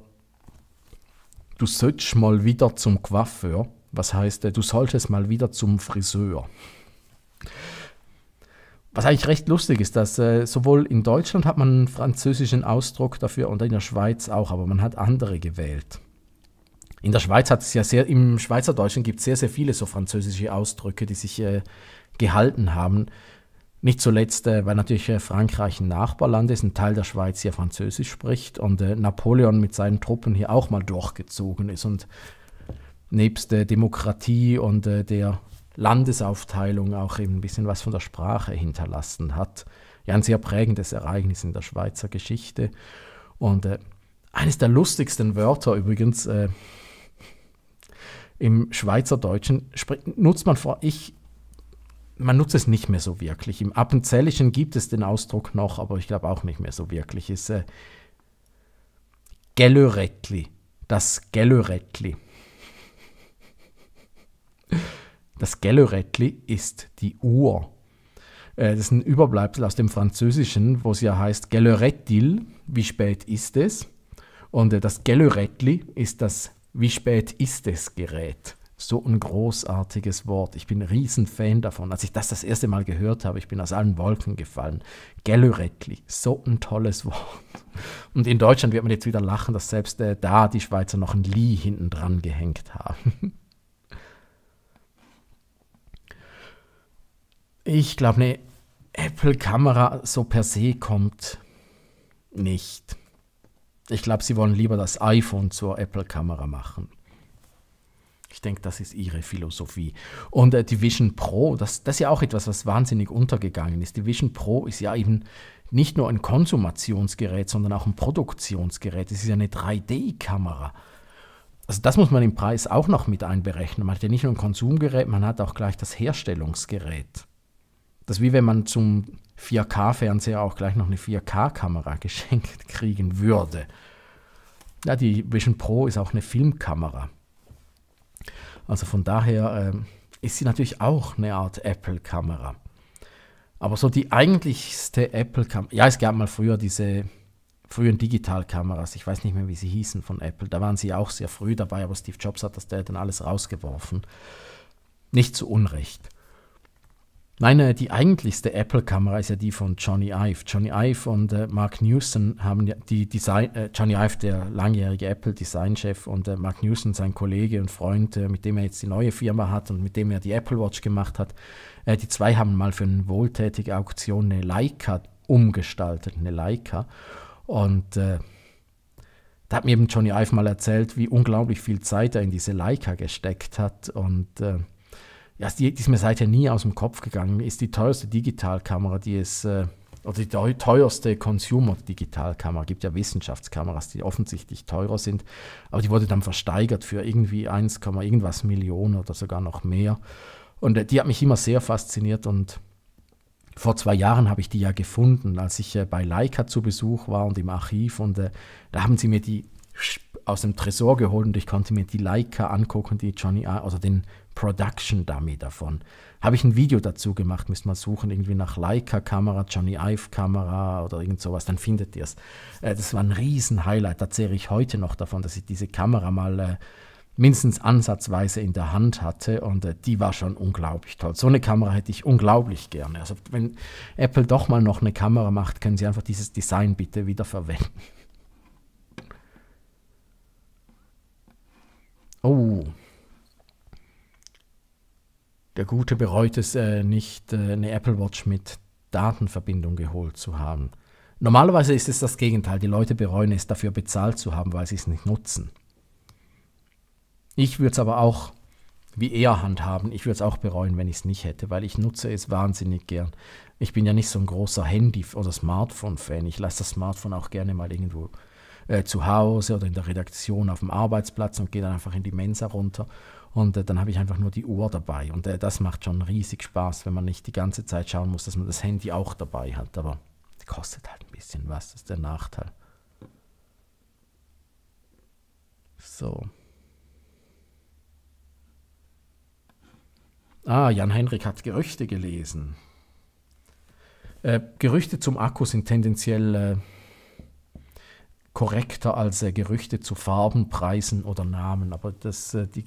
du sollst mal wieder zum Coiffeur. Was heißt, äh, du solltest mal wieder zum Friseur. Was eigentlich recht lustig ist, dass äh, sowohl in Deutschland hat man einen französischen Ausdruck dafür und in der Schweiz auch, aber man hat andere gewählt in der Schweiz hat es ja sehr, im Schweizerdeutschen gibt es sehr, sehr viele so französische Ausdrücke, die sich äh, gehalten haben. Nicht zuletzt, äh, weil natürlich äh, Frankreich ein Nachbarland ist, ein Teil der Schweiz hier Französisch spricht und äh, Napoleon mit seinen Truppen hier auch mal durchgezogen ist und nebst der äh, Demokratie und äh, der Landesaufteilung auch eben ein bisschen was von der Sprache hinterlassen hat. Ja, ein sehr prägendes Ereignis in der Schweizer Geschichte. Und eines der lustigsten Wörter übrigens, äh, im Schweizerdeutschen nutzt man vor, ich, man nutzt es nicht mehr so wirklich. Im Appenzellischen gibt es den Ausdruck noch, aber ich glaube auch nicht mehr so wirklich. Ist äh, Gellörettli, das Gellörettli. Das Gellörettli ist die Uhr. Äh, das ist ein Überbleibsel aus dem Französischen, wo es ja heißt Gellörettil, wie spät ist es? Und äh, das Gellörettli ist das wie spät ist es, Gerät? So ein großartiges Wort. Ich bin ein Riesenfan davon. Als ich das das erste Mal gehört habe, ich bin aus allen Wolken gefallen. Gellörettli, so ein tolles [laughs] Wort. Und in Deutschland wird man jetzt wieder lachen, dass selbst äh, da die Schweizer noch ein Li hinten dran gehängt haben. [laughs] Ich glaube, eine Apple-Kamera so per se kommt nicht. Ich glaube, sie wollen lieber das iPhone zur Apple-Kamera machen. Ich denke, das ist ihre Philosophie. Und äh, die Vision Pro, das, das ist ja auch etwas, was wahnsinnig untergegangen ist. Die Vision Pro ist ja eben nicht nur ein Konsumationsgerät, sondern auch ein Produktionsgerät. Es ist ja eine 3D-Kamera. Also das muss man im Preis auch noch mit einberechnen. Man hat ja nicht nur ein Konsumgerät, man hat auch gleich das Herstellungsgerät. Das ist wie wenn man zum 4K-Fernseher auch gleich noch eine 4K-Kamera geschenkt [laughs] kriegen würde. Ja, die Vision Pro ist auch eine Filmkamera. Also von daher äh, ist sie natürlich auch eine Art Apple-Kamera. Aber so die eigentlichste Apple-Kamera, ja, es gab mal früher diese frühen Digitalkameras, ich weiß nicht mehr, wie sie hießen von Apple, da waren sie auch sehr früh dabei, aber Steve Jobs hat das der dann alles rausgeworfen. Nicht zu Unrecht. Nein, die eigentlichste Apple-Kamera ist ja die von Johnny Ive. Johnny Ive und äh, Mark Newson haben ja die Design, äh, Johnny Ive, der langjährige Apple-Designchef, und äh, Mark Newson, sein Kollege und Freund, äh, mit dem er jetzt die neue Firma hat und mit dem er die Apple Watch gemacht hat. Äh, die zwei haben mal für eine wohltätige Auktion eine Leica umgestaltet, eine Leica. Und äh, da hat mir eben Johnny Ive mal erzählt, wie unglaublich viel Zeit er in diese Leica gesteckt hat und ja, die, die ist mir seither nie aus dem Kopf gegangen, ist die teuerste Digitalkamera, die es, äh, oder die teuerste Consumer-Digitalkamera, Es gibt ja Wissenschaftskameras, die offensichtlich teurer sind, aber die wurde dann versteigert für irgendwie 1, irgendwas Millionen oder sogar noch mehr. Und äh, die hat mich immer sehr fasziniert und vor zwei Jahren habe ich die ja gefunden, als ich äh, bei Leica zu Besuch war und im Archiv und äh, da haben sie mir die aus dem Tresor geholt und ich konnte mir die Leica angucken, die Johnny, also den Production Dummy davon. Habe ich ein Video dazu gemacht, müsst mal suchen, irgendwie nach Leica-Kamera, Johnny Ive-Kamera oder irgend sowas, dann findet ihr es. Äh, das war ein riesen Highlight, da zehre ich heute noch davon, dass ich diese Kamera mal äh, mindestens ansatzweise in der Hand hatte und äh, die war schon unglaublich toll. So eine Kamera hätte ich unglaublich gerne. Also wenn Apple doch mal noch eine Kamera macht, können sie einfach dieses Design bitte wieder verwenden. Oh, der Gute bereut es äh, nicht, äh, eine Apple Watch mit Datenverbindung geholt zu haben. Normalerweise ist es das Gegenteil. Die Leute bereuen es, dafür bezahlt zu haben, weil sie es nicht nutzen. Ich würde es aber auch wie er handhaben. Ich würde es auch bereuen, wenn ich es nicht hätte, weil ich nutze es wahnsinnig gern. Ich bin ja nicht so ein großer Handy- oder Smartphone-Fan. Ich lasse das Smartphone auch gerne mal irgendwo äh, zu Hause oder in der Redaktion auf dem Arbeitsplatz und gehe dann einfach in die Mensa runter und äh, dann habe ich einfach nur die Uhr dabei. Und äh, das macht schon riesig Spaß, wenn man nicht die ganze Zeit schauen muss, dass man das Handy auch dabei hat. Aber es kostet halt ein bisschen was, das ist der Nachteil. So. Ah, Jan henrik hat Gerüchte gelesen. Äh, Gerüchte zum Akku sind tendenziell äh, korrekter als äh, Gerüchte zu Farben, Preisen oder Namen, aber das, äh, die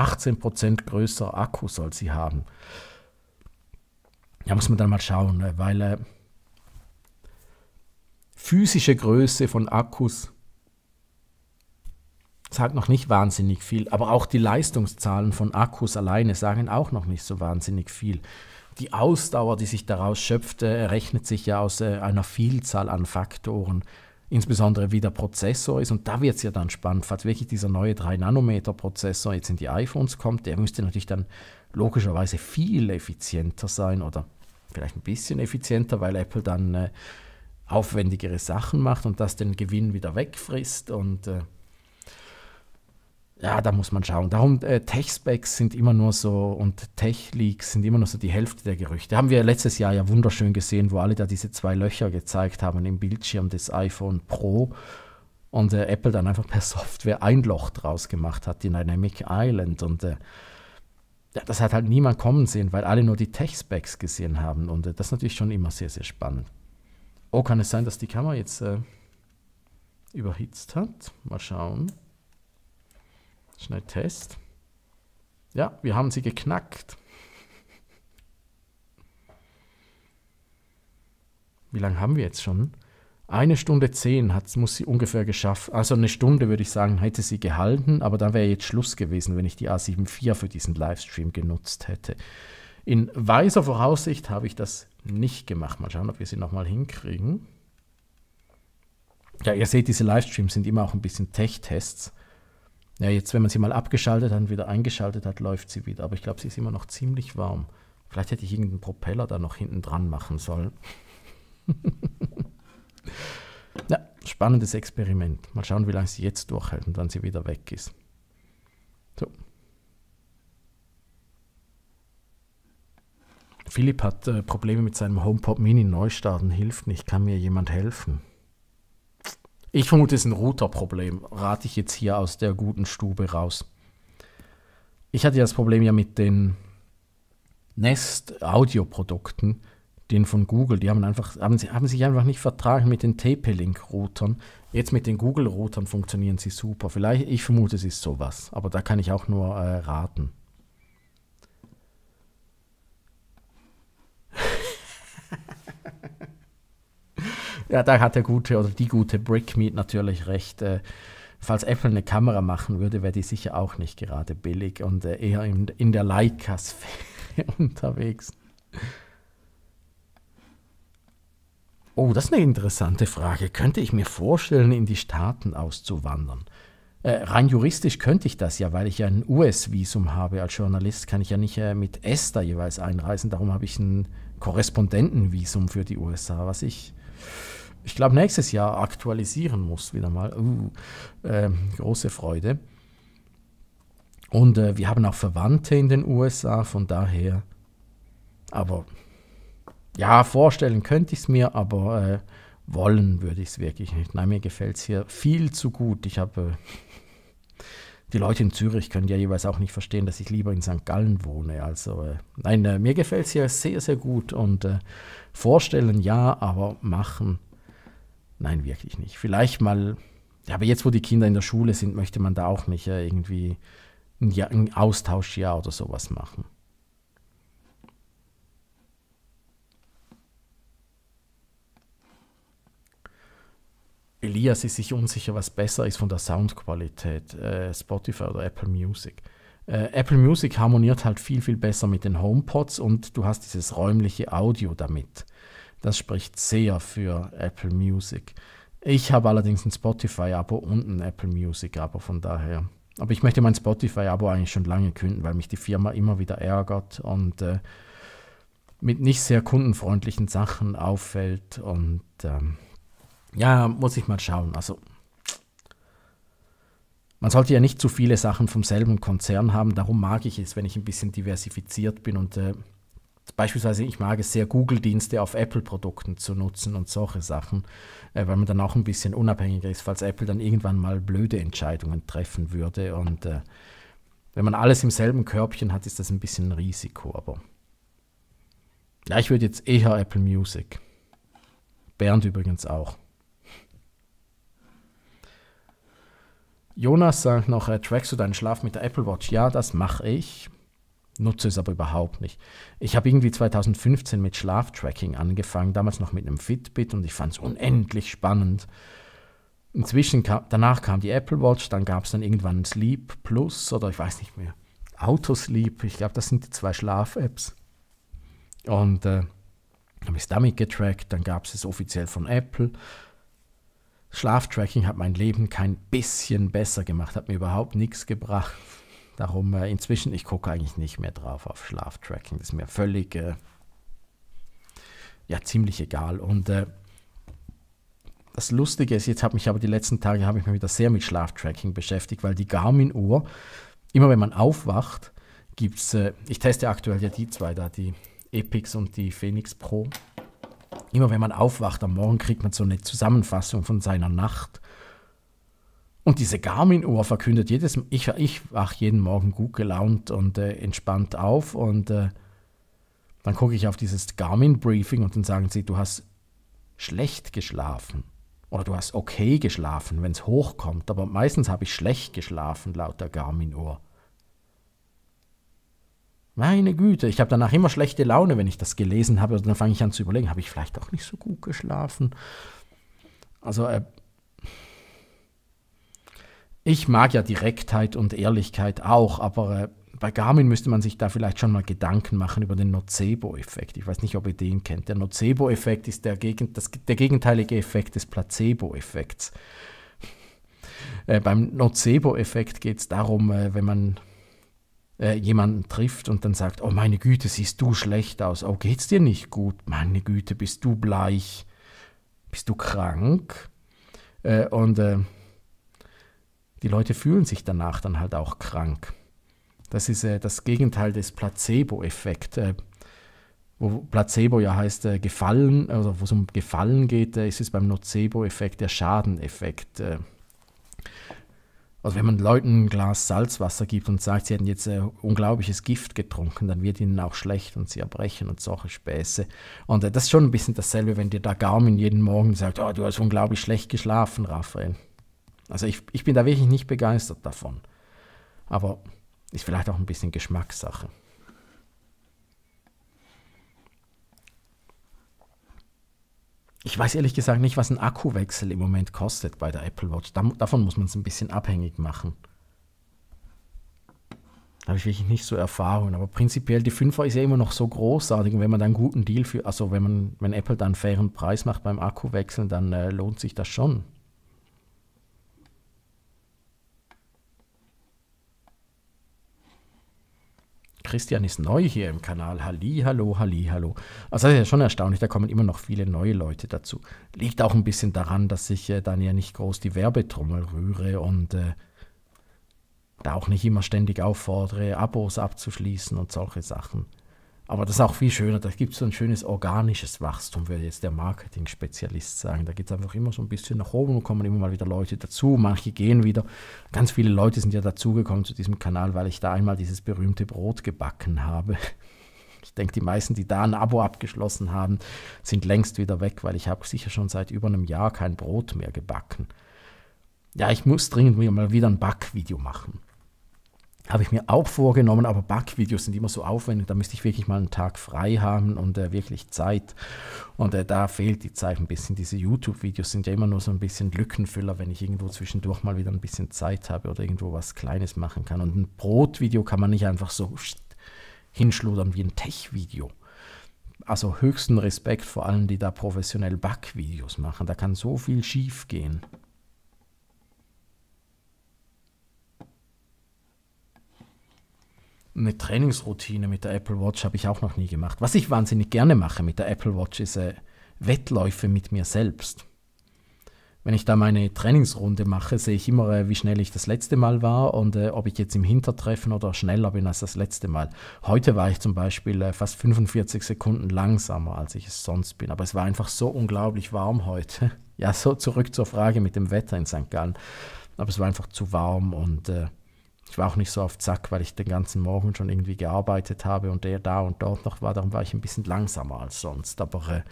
18% größer Akku soll sie haben. Da muss man dann mal schauen, ne, weil äh, physische Größe von Akkus sagt noch nicht wahnsinnig viel, aber auch die Leistungszahlen von Akkus alleine sagen auch noch nicht so wahnsinnig viel. Die Ausdauer, die sich daraus schöpfte, rechnet sich ja aus äh, einer Vielzahl an Faktoren insbesondere wie der Prozessor ist. Und da wird es ja dann spannend, falls wirklich dieser neue 3-Nanometer-Prozessor jetzt in die iPhones kommt, der müsste natürlich dann logischerweise viel effizienter sein oder vielleicht ein bisschen effizienter, weil Apple dann äh, aufwendigere Sachen macht und das den Gewinn wieder wegfrisst und äh, ja, da muss man schauen. Darum, äh, Tech-Specs sind immer nur so und Tech-Leaks sind immer nur so die Hälfte der Gerüchte. Haben wir letztes Jahr ja wunderschön gesehen, wo alle da diese zwei Löcher gezeigt haben im Bildschirm des iPhone Pro und äh, Apple dann einfach per [laughs] Software ein Loch draus gemacht hat, die Dynamic Island. Und äh, das hat halt niemand kommen sehen, weil alle nur die Tech-Specs gesehen haben. Und äh, das ist natürlich schon immer sehr, sehr spannend. Oh, kann es sein, dass die Kamera jetzt äh, überhitzt hat? Mal schauen. Schnell Test. Ja, wir haben sie geknackt. Wie lange haben wir jetzt schon? Eine Stunde zehn hat, muss sie ungefähr geschafft. Also eine Stunde würde ich sagen, hätte sie gehalten, aber dann wäre jetzt Schluss gewesen, wenn ich die A74 für diesen Livestream genutzt hätte. In weiser Voraussicht habe ich das nicht gemacht. Mal schauen, ob wir sie nochmal hinkriegen. Ja, ihr seht, diese Livestreams sind immer auch ein bisschen Tech-Tests. Ja, jetzt, wenn man sie mal abgeschaltet hat und wieder eingeschaltet hat, läuft sie wieder. Aber ich glaube, sie ist immer noch ziemlich warm. Vielleicht hätte ich irgendeinen Propeller da noch hinten dran machen sollen. [laughs] ja, spannendes Experiment. Mal schauen, wie lange sie jetzt durchhält und dann sie wieder weg ist. So. Philipp hat äh, Probleme mit seinem HomePod Mini Neustarten. Hilft nicht, kann mir jemand helfen? Ich vermute, es ist ein Routerproblem, rate ich jetzt hier aus der guten Stube raus. Ich hatte ja das Problem ja mit den Nest-Audio-Produkten, den von Google, die haben, einfach, haben, haben sich einfach nicht vertragen mit den TP-Link-Routern. Jetzt mit den Google-Routern funktionieren sie super. Vielleicht, ich vermute, es ist sowas, aber da kann ich auch nur äh, raten. Ja, da hat der gute oder die gute Brickmeat natürlich recht. Äh, falls Apple eine Kamera machen würde, wäre die sicher auch nicht gerade billig und äh, eher in, in der Leica-Sphäre [laughs] unterwegs. Oh, das ist eine interessante Frage. Könnte ich mir vorstellen, in die Staaten auszuwandern? Äh, rein juristisch könnte ich das ja, weil ich ja ein US-Visum habe. Als Journalist kann ich ja nicht äh, mit Esther jeweils einreisen. Darum habe ich ein Korrespondentenvisum für die USA, was ich ich glaube, nächstes Jahr aktualisieren muss, wieder mal. Uh, äh, große Freude. Und äh, wir haben auch Verwandte in den USA, von daher. Aber ja, vorstellen könnte ich es mir, aber äh, wollen würde ich es wirklich nicht. Nein, mir gefällt es hier viel zu gut. Ich habe. Äh, die Leute in Zürich können ja jeweils auch nicht verstehen, dass ich lieber in St. Gallen wohne. Also, äh, nein, äh, mir gefällt es hier sehr, sehr gut und äh, vorstellen ja, aber machen Nein, wirklich nicht. Vielleicht mal, ja, aber jetzt, wo die Kinder in der Schule sind, möchte man da auch nicht ja, irgendwie ein, ja ein Austauschjahr oder sowas machen. Elias ist sich unsicher, was besser ist von der Soundqualität, äh, Spotify oder Apple Music. Äh, Apple Music harmoniert halt viel, viel besser mit den HomePods und du hast dieses räumliche Audio damit. Das spricht sehr für Apple Music. Ich habe allerdings ein Spotify-Abo und ein Apple Music-Abo, von daher. Aber ich möchte mein Spotify-Abo eigentlich schon lange künden, weil mich die Firma immer wieder ärgert und äh, mit nicht sehr kundenfreundlichen Sachen auffällt. Und ähm, ja, muss ich mal schauen. Also man sollte ja nicht zu viele Sachen vom selben Konzern haben. Darum mag ich es, wenn ich ein bisschen diversifiziert bin und äh, beispielsweise, ich mag es sehr, Google-Dienste auf Apple-Produkten zu nutzen und solche Sachen, äh, weil man dann auch ein bisschen unabhängiger ist, falls Apple dann irgendwann mal blöde Entscheidungen treffen würde. Und äh, wenn man alles im selben Körbchen hat, ist das ein bisschen ein Risiko, aber. Ja, ich würde jetzt eher Apple Music. Bernd übrigens auch. Jonas sagt noch, äh, trackst du deinen Schlaf mit der Apple Watch? Ja, das mache ich nutze es aber überhaupt nicht. Ich habe irgendwie 2015 mit Schlaftracking angefangen, damals noch mit einem Fitbit und ich fand es unendlich spannend. Inzwischen kam, danach kam die Apple Watch, dann gab es dann irgendwann Sleep Plus oder ich weiß nicht mehr. Autosleep, ich glaube, das sind die zwei Schlaf-Apps. Und äh, habe ich es damit getrackt, dann gab es es offiziell von Apple. Schlaftracking hat mein Leben kein bisschen besser gemacht, hat mir überhaupt nichts gebracht. Darum äh, inzwischen, ich gucke eigentlich nicht mehr drauf auf Schlaftracking. Das ist mir völlig, äh, ja, ziemlich egal. Und äh, das Lustige ist, jetzt habe ich aber die letzten Tage habe ich mich wieder sehr mit Schlaftracking beschäftigt, weil die Garmin-Uhr, immer wenn man aufwacht, gibt es, äh, ich teste aktuell ja die zwei da, die Epix und die Phoenix Pro. Immer wenn man aufwacht am Morgen, kriegt man so eine Zusammenfassung von seiner Nacht. Und diese Garmin-Uhr verkündet jedes Mal, ich, ich wache jeden Morgen gut gelaunt und äh, entspannt auf und äh, dann gucke ich auf dieses Garmin-Briefing und dann sagen sie, du hast schlecht geschlafen oder du hast okay geschlafen, wenn es hochkommt, aber meistens habe ich schlecht geschlafen laut der Garmin-Uhr. Meine Güte, ich habe danach immer schlechte Laune, wenn ich das gelesen habe. Und dann fange ich an zu überlegen, habe ich vielleicht auch nicht so gut geschlafen? Also äh, ich mag ja Direktheit und Ehrlichkeit auch, aber äh, bei Garmin müsste man sich da vielleicht schon mal Gedanken machen über den Nocebo-Effekt. Ich weiß nicht, ob ihr den kennt. Der Nocebo-Effekt ist der, Gegen das, der gegenteilige Effekt des Placebo-Effekts. Äh, beim Nocebo-Effekt geht es darum, äh, wenn man äh, jemanden trifft und dann sagt, oh meine Güte, siehst du schlecht aus, oh geht's dir nicht gut, meine Güte, bist du bleich, bist du krank? Äh, und äh, die Leute fühlen sich danach dann halt auch krank. Das ist äh, das Gegenteil des Placebo-Effekt, äh, wo Placebo ja heißt äh, Gefallen, also wo es um Gefallen geht, äh, ist es beim Nocebo-Effekt der Schadeneffekt. Äh. also wenn man Leuten ein Glas Salzwasser gibt und sagt, sie hätten jetzt äh, unglaubliches Gift getrunken, dann wird ihnen auch schlecht und sie erbrechen und solche Späße. Und das ist schon ein bisschen dasselbe, wenn dir da Gaumen jeden Morgen sagt, oh, du hast unglaublich schlecht geschlafen, Raphael. Also ich, ich bin da wirklich nicht begeistert davon. Aber ist vielleicht auch ein bisschen Geschmackssache. Ich weiß ehrlich gesagt nicht, was ein Akkuwechsel im Moment kostet bei der Apple Watch. davon muss man es ein bisschen abhängig machen. Da habe ich wirklich nicht so Erfahrung. Aber prinzipiell, die 5er ist ja immer noch so großartig. Und wenn man dann einen guten Deal für, also wenn man, wenn Apple dann einen fairen Preis macht beim Akkuwechseln, dann äh, lohnt sich das schon. Christian ist neu hier im Kanal. Halli, hallo, halli, hallo. Also das ist ja schon erstaunlich, da kommen immer noch viele neue Leute dazu. Liegt auch ein bisschen daran, dass ich äh, dann ja nicht groß die Werbetrommel rühre und äh, da auch nicht immer ständig auffordere, Abos abzuschließen und solche Sachen. Aber das ist auch viel schöner. Da gibt es so ein schönes organisches Wachstum, würde jetzt der Marketing-Spezialist sagen. Da geht es einfach immer so ein bisschen nach oben und kommen immer mal wieder Leute dazu. Manche gehen wieder. Ganz viele Leute sind ja dazugekommen zu diesem Kanal, weil ich da einmal dieses berühmte Brot gebacken habe. [laughs] Ich denke, die meisten, die da ein Abo abgeschlossen haben, sind längst wieder weg, weil ich habe sicher schon seit über einem Jahr kein Brot mehr gebacken. Ja, ich muss dringend mal wieder ein Backvideo machen habe ich mir auch vorgenommen, aber Backvideos sind immer so aufwendig, da müsste ich wirklich mal einen Tag frei haben und äh, wirklich Zeit. Und äh, da fehlt die Zeit ein bisschen. Diese YouTube-Videos sind ja immer nur so ein bisschen Lückenfüller, wenn ich irgendwo zwischendurch mal wieder ein bisschen Zeit habe oder irgendwo was Kleines machen kann. Und ein Brotvideo kann man nicht einfach so hinschludern wie ein Tech-Video. Also höchsten Respekt vor allen, die da professionell Backvideos machen. Da kann so viel schief gehen. eine Trainingsroutine mit der Apple Watch habe ich auch noch nie gemacht. Was ich wahnsinnig gerne mache mit der Apple Watch ist äh, Wettläufe mit mir selbst. Wenn ich da meine Trainingsrunde mache, sehe ich immer, äh, wie schnell ich das letzte Mal war und äh, ob ich jetzt im Hintertreffen oder schneller bin als das letzte Mal. Heute war ich zum Beispiel äh, fast 45 Sekunden langsamer, als ich es sonst bin. Aber es war einfach so unglaublich warm heute. [laughs] ja, so zurück zur Frage mit dem Wetter in St. Gallen. Aber es war einfach zu warm und äh, ich war auch nicht so auf Zack, weil ich den ganzen Morgen schon irgendwie gearbeitet habe und der da und dort noch war. Darum war ich ein bisschen langsamer als sonst. Aber äh,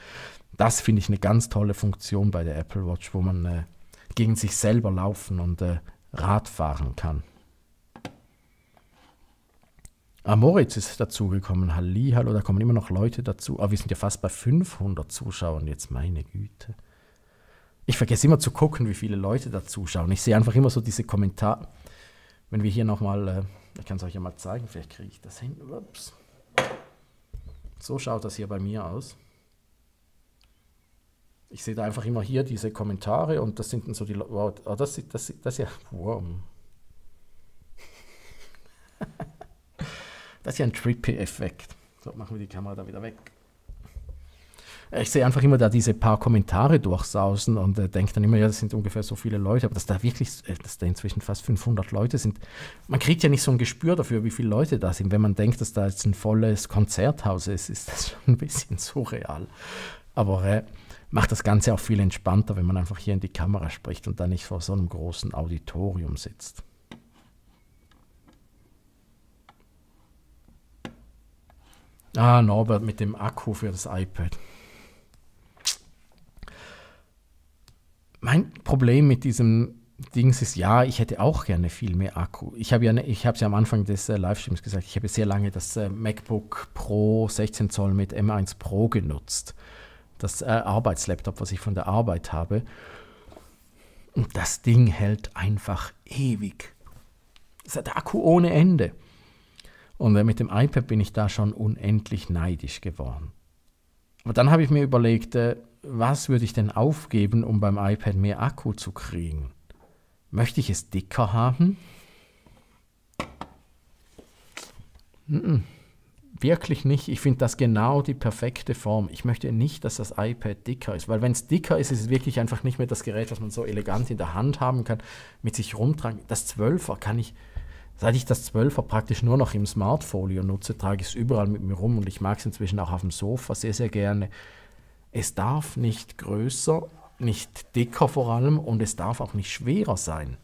das finde ich eine ganz tolle Funktion bei der Apple Watch, wo man äh, gegen sich selber laufen und äh, Rad fahren kann. Ah, Moritz ist dazugekommen. Halli, hallo, da kommen immer noch Leute dazu. Ah, wir sind ja fast bei 500 Zuschauern jetzt, meine Güte. Ich vergesse immer zu gucken, wie viele Leute da zuschauen. Ich sehe einfach immer so diese Kommentare. Wenn wir hier nochmal, äh, ich kann es euch ja mal zeigen, vielleicht kriege ich das hin. Ups. So schaut das hier bei mir aus. Ich sehe da einfach immer hier diese Kommentare und das sind dann so die Leute. Wow, oh, das, das, das, das ja. Wow. [laughs] das ist ja ein Trippy-Effekt. So, machen wir die Kamera da wieder weg ich sehe einfach immer da diese paar Kommentare durchsausen und äh, denke dann immer, ja, das sind ungefähr so viele Leute, aber dass da wirklich, äh, dass da inzwischen fast 500 Leute sind, man kriegt ja nicht so ein Gespür dafür, wie viele Leute da sind. Wenn man denkt, dass da jetzt ein volles Konzerthaus ist, ist das [laughs] schon ein bisschen surreal. Aber äh, macht das Ganze auch viel entspannter, wenn man einfach hier in die Kamera spricht und da nicht vor so einem großen Auditorium sitzt. Ah, Norbert mit dem Akku für das iPad. mein Problem mit diesem Dings ist, ja, ich hätte auch gerne viel mehr Akku. Ich habe ja, ne, ich habe es ja am Anfang des äh, Livestreams gesagt, ich habe sehr lange das äh, MacBook Pro 16 Zoll mit M1 Pro genutzt. Das äh, Arbeitslaptop, was ich von der Arbeit habe. Und das Ding hält einfach ewig. Das hat der Akku ohne Ende. Und äh, mit dem iPad bin ich da schon unendlich neidisch geworden. Aber dann habe ich mir überlegt, äh, was würde ich denn aufgeben, um beim iPad mehr Akku zu kriegen? Möchte ich es dicker haben? Nein, hm, wirklich nicht. Ich finde das genau die perfekte Form. Ich möchte nicht, dass das iPad dicker ist, weil wenn es dicker ist, ist es wirklich einfach nicht mehr das Gerät, was man so elegant in der Hand haben kann, mit sich rumtragen. Das 12er kann ich, seit ich das 12er praktisch nur noch im Smartfolio nutze, trage ich es überall mit mir rum und ich mag es inzwischen auch auf dem Sofa sehr, sehr gerne. Es darf nicht größer, nicht dicker vor allem und es darf auch nicht schwerer sein.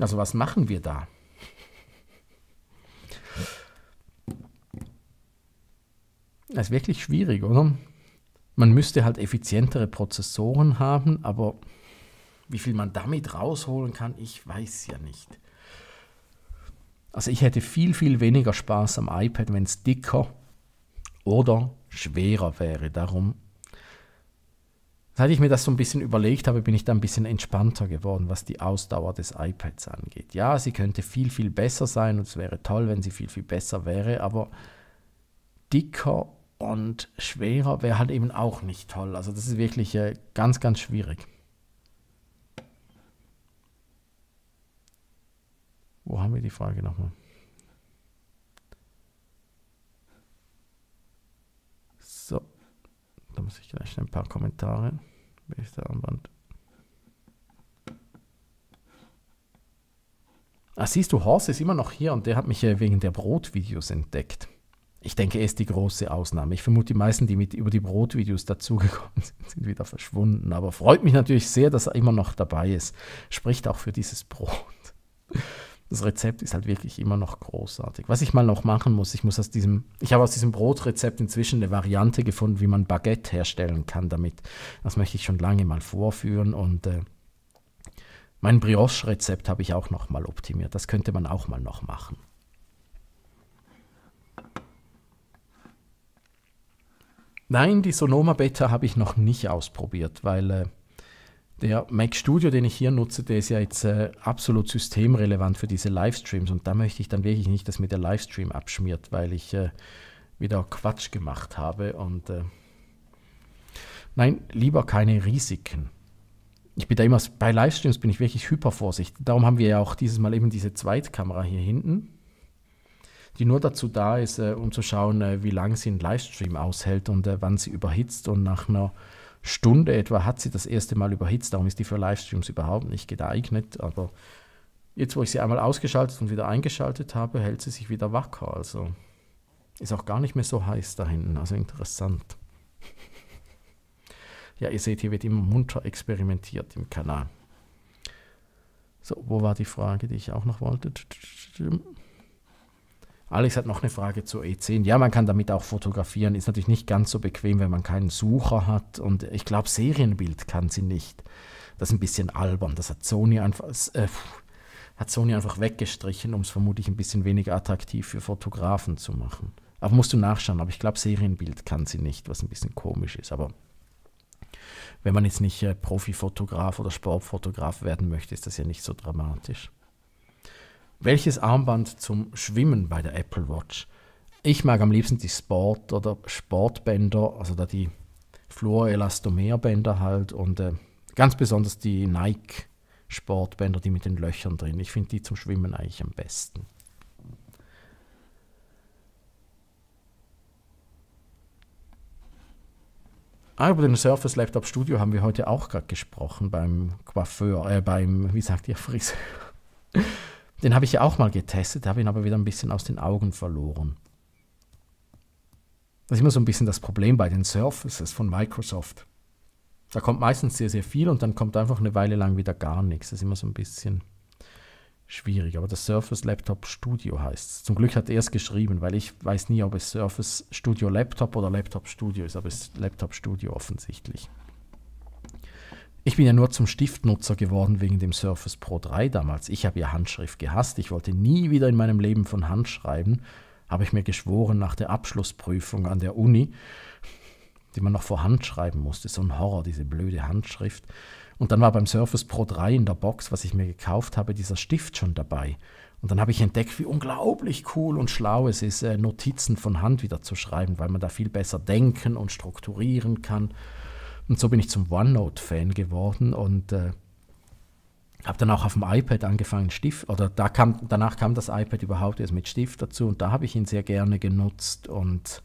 Also was machen wir da? Das ist wirklich schwierig, oder? Man müsste halt effizientere Prozessoren haben, aber wie viel man damit rausholen kann, ich weiß ja nicht. Also ich hätte viel, viel weniger Spaß am iPad, wenn es dicker oder schwerer wäre. Darum, seit ich mir das so ein bisschen überlegt habe, bin ich da ein bisschen entspannter geworden, was die Ausdauer des iPads angeht. Ja, sie könnte viel, viel besser sein und es wäre toll, wenn sie viel, viel besser wäre, aber dicker und schwerer wäre halt eben auch nicht toll. Also das ist wirklich äh, ganz, ganz schwierig. Wo haben wir die Frage nochmal? Da muss ich gleich ein paar Kommentare. Wer ist der Anwand? Ah, siehst du, Horst ist immer noch hier und der hat mich ja wegen der Brotvideos entdeckt. Ich denke, er ist die große Ausnahme. Ich vermute, die meisten, die mit über die Brotvideos dazugekommen [laughs] sind, sind wieder verschwunden. Aber freut mich natürlich sehr, dass er immer noch dabei ist. Spricht auch für dieses Brot das Rezept ist halt wirklich immer noch großartig. Was ich mal noch machen muss, ich muss aus diesem, ich habe aus diesem Brotrezept inzwischen eine Variante gefunden, wie man Baguette herstellen kann damit. Das möchte ich schon lange mal vorführen und äh, mein Brioche-Rezept habe ich auch noch mal optimiert. Das könnte man auch mal noch machen. Nein, die Sonoma Beta habe ich noch nicht ausprobiert, weil äh, der Mac Studio, den ich hier nutze, der ist ja jetzt äh, absolut systemrelevant für diese Livestreams und da möchte ich dann wirklich nicht, dass mir der Livestream abschmiert, weil ich äh, wieder Quatsch gemacht habe und äh, nein, lieber keine Risiken. Ich bin da immer, bei Livestreams bin ich wirklich hypervorsichtig. Darum haben wir ja auch dieses Mal eben diese Zweitkamera hier hinten, die nur dazu da ist, äh, um zu schauen, äh, wie lange sie einen Livestream aushält und äh, wann sie überhitzt und nach einer Stunde etwa hat sie das erste Mal überhitzt, darum ist die für Livestreams überhaupt nicht geeignet, aber jetzt, wo ich sie einmal ausgeschaltet und wieder eingeschaltet habe, hält sie sich wieder wacker, also ist auch gar nicht mehr so heiß da hinten, also interessant. [laughs] ja, ihr seht, hier wird immer munter experimentiert im Kanal. So, wo war die Frage, die ich auch noch wollte? Alex hat noch eine Frage zur E10. Ja, man kann damit auch fotografieren. Ist natürlich nicht ganz so bequem, wenn man keinen Sucher hat. Und ich glaube, Serienbild kann sie nicht. Das ist ein bisschen albern. Das hat Sony einfach, äh, hat Sony einfach weggestrichen, um es vermutlich ein bisschen weniger attraktiv für Fotografen zu machen. Aber musst du nachschauen. Aber ich glaube, Serienbild kann sie nicht, was ein bisschen komisch ist. Aber wenn man jetzt nicht äh, Profifotograf oder Sportfotograf werden möchte, ist das ja nicht so dramatisch. Welches Armband zum Schwimmen bei der Apple Watch? Ich mag am liebsten die Sport- oder Sportbänder, also da die Fluorelastomerbänder halt und äh, ganz besonders die Nike Sportbänder, die mit den Löchern drin. Ich finde die zum Schwimmen eigentlich am besten. Ah, über den Surface Laptop Studio haben wir heute auch gerade gesprochen beim Coiffeur, äh, beim, wie sagt ihr, Friseur. Den habe ich ja auch mal getestet, habe ihn aber wieder ein bisschen aus den Augen verloren. Das ist immer so ein bisschen das Problem bei den Surfaces von Microsoft. Da kommt meistens sehr, sehr viel und dann kommt einfach eine Weile lang wieder gar nichts. Das ist immer so ein bisschen schwierig. Aber das Surface Laptop Studio heißt es. Zum Glück hat er es geschrieben, weil ich weiß nie, ob es Surface Studio Laptop oder Laptop Studio ist, aber es ist Laptop Studio offensichtlich. Ich bin ja nur zum Stiftnutzer geworden wegen dem Surface Pro 3 damals. Ich habe ja Handschrift gehasst. Ich wollte nie wieder in meinem Leben von Hand schreiben, habe ich mir geschworen nach der Abschlussprüfung an der Uni, die man noch vor Hand schreiben musste. So ein Horror, diese blöde Handschrift. Und dann war beim Surface Pro 3 in der Box, was ich mir gekauft habe, dieser Stift schon dabei. Und dann habe ich entdeckt, wie unglaublich cool und schlau es ist, äh, Notizen von Hand wieder zu schreiben, weil man da viel besser denken und strukturieren kann. Und so bin ich zum OneNote-Fan geworden und äh, habe dann auch auf dem iPad angefangen, Stift, oder da kam, danach kam das iPad überhaupt erst mit Stift dazu und da habe ich ihn sehr gerne genutzt und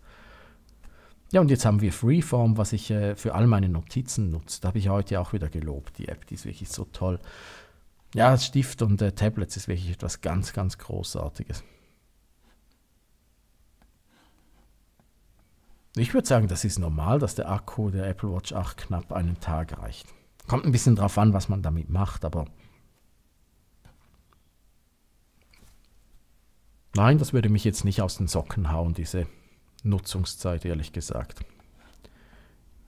ja, und jetzt haben wir Freeform, was ich äh, für all meine Notizen nutze. Da habe ich heute auch wieder gelobt, die App, die ist wirklich so toll. Ja, Stift und äh, Tablets ist wirklich etwas ganz, ganz Großartiges. Ich würde sagen, das ist normal, dass der Akku der Apple Watch 8 knapp einen Tag reicht. Kommt ein bisschen drauf an, was man damit macht, aber. Nein, das würde mich jetzt nicht aus den Socken hauen, diese Nutzungszeit, ehrlich gesagt.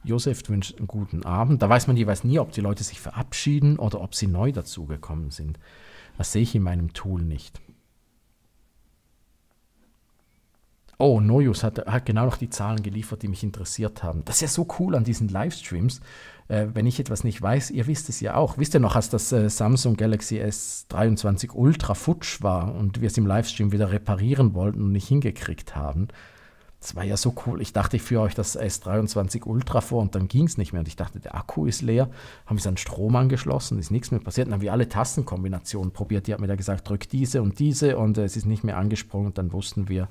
Josef wünscht einen guten Abend. Da weiß man jeweils nie, ob die Leute sich verabschieden oder ob sie neu dazugekommen sind. Das sehe ich in meinem Tool nicht. Oh, Noyus hat, hat genau noch die Zahlen geliefert, die mich interessiert haben. Das ist ja so cool an diesen Livestreams. Äh, wenn ich etwas nicht weiß, ihr wisst es ja auch. Wisst ihr noch, als das äh, Samsung Galaxy S23 Ultra futsch war und wir es im Livestream wieder reparieren wollten und nicht hingekriegt haben? Das war ja so cool. Ich dachte, ich führe euch das S23 Ultra vor und dann ging es nicht mehr. Und ich dachte, der Akku ist leer. Haben wir es an Strom angeschlossen, ist nichts mehr passiert. Dann haben wir alle Tastenkombinationen probiert. Die hat mir da gesagt, drück diese und diese und äh, es ist nicht mehr angesprungen. Und dann wussten wir,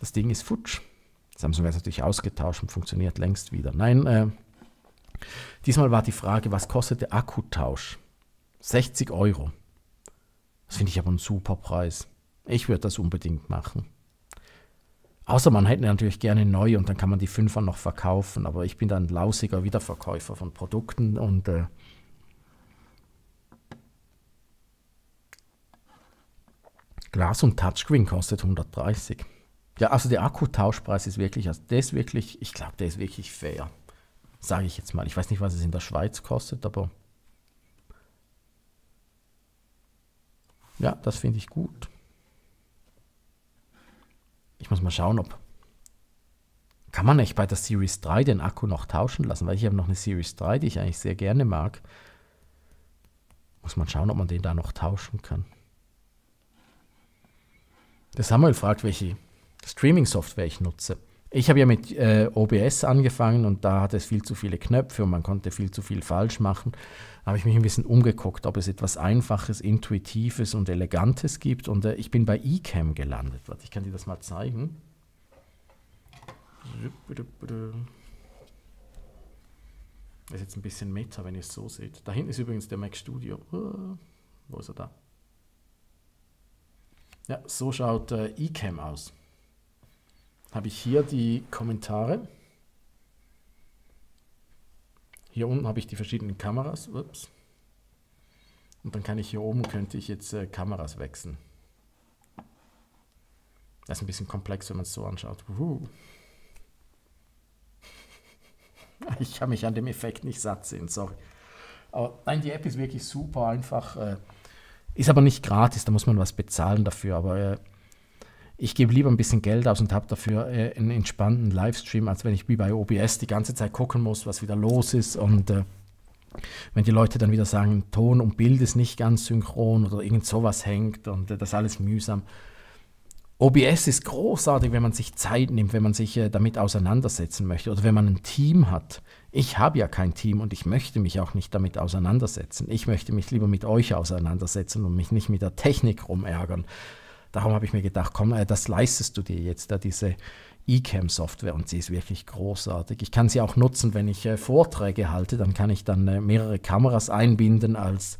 das Ding ist futsch. Samsung wird natürlich ausgetauscht und funktioniert längst wieder. Nein, äh, diesmal war die Frage, was kostet der Akkutausch? 60 Euro. Das finde ich aber einen super Preis. Ich würde das unbedingt machen. Außer man hätte natürlich gerne neu und dann kann man die Fünfer noch verkaufen, aber ich bin dann lausiger Wiederverkäufer von Produkten und äh, Glas und Touchscreen kostet 130. Ja, also der Akkutauschpreis ist wirklich, also der ist wirklich, ich glaube, der ist wirklich fair. Sage ich jetzt mal. Ich weiß nicht, was es in der Schweiz kostet, aber. Ja, das finde ich gut. Ich muss mal schauen, ob. Kann man nicht bei der Series 3 den Akku noch tauschen lassen? Weil ich habe noch eine Series 3, die ich eigentlich sehr gerne mag. Muss man schauen, ob man den da noch tauschen kann. Der Samuel fragt, welche Streaming-Software ich nutze. Ich habe ja mit äh, OBS angefangen und da hatte es viel zu viele Knöpfe und man konnte viel zu viel falsch machen. Da habe ich mich ein bisschen umgeguckt, ob es etwas Einfaches, Intuitives und Elegantes gibt. Und äh, ich bin bei eCam gelandet. Warte, ich kann dir das mal zeigen. Das ist jetzt ein bisschen Meta, wenn ihr es so seht. Da hinten ist übrigens der Mac Studio. Uh, wo ist er da? Ja, so schaut äh, eCam aus habe ich hier die Kommentare. Hier unten habe ich die verschiedenen Kameras. Ups. Und dann kann ich hier oben, könnte ich jetzt äh, Kameras wechseln. Das ist ein bisschen komplex, wenn man es so anschaut. Uhuh. [laughs] Ich kann mich an dem Effekt nicht satt sehen, sorry. Aber nein, die App ist wirklich super einfach. Äh, ist aber nicht gratis, da muss man was bezahlen dafür. Aber äh, ich gebe lieber ein bisschen Geld aus und habe dafür äh, einen entspannten Livestream, als wenn ich wie bei OBS die ganze Zeit gucken muss, was wieder los ist und äh, wenn die Leute dann wieder sagen, Ton und Bild ist nicht ganz synchron oder irgend sowas hängt und äh, das alles mühsam. OBS ist großartig, wenn man sich Zeit nimmt, wenn man sich äh, damit auseinandersetzen möchte oder wenn man ein Team hat. Ich habe ja kein Team und ich möchte mich auch nicht damit auseinandersetzen. Ich möchte mich lieber mit euch auseinandersetzen und mich nicht mit der Technik rumärgern. Darum habe ich mir gedacht, komm, äh, das leistest du dir jetzt, da diese eCam-Software und sie ist wirklich großartig. Ich kann sie auch nutzen, wenn ich äh, Vorträge halte, dann kann ich dann äh, mehrere Kameras einbinden als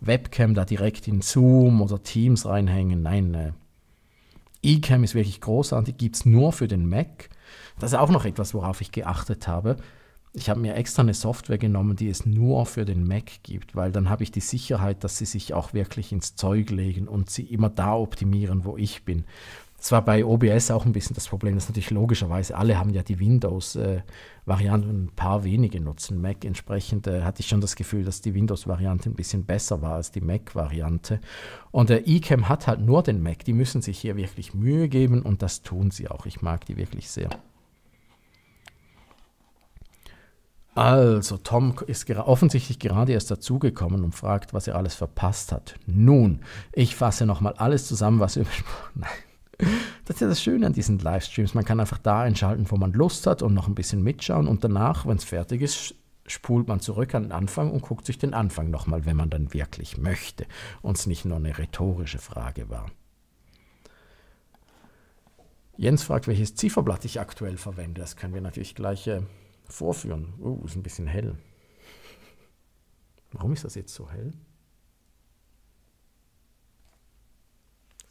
Webcam da direkt in Zoom oder Teams reinhängen. Nein, eCam ist wirklich großartig, gibt es nur für den Mac. Das ist auch noch etwas, worauf ich geachtet habe ich habe mir extra eine Software genommen, die es nur für den Mac gibt, weil dann habe ich die Sicherheit, dass sie sich auch wirklich ins Zeug legen und sie immer da optimieren, wo ich bin. Das war bei OBS auch ein bisschen das Problem, dass natürlich logischerweise, alle haben ja die Windows-Variante und ein paar wenige nutzen Mac. Entsprechend äh, hatte ich schon das Gefühl, dass die Windows-Variante ein bisschen besser war als die Mac-Variante. Und der äh, eCam hat halt nur den Mac, die müssen sich hier wirklich Mühe geben und das tun sie auch. Ich mag die wirklich sehr. Also, Tom ist ger offensichtlich gerade erst dazugekommen und fragt, was er alles verpasst hat. Nun, ich fasse nochmal alles zusammen, was wir besprochen haben. [laughs] Das ist ja das Schöne an diesen Livestreams. Man kann einfach da einschalten, wo man Lust hat und noch ein bisschen mitschauen. Und danach, wenn es fertig ist, spult man zurück an den Anfang und guckt sich den Anfang nochmal, wenn man dann wirklich möchte und es nicht nur eine rhetorische Frage war. Jens fragt, welches Zifferblatt ich aktuell verwende. Das können wir natürlich gleich. Äh vorführen. Oh, ist ein bisschen hell. Warum ist das jetzt so hell?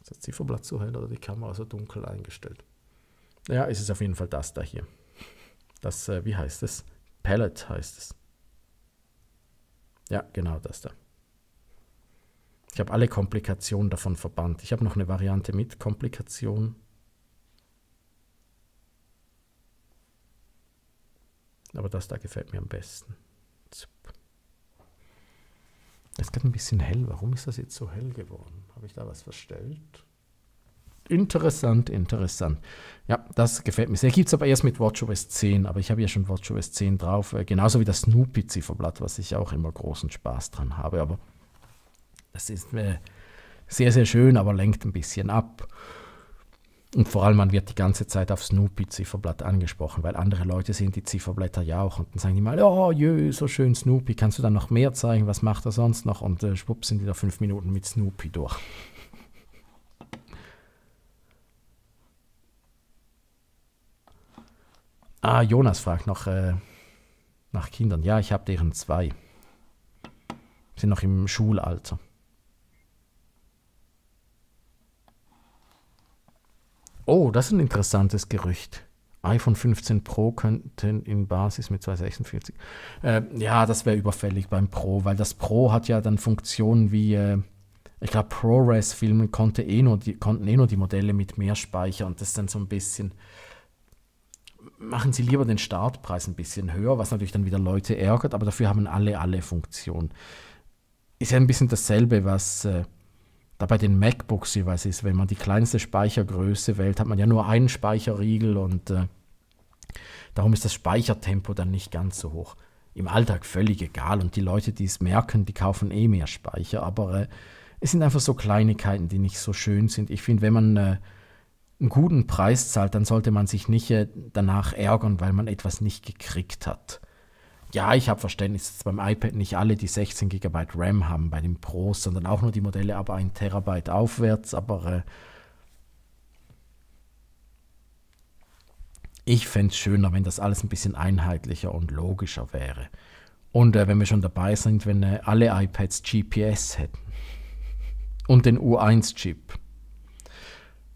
Ist das Zifferblatt so hell oder die Kamera so dunkel eingestellt? Ja, es ist auf jeden Fall das da hier. Das, äh, wie heißt es? Palette heißt es. Ja, genau das da. Ich habe alle Komplikationen davon verbannt. Ich habe noch eine Variante mit Komplikationen. Aber das da gefällt mir am besten. Es gerade ein bisschen hell. Warum ist das jetzt so hell geworden? Habe ich da was verstellt? Interessant, interessant. Ja, das gefällt mir sehr. Gibt es aber erst mit WatchOS 10, aber ich habe ja schon WatchOS 10 drauf, äh, genauso wie das Snoopy-Zifferblatt, was ich auch immer großen Spaß dran habe. Aber das ist äh, sehr, sehr schön, aber lenkt ein bisschen ab. Und vor allem, man wird die ganze Zeit auf Snoopy-Zifferblatt angesprochen, weil andere Leute sehen die Zifferblätter ja auch und dann sagen die mal, oh jö, so schön Snoopy, kannst du dann noch mehr zeigen, was macht er sonst noch? Und äh, schwupp sind wieder fünf Minuten mit Snoopy durch. [laughs] Ah, Jonas fragt noch äh, nach Kindern. Ja, ich habe deren zwei. Sind noch im Schulalter. Oh, das ist ein interessantes Gerücht. iPhone 15 Pro könnten in Basis mit 246. Äh, ja, das wäre überfällig beim Pro, weil das Pro hat ja dann Funktionen wie, äh, ich glaube, ProRes-Filmen konnte eh konnten eh nur die Modelle mit mehr Speicher und das dann so ein bisschen. Machen Sie lieber den Startpreis ein bisschen höher, was natürlich dann wieder Leute ärgert, aber dafür haben alle alle Funktionen. Ist ja ein bisschen dasselbe, was. Äh, da bei den MacBooks jeweils ist, wenn man die kleinste Speichergröße wählt, hat man ja nur einen Speicherriegel und äh, darum ist das Speichertempo dann nicht ganz so hoch. Im Alltag völlig egal und die Leute, die es merken, die kaufen eh mehr Speicher, aber äh, es sind einfach so Kleinigkeiten, die nicht so schön sind. Ich finde, wenn man äh, einen guten Preis zahlt, dann sollte man sich nicht äh, danach ärgern, weil man etwas nicht gekriegt hat ja, ich habe Verständnis, dass beim iPad nicht alle die 16 GB RAM haben, bei den Pros, sondern auch nur die Modelle ab 1 Terabyte aufwärts, aber äh, ich fände es schöner, wenn das alles ein bisschen einheitlicher und logischer wäre. Und äh, wenn wir schon dabei sind, wenn äh, alle iPads GPS hätten und den U1-Chip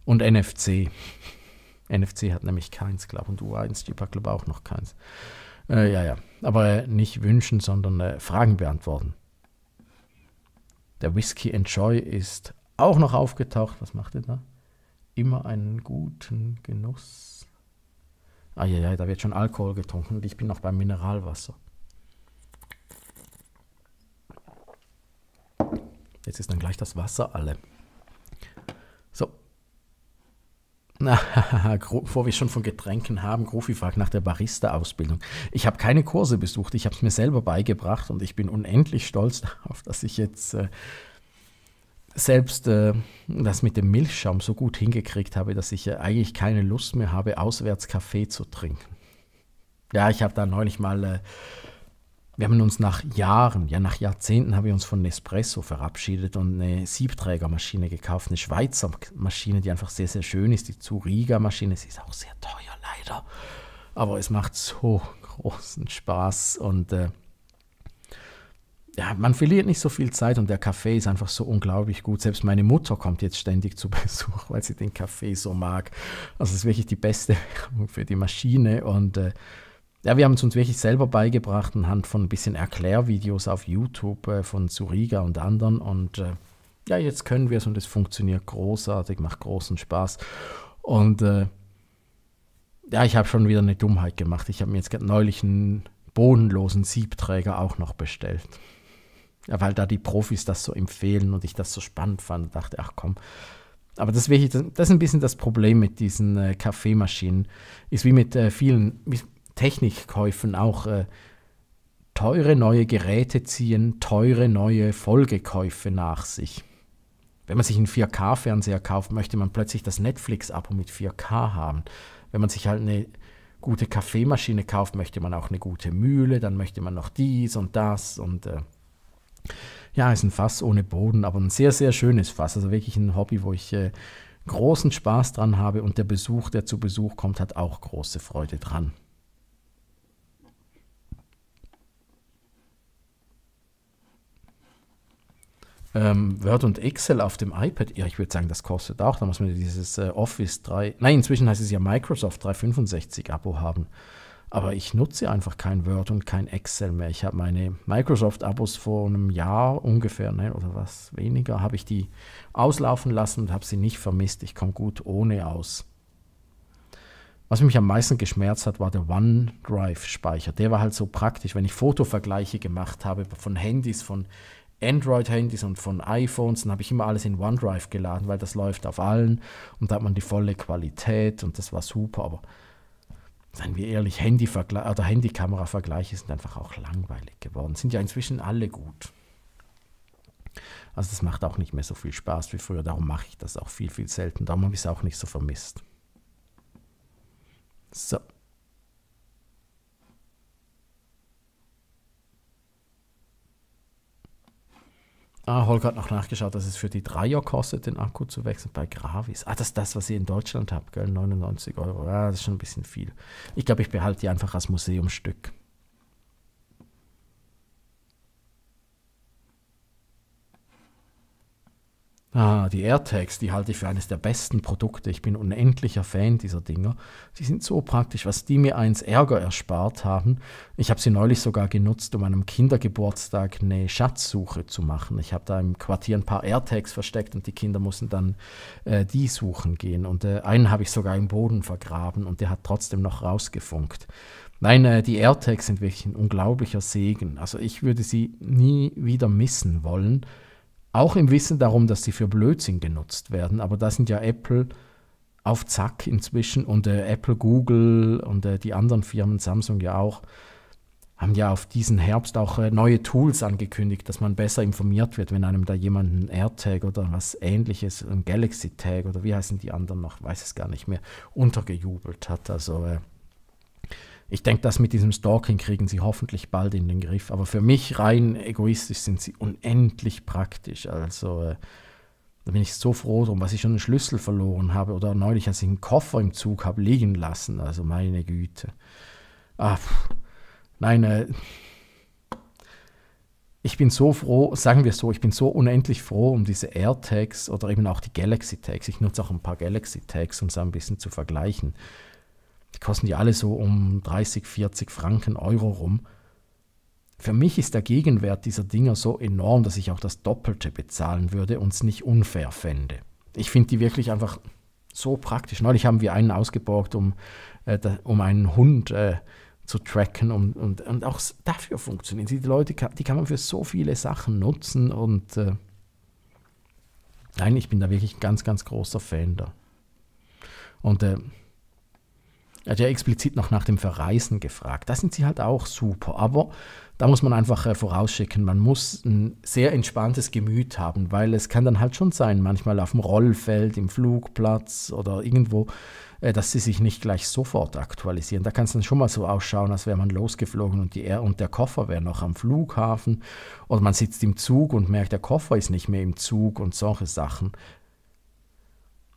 und NFC. NFC hat nämlich keins, glaube ich, und U1-Chip hat, glaube ich, auch noch keins. Äh, ja, ja. Aber nicht wünschen, sondern äh, Fragen beantworten. Der Whisky Enjoy ist auch noch aufgetaucht. Was macht ihr da? Immer einen guten Genuss. Ah ja, ja, da wird schon Alkohol getrunken und ich bin noch beim Mineralwasser. Jetzt ist dann gleich das Wasser alle. So, [laughs] Bevor wir schon von Getränken haben, Grofi fragt nach der Barista-Ausbildung. Ich habe keine Kurse besucht, ich habe es mir selber beigebracht und ich bin unendlich stolz [laughs] darauf, dass ich jetzt äh, selbst äh, das mit dem Milchschaum so gut hingekriegt habe, dass ich äh, eigentlich keine Lust mehr habe, auswärts Kaffee zu trinken. Ja, ich habe da neulich mal äh, wir haben uns nach Jahren, ja nach Jahrzehnten haben wir uns von Nespresso verabschiedet und eine Siebträgermaschine gekauft, eine Schweizer Maschine, die einfach sehr, sehr schön ist, die Zuriga-Maschine. Sie ist auch sehr teuer, leider. Aber es macht so großen Spaß und äh, ja, man verliert nicht so viel Zeit und der Kaffee ist einfach so unglaublich gut. Selbst meine Mutter kommt jetzt ständig zu [laughs] Besuch, weil sie den Kaffee so mag. Also es ist wirklich die beste Werbung für die Maschine und äh, ja, wir haben es uns wirklich selber beigebracht, anhand von ein bisschen Erklärvideos auf YouTube äh, von Zuriga und anderen. Und äh, ja, jetzt können wir es und es funktioniert großartig, macht großen Spaß. Und äh, ja, ich habe schon wieder eine Dummheit gemacht. Ich habe mir jetzt neulich einen bodenlosen Siebträger auch noch bestellt. Ja, weil da die Profis das so empfehlen und ich das so spannend fand, dachte, ach komm, aber das, das, ist ein bisschen das Problem mit diesen äh, Kaffeemaschinen. Ist wie mit äh, vielen, Technikkäufen auch äh, teure neue Geräte ziehen teure neue Folgekäufe nach sich. Wenn man sich einen 4K-Fernseher kauft, möchte man plötzlich das Netflix-Abo mit 4K haben. Wenn man sich halt eine gute Kaffeemaschine kauft, möchte man auch eine gute Mühle, dann möchte man noch dies und das und äh, ja, ist ein Fass ohne Boden, aber ein sehr, sehr schönes Fass. Also wirklich ein Hobby, wo ich äh, großen Spaß dran habe und der Besuch, der zu Besuch kommt, hat auch große Freude dran. Ähm, Word und Excel auf dem iPad, ja, ich würde sagen, das kostet auch. Da muss man dieses äh, Office 3, nein, inzwischen heißt es ja Microsoft 365 Abo haben. Aber ich nutze einfach kein Word und kein Excel mehr. Ich habe meine Microsoft-Abos vor einem Jahr ungefähr, ne, oder was weniger, habe ich die auslaufen lassen und habe sie nicht vermisst. Ich komme gut ohne aus. Was mich am meisten geschmerzt hat, war der OneDrive-Speicher. Der war halt so praktisch, wenn ich Fotovergleiche gemacht habe von Handys, von Android-Handys und von iPhones, dann habe ich immer alles in OneDrive geladen, weil das läuft auf allen und da hat man die volle Qualität und das war super, aber seien wir ehrlich, Handy oder Handykamera-Vergleiche sind einfach auch langweilig geworden. Sind ja inzwischen alle gut. Also das macht auch nicht mehr so viel Spaß wie früher, darum mache ich das auch viel, viel selten. Darum habe ich es auch nicht so vermisst. So. Ah, Holger hat noch nachgeschaut, dass es für die Dreier kostet, den Akku zu wechseln bei Gravis. Ah, das ist das, was ihr in Deutschland habt, gell? 99 Euro. Ja, ah, das ist schon ein bisschen viel. Ich glaube, ich behalte die einfach als Museumstück. Ah, die AirTags, die halte ich für eines der besten Produkte. Ich bin unendlicher Fan dieser Dinger. Sie sind so praktisch, was die mir eins Ärger erspart haben. Ich habe sie neulich sogar genutzt, um einem Kindergeburtstag eine Schatzsuche zu machen. Ich habe da im Quartier ein paar AirTags versteckt und die Kinder mussten dann äh, die suchen gehen. Und äh, einen habe ich sogar im Boden vergraben und der hat trotzdem noch rausgefunkt. Nein, äh, die AirTags sind wirklich ein unglaublicher Segen. Also ich würde sie nie wieder missen wollen. Auch im Wissen darum, dass sie für Blödsinn genutzt werden. Aber da sind ja Apple auf Zack inzwischen und äh, Apple, Google und äh, die anderen Firmen, Samsung ja auch, haben ja auf diesen Herbst auch äh, neue Tools angekündigt, dass man besser informiert wird, wenn einem da jemand einen AirTag oder was ähnliches, ein Galaxy Tag oder wie heißen die anderen noch, weiß es gar nicht mehr, untergejubelt hat. Also äh, ich denke, das mit diesem Stalking kriegen sie hoffentlich bald in den Griff. Aber für mich rein egoistisch sind sie unendlich praktisch. Also äh, da bin ich so froh drum, was ich schon einen Schlüssel verloren habe oder neulich, als ich einen Koffer im Zug habe liegen lassen. Also meine Güte. Ah, nein, äh, ich bin so froh, sagen wir so, ich bin so unendlich froh um diese AirTags oder eben auch die Galaxy Tags. Ich nutze auch ein paar Galaxy Tags, um es ein bisschen zu vergleichen. Die kosten ja alle so um 30, 40 Franken, Euro rum. Für mich ist der Gegenwert dieser Dinger so enorm, dass ich auch das Doppelte bezahlen würde und es nicht unfair fände. Ich finde die wirklich einfach so praktisch. Neulich haben wir einen ausgeborgt, um, äh, da, um einen Hund äh, zu tracken und, und, und auch dafür funktionieren die Leute, die kann man für so viele Sachen nutzen und äh, nein, ich bin da wirklich ein ganz, ganz großer Fan da. Und äh, er hat ja explizit noch nach dem Verreisen gefragt. Da sind sie halt auch super. Aber da muss man einfach äh, vorausschicken, man muss ein sehr entspanntes Gemüt haben, weil es kann dann halt schon sein, manchmal auf dem Rollfeld, im Flugplatz oder irgendwo, äh, dass sie sich nicht gleich sofort aktualisieren. Da kann es dann schon mal so ausschauen, als wäre man losgeflogen und, die, und der Koffer wäre noch am Flughafen oder man sitzt im Zug und merkt, der Koffer ist nicht mehr im Zug und solche Sachen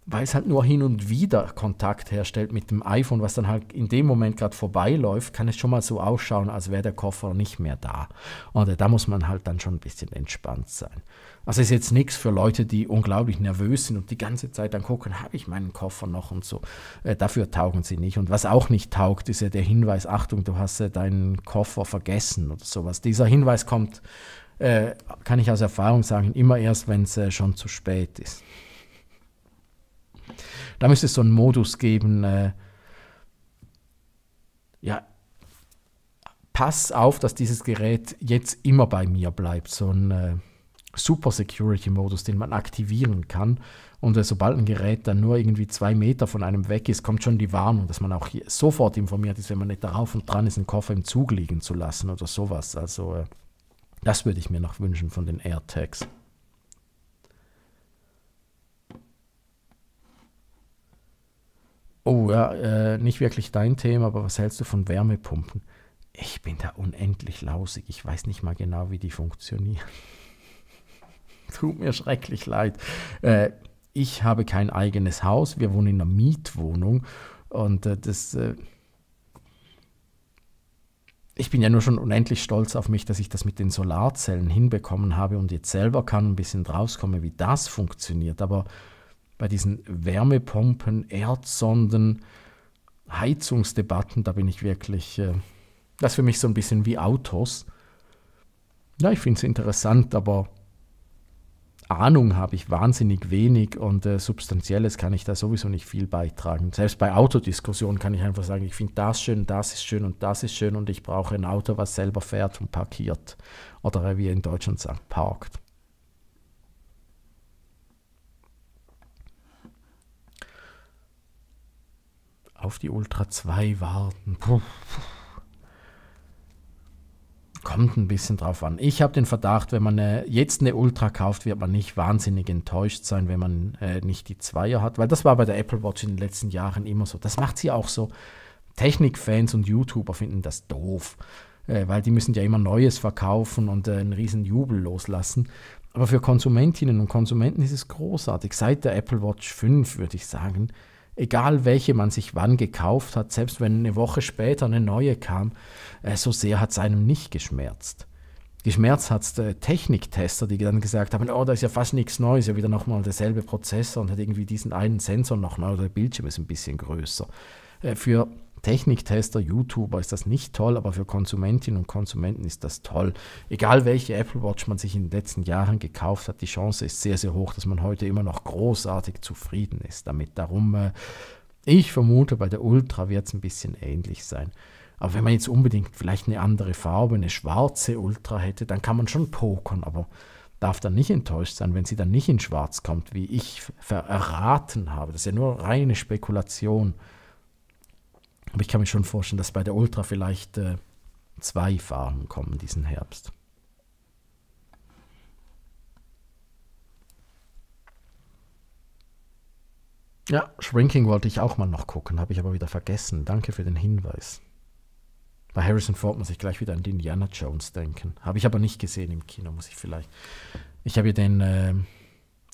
weil es halt nur hin und wieder Kontakt herstellt mit dem iPhone, was dann halt in dem Moment gerade vorbeiläuft, kann es schon mal so ausschauen, als wäre der Koffer nicht mehr da. Und äh, da muss man halt dann schon ein bisschen entspannt sein. Also ist jetzt nichts für Leute, die unglaublich nervös sind und die ganze Zeit dann gucken, habe ich meinen Koffer noch und so. Äh, dafür taugen sie nicht. Und was auch nicht taugt, ist ja der Hinweis, Achtung, du hast ja deinen Koffer vergessen oder sowas. Dieser Hinweis kommt, äh, kann ich aus Erfahrung sagen, immer erst, wenn es äh, schon zu spät ist. Da müsste es so einen Modus geben, äh, ja, pass auf, dass dieses Gerät jetzt immer bei mir bleibt. So ein äh, Super Security-Modus, den man aktivieren kann. Und äh, sobald ein Gerät dann nur irgendwie zwei Meter von einem weg ist, kommt schon die Warnung, dass man auch hier sofort informiert ist, wenn man nicht darauf und dran ist, einen Koffer im Zug liegen zu lassen oder sowas. Also äh, das würde ich mir noch wünschen von den AirTags. Oh ja, äh, nicht wirklich dein Thema, aber was hältst du von Wärmepumpen? Ich bin da unendlich lausig. Ich weiß nicht mal genau, wie die funktionieren. [laughs] Tut mir schrecklich leid. Äh, ich habe kein eigenes Haus. Wir wohnen in einer Mietwohnung. Und äh, das. Äh, ich bin ja nur schon unendlich stolz auf mich, dass ich das mit den Solarzellen hinbekommen habe und jetzt selber kann, ein bisschen rauskomme, wie das funktioniert. Aber bei diesen Wärmepumpen, Erdsonden, Heizungsdebatten, da bin ich wirklich, äh, das ist für mich so ein bisschen wie Autos. Ja, ich finde es interessant, aber Ahnung habe ich wahnsinnig wenig und äh, Substanzielles kann ich da sowieso nicht viel beitragen. Selbst bei Autodiskussionen kann ich einfach sagen, ich finde das schön, das ist schön und das ist schön und ich brauche ein Auto, was selber fährt und parkiert. Oder wie ihr in Deutschland sagt, parkt. Auf die Ultra 2 warten. Puh. Kommt ein bisschen drauf an. Ich habe den Verdacht, wenn man äh, jetzt eine Ultra kauft, wird man nicht wahnsinnig enttäuscht sein, wenn man äh, nicht die Zweier hat, weil das war bei der Apple Watch in den letzten Jahren immer so. Das macht sie auch so. Technikfans und YouTuber finden das doof, äh, weil die müssen ja immer Neues verkaufen und äh, einen riesen Jubel loslassen. Aber für Konsumentinnen und Konsumenten ist es großartig. Seit der Apple Watch 5 würde ich sagen, egal welche man sich wann gekauft hat, selbst wenn eine Woche später eine neue kam, äh, so sehr hat es einem nicht geschmerzt. Geschmerzt hat es Techniktester, die dann gesagt haben, oh, da ist ja fast nichts Neues, ja wieder nochmal derselbe Prozessor und hat irgendwie diesen einen Sensor nochmal oder der Bildschirm ist ein bisschen größer. Äh, für Techniktester, YouTuber ist das nicht toll, aber für Konsumentinnen und Konsumenten ist das toll. Egal welche Apple Watch man sich in den letzten Jahren gekauft hat, die Chance ist sehr, sehr hoch, dass man heute immer noch großartig zufrieden ist damit. Darum, äh, ich vermute, bei der Ultra wird es ein bisschen ähnlich sein. Aber wenn man jetzt unbedingt vielleicht eine andere Farbe, eine schwarze Ultra hätte, dann kann man schon pokern, aber darf dann nicht enttäuscht sein, wenn sie dann nicht in schwarz kommt, wie ich verraten habe. Das ist ja nur reine Spekulation. Aber ich kann mir schon vorstellen, dass bei der Ultra vielleicht äh, zwei Fahren kommen diesen Herbst. Ja, Shrinking wollte ich auch mal noch gucken, habe ich aber wieder vergessen. Danke für den Hinweis. Bei Harrison Ford muss ich gleich wieder an die Indiana Jones denken. Habe ich aber nicht gesehen im Kino, muss ich vielleicht. Ich habe hier den. Äh,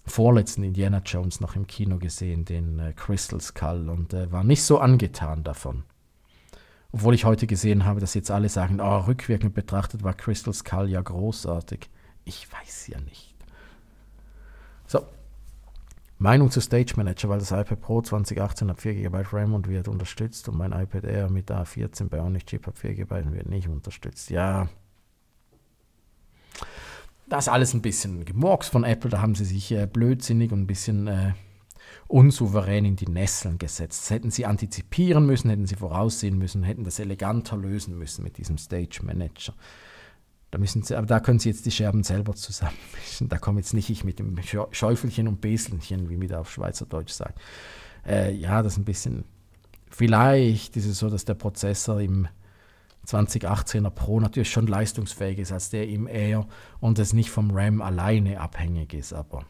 vorletzten Indiana Jones noch im Kino gesehen, den äh, Crystal Skull, und äh, war nicht so angetan davon. Obwohl ich heute gesehen habe, dass jetzt alle sagen, oh, rückwirkend betrachtet war Crystal Skull ja großartig. Ich weiß ja nicht. So, Meinung zu Stage Manager, weil das iPad Pro 2018 hat 4 GB RAM und wird unterstützt und mein iPad Air mit A14 Bionic Chip hat 4 GB und wird nicht unterstützt. Ja das alles ein bisschen gemurks von Apple. Da haben sie sich äh, blödsinnig und ein bisschen äh, unsouverän in die Nesseln gesetzt. Das hätten sie antizipieren müssen, hätten sie voraussehen müssen, hätten das eleganter lösen müssen mit diesem Stage Manager. Da müssen sie, aber da können sie jetzt die Scherben selber zusammenmischen. Da komme jetzt nicht ich mit dem Schäufelchen und Beselchen, wie man da auf Schweizerdeutsch sagt. Äh, ja, das ist ein bisschen. Vielleicht ist es so, dass der Prozessor im 2018er Pro natürlich schon leistungsfähig ist als der im Air und es nicht vom RAM alleine abhängig ist, aber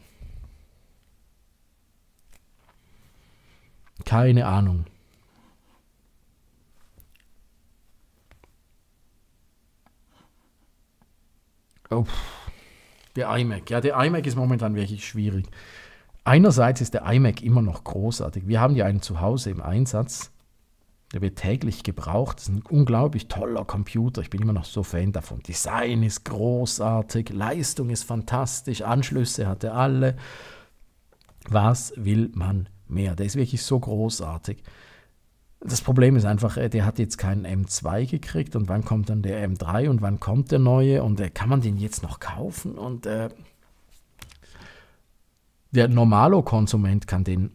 keine Ahnung. Oh, der iMac. Ja, der iMac ist momentan wirklich schwierig. Einerseits ist der iMac immer noch großartig. Wir haben ja einen zu Hause im Einsatz der wird täglich gebraucht. Das ist ein unglaublich toller Computer. Ich bin immer noch so Fan davon. Design ist großartig, Leistung ist fantastisch, Anschlüsse hat er alle. Was will man mehr? Der ist wirklich so großartig. Das Problem ist einfach, äh, der hat jetzt keinen M2 gekriegt und wann kommt dann der M3 und wann kommt der neue und äh, kann man den jetzt noch kaufen und äh, der Normalo-Konsument kann den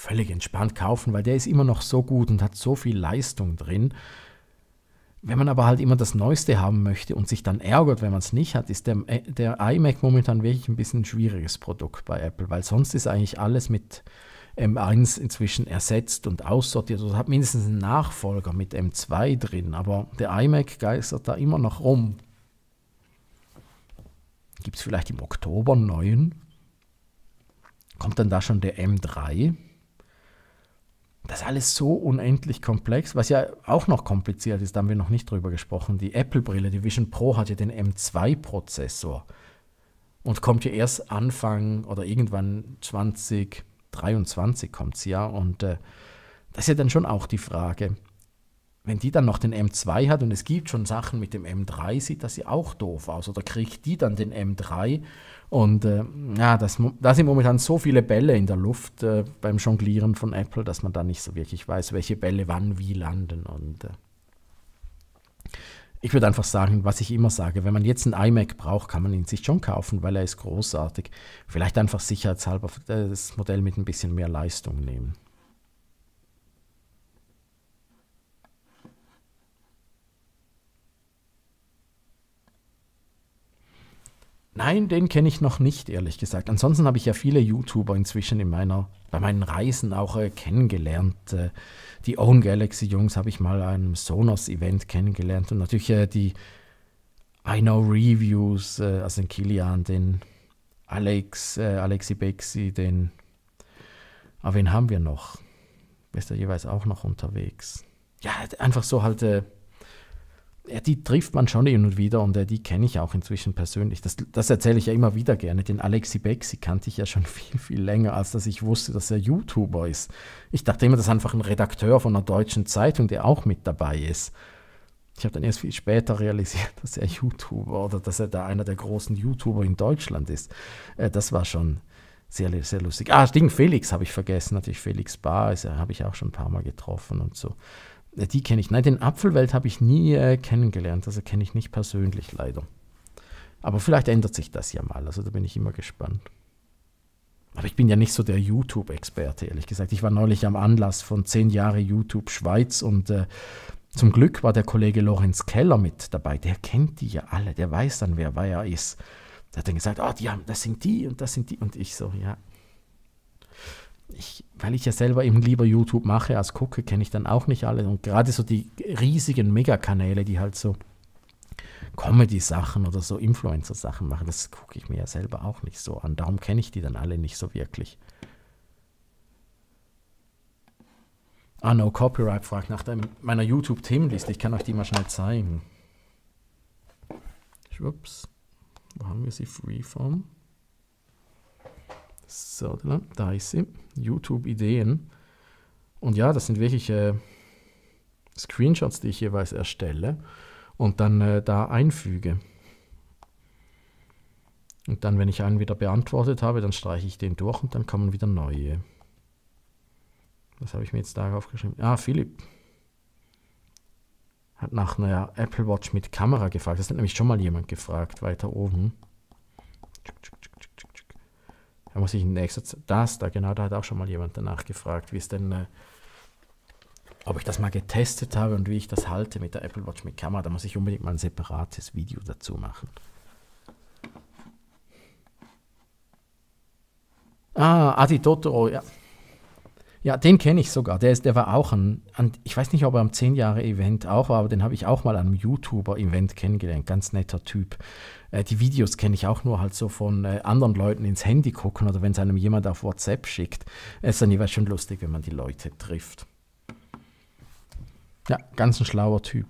völlig entspannt kaufen, weil der ist immer noch so gut und hat so viel Leistung drin. Wenn man aber halt immer das Neueste haben möchte und sich dann ärgert, wenn man es nicht hat, ist der, äh, der iMac momentan wirklich ein bisschen ein schwieriges Produkt bei Apple, weil sonst ist eigentlich alles mit M1 inzwischen ersetzt und aussortiert. Also es hat mindestens einen Nachfolger mit M2 drin, aber der iMac geistert da immer noch rum. Gibt es vielleicht im Oktober einen neuen? Kommt dann da schon der M3? das ist alles so unendlich komplex, was ja auch noch kompliziert ist, da haben wir noch nicht drüber gesprochen. Die Apple-Brille, die Vision Pro, hat ja den M2-Prozessor und kommt ja erst Anfang oder irgendwann 2023 kommt sie ja. Und äh, das ist ja dann schon auch die Frage, wenn die dann noch den M2 hat und es gibt schon Sachen mit dem M3, sieht das ja auch doof aus. Oder kriegt die dann den M3 und äh, ja, das, da sind momentan so viele Bälle in der Luft äh, beim Jonglieren von Apple, dass man da nicht so wirklich weiß, welche Bälle wann wie landen. Und äh, ich würde einfach sagen, was ich immer sage, wenn man jetzt einen iMac braucht, kann man ihn sich schon kaufen, weil er ist großartig. Vielleicht einfach sicherheitshalber äh, das Modell mit ein bisschen mehr Leistung nehmen. Nein, den kenne ich noch nicht, ehrlich gesagt. Ansonsten habe ich ja viele YouTuber inzwischen in meiner, bei meinen Reisen auch äh, kennengelernt. Äh, die Own Galaxy Jungs habe ich mal an einem Sonos-Event kennengelernt und natürlich äh, die I Know Reviews, äh, also den Kilian, den Alex, äh, Alexi Bexi, den. Aber wen haben wir noch? Wer ist da jeweils auch noch unterwegs? Ja, einfach so halt äh, ja, die trifft man schon hin und wieder und ja, äh, die kenne ich auch inzwischen persönlich. Das, das erzähle ich ja immer wieder gerne. Den Alexi Bexi kannte ich ja schon [laughs] viel, viel länger, als dass ich wusste, dass er YouTuber ist. Ich dachte immer, das ist einfach ein Redakteur von einer deutschen Zeitung, der auch mit dabei ist. Ich habe dann erst viel später realisiert, [laughs] dass er YouTuber oder dass er da einer der großen YouTuber in Deutschland ist. Äh, das war schon sehr, sehr lustig. Ah, Ding, Felix habe ich vergessen, natürlich Felix Bahr, ist, äh, habe ich auch schon ein paar Mal getroffen und so. Die kenne ich. Nein, den Apfelwelt habe ich nie äh, kennengelernt. Also kenne ich nicht persönlich leider. Aber vielleicht ändert sich das ja mal. Also da bin ich immer gespannt. Aber ich bin ja nicht so der YouTube-Experte, ehrlich gesagt. Ich war neulich am Anlass von 10 Jahre YouTube Schweiz und äh, zum Glück war der Kollege Lorenz Keller mit dabei. Der kennt die ja alle. Der weiß dann, wer wer ist. Der hat dann gesagt, oh, die haben, das sind die und das sind die. Und ich so, ja, ich, weil ich ja selber eben lieber YouTube mache als gucke, kenne ich dann auch nicht alle. Und gerade so die riesigen Megakanäle, die halt so Comedy-Sachen oder so Influencer-Sachen machen, das gucke ich mir ja selber auch nicht so an. Darum kenne ich die dann alle nicht so wirklich. Ah, no copyright fragt nach meiner YouTube-Themenliste. Ich kann euch die mal schnell zeigen. Schwupps. Wo haben wir sie? Freeform. So, da ist sie. YouTube-Ideen. Und ja, das sind wirklich äh, Screenshots, die ich jeweils erstelle und dann äh, da einfüge. Und dann, wenn ich einen wieder beantwortet habe, dann streiche ich den durch und dann kommen wieder neue. Was habe ich mir jetzt da aufgeschrieben? Ah, Philipp hat nach einer Apple Watch mit Kamera gefragt. Das hat nämlich schon mal jemand gefragt, weiter oben. Tschuk, tschuk. Da muss ich in nächster Zeit, das da, genau, da hat auch schon mal jemand danach gefragt, wie es denn, äh, ob ich das mal getestet habe und wie ich das halte mit der Apple Watch mit Kamera. Da muss ich unbedingt mal ein separates Video dazu machen. Ah, Adi Totoro, ja, ja, den kenne ich sogar. Der, ist, der war auch ein, an ich weiß nicht, ob er am 10-Jahre-Event auch war, aber den habe ich auch mal an einem YouTuber-Event kennengelernt. Ganz netter Typ. Äh, die Videos kenne ich auch nur halt so von äh, anderen Leuten ins Handy gucken oder wenn es einem jemand auf WhatsApp schickt. Es ist dann jeweils schon lustig, wenn man die Leute trifft. Ja, ganz ein schlauer Typ.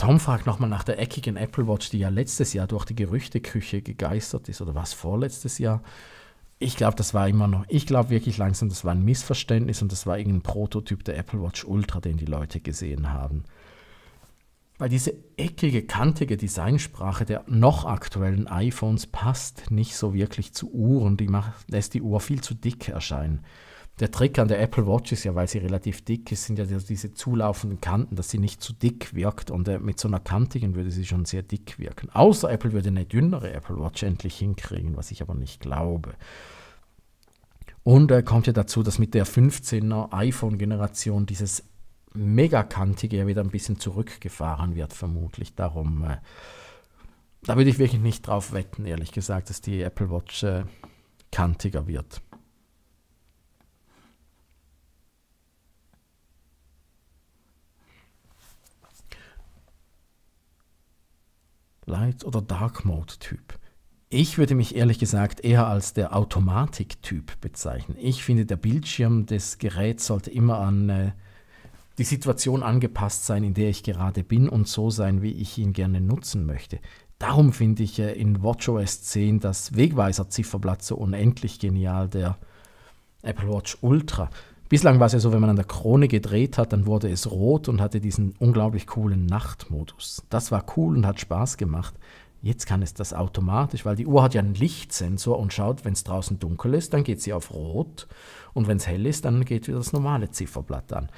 Tom fragt nochmal nach der eckigen Apple Watch, die ja letztes Jahr durch die Gerüchteküche gegeistert ist oder was vorletztes Jahr. Ich glaube, das war immer noch, ich glaube wirklich langsam, das war ein Missverständnis und das war irgendein Prototyp der Apple Watch Ultra, den die Leute gesehen haben. Weil diese eckige, kantige Designsprache der noch aktuellen iPhones passt nicht so wirklich zu Uhren, die macht, lässt die Uhr viel zu dick erscheinen. Der Trick an der Apple Watch ist ja, weil sie relativ dick ist, sind ja diese zulaufenden Kanten, dass sie nicht zu dick wirkt. Und äh, mit so einer kantigen würde sie schon sehr dick wirken. Außer Apple würde eine dünnere Apple Watch endlich hinkriegen, was ich aber nicht glaube. Und äh, kommt ja dazu, dass mit der 15er iPhone-Generation dieses megakantige ja wieder ein bisschen zurückgefahren wird, vermutlich. Darum, äh, da würde ich wirklich nicht drauf wetten, ehrlich gesagt, dass die Apple Watch äh, kantiger wird. Light- oder Dark-Mode-Typ. Ich würde mich ehrlich gesagt eher als der Automatik-Typ bezeichnen. Ich finde, der Bildschirm des Geräts sollte immer an äh, die Situation angepasst sein, in der ich gerade bin und so sein, wie ich ihn gerne nutzen möchte. Darum finde ich äh, in WatchOS 10 das Wegweiser-Zifferblatt so unendlich genial, der Apple Watch Ultra. Bislang war es ja so, wenn man an der Krone gedreht hat, dann wurde es rot und hatte diesen unglaublich coolen Nachtmodus. Das war cool und hat Spaß gemacht. Jetzt kann es das automatisch, weil die Uhr hat ja einen Lichtsensor und schaut, wenn es draußen dunkel ist, dann geht sie auf rot und wenn es hell ist, dann geht wieder das normale Zifferblatt an.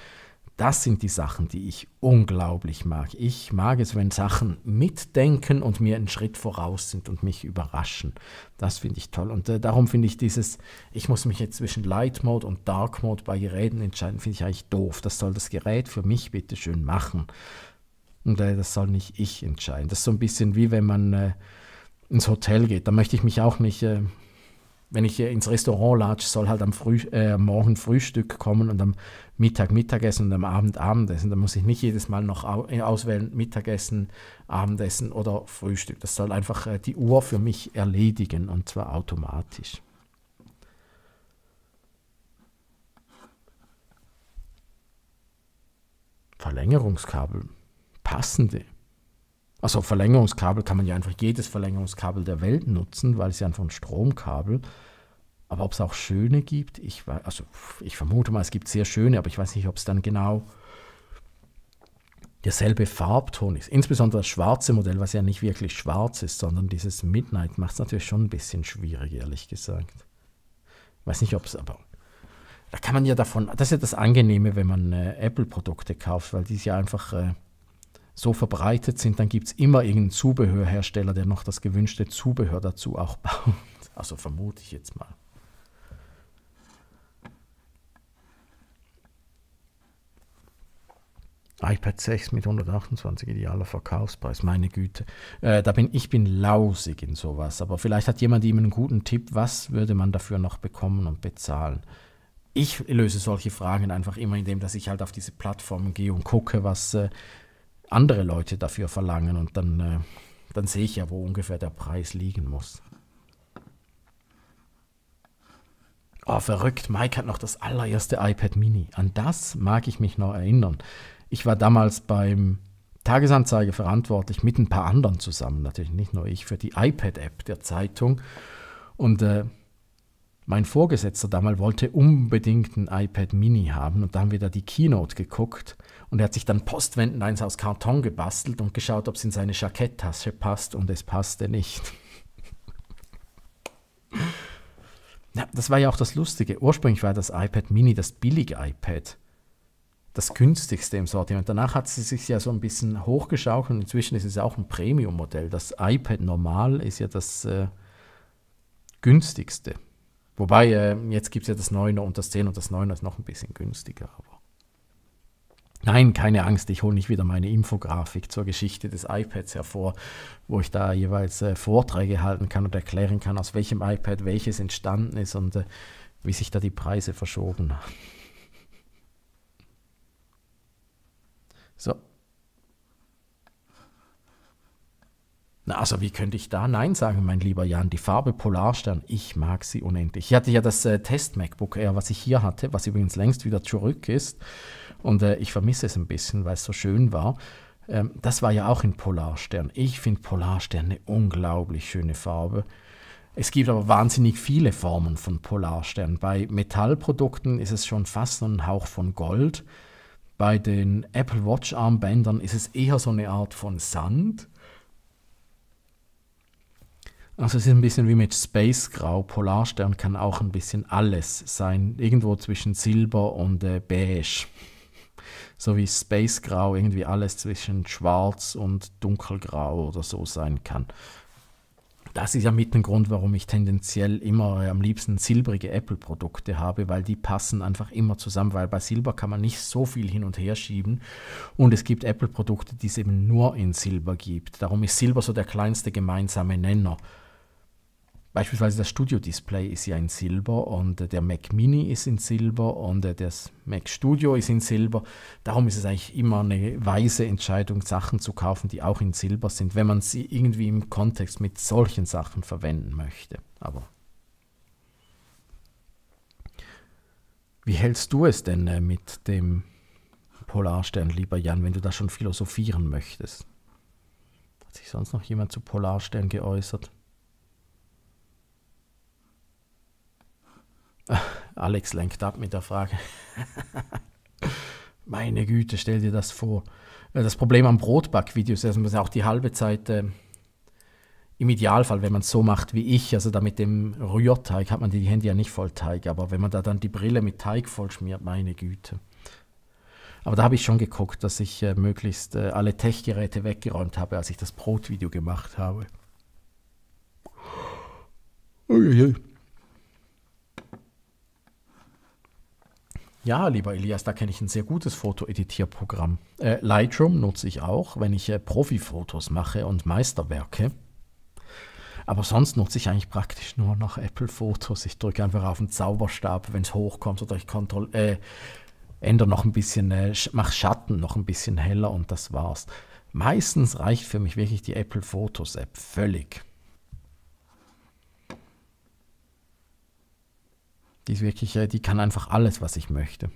Das sind die Sachen, die ich unglaublich mag. Ich mag es, wenn Sachen mitdenken und mir einen Schritt voraus sind und mich überraschen. Das finde ich toll. Und äh, darum finde ich dieses, ich muss mich jetzt zwischen Light Mode und Dark Mode bei Geräten entscheiden, finde ich eigentlich doof. Das soll das Gerät für mich bitte schön machen. Und äh, das soll nicht ich entscheiden. Das ist so ein bisschen wie wenn man äh, ins Hotel geht. Da möchte ich mich auch nicht äh, wenn ich ins Restaurant latsche, soll halt am Früh, äh, Morgen Frühstück kommen und am Mittag Mittagessen und am Abend Abendessen. Da muss ich nicht jedes Mal noch äh, auswählen, Mittagessen, Abendessen oder Frühstück. Das soll einfach äh, die Uhr für mich erledigen und zwar automatisch. Verlängerungskabel, passende. Also Verlängerungskabel kann man ja einfach jedes Verlängerungskabel der Welt nutzen, weil es ja einfach ein Stromkabel. Aber ob es auch schöne gibt, ich weiß, also ich vermute mal, es gibt sehr schöne, aber ich weiß nicht, ob es dann genau derselbe Farbton ist. Insbesondere das schwarze Modell, was ja nicht wirklich schwarz ist, sondern dieses Midnight macht es natürlich schon ein bisschen schwierig, ehrlich gesagt. Ich weiß nicht, ob es aber. Da kann man ja davon. Das ist ja das Angenehme, wenn man äh, Apple-Produkte kauft, weil die ist ja einfach. Äh, so verbreitet sind, dann gibt es immer irgendeinen Zubehörhersteller, der noch das gewünschte Zubehör dazu auch baut. [laughs] Also vermute ich jetzt mal. iPad 6 mit 128 idealer Verkaufspreis, meine Güte. Äh, da bin ich bin lausig in sowas, aber vielleicht hat jemand ihm einen guten Tipp, was würde man dafür noch bekommen und bezahlen? Ich löse solche Fragen einfach immer, indem dass ich halt auf diese Plattformen gehe und gucke, was äh, andere Leute dafür verlangen und dann, äh, dann sehe ich ja, wo ungefähr der Preis liegen muss. Oh, verrückt, Mike hat noch das allererste iPad Mini. An das mag ich mich noch erinnern. Ich war damals beim Tagesanzeiger verantwortlich mit ein paar anderen zusammen, natürlich nicht nur ich, für die iPad-App der Zeitung. Und äh, mein Vorgesetzter damals wollte unbedingt ein iPad Mini haben und da haben wir da die Keynote geguckt und er hat sich dann postwendend eins aus Karton gebastelt und geschaut, ob es in seine Jacketttasche passt und es passte nicht. [laughs] ja, das war ja auch das Lustige. Ursprünglich war das iPad Mini das billige iPad, das günstigste im Sortiment. Danach hat sie sich ja so ein bisschen hochgeschaukelt und inzwischen ist es auch ein Premium-Modell. Das iPad normal ist ja das äh, günstigste. Wobei, äh, jetzt gibt es ja das 9er und das 10 er und das 9er ist noch ein bisschen günstiger. Aber Nein, keine Angst, ich hole nicht wieder meine Infografik zur Geschichte des iPads hervor, wo ich da jeweils äh, Vorträge halten kann und erklären kann, aus welchem iPad welches entstanden ist und äh, wie sich da die Preise verschoben haben. So, Na, also wie könnte ich da Nein sagen, mein lieber Jan? Die Farbe Polarstern, ich mag sie unendlich. Ich hatte ja das äh, Test-MacBook Air, was ich hier hatte, was übrigens längst wieder zurück ist. Und äh, ich vermisse es ein bisschen, weil es so schön war. Ähm, das war ja auch in Polarstern. Ich finde Polarstern eine unglaublich schöne Farbe. Es gibt aber wahnsinnig viele Formen von Polarstern. Bei Metallprodukten ist es schon fast so ein Hauch von Gold. Bei den Apple Watch Armbändern ist es eher so eine Art von Sand. Also es ist ein bisschen wie mit Space Grau. Polarstern kann auch ein bisschen alles sein. Irgendwo zwischen Silber und äh, Beige. So wie Space Grau irgendwie alles zwischen Schwarz und Dunkelgrau oder so sein kann. Das ist ja mit ein Grund, warum ich tendenziell immer äh, am liebsten silbrige Apple-Produkte habe, weil die passen einfach immer zusammen, weil bei Silber kann man nicht so viel hin und her schieben und es gibt Apple-Produkte, die es eben nur in Silber gibt. Darum ist Silber so der kleinste gemeinsame Nenner Beispielsweise das Studio-Display ist ja in Silber und äh, der Mac Mini ist in Silber und äh, das Mac Studio ist in Silber. Darum ist es eigentlich immer eine weise Entscheidung, Sachen zu kaufen, die auch in Silber sind, wenn man sie irgendwie im Kontext mit solchen Sachen verwenden möchte. Aber wie hältst du es denn äh, mit dem Polarstern, lieber Jan, wenn du da schon philosophieren möchtest? Hat sich sonst noch jemand zu Polarstern geäußert? [laughs] Alex lenkt ab mit der Frage. [laughs] Meine Güte, stell dir das vor. Äh, das Problem am Brotback-Video ist, dass also man auch die halbe Zeit äh, im Idealfall, wenn man es so macht wie ich, also da mit dem Rührteig, hat man die Hände ja nicht voll Teig, aber wenn man da dann die Brille mit Teig vollschmiert, meine Güte. Aber da habe ich schon geguckt, dass ich äh, möglichst äh, alle Tech-Geräte weggeräumt habe, als ich das Brotvideo gemacht habe. Uiuiui. Ja, lieber Elias, da kenne ich ein sehr gutes Fotoeditierprogramm. Äh, Lightroom nutze ich auch, wenn ich äh, Profifotos mache und Meisterwerke. Aber sonst nutze ich eigentlich praktisch nur noch Apple-Fotos. Ich drücke einfach auf den Zauberstab, wenn es hochkommt, oder ich kontroll äh, ändere noch ein bisschen, äh, mache Schatten noch ein bisschen heller und das war's. Meistens reicht für mich wirklich die Apple-Fotos-App völlig. Die ist wirklich, äh, die kann einfach alles, was ich möchte.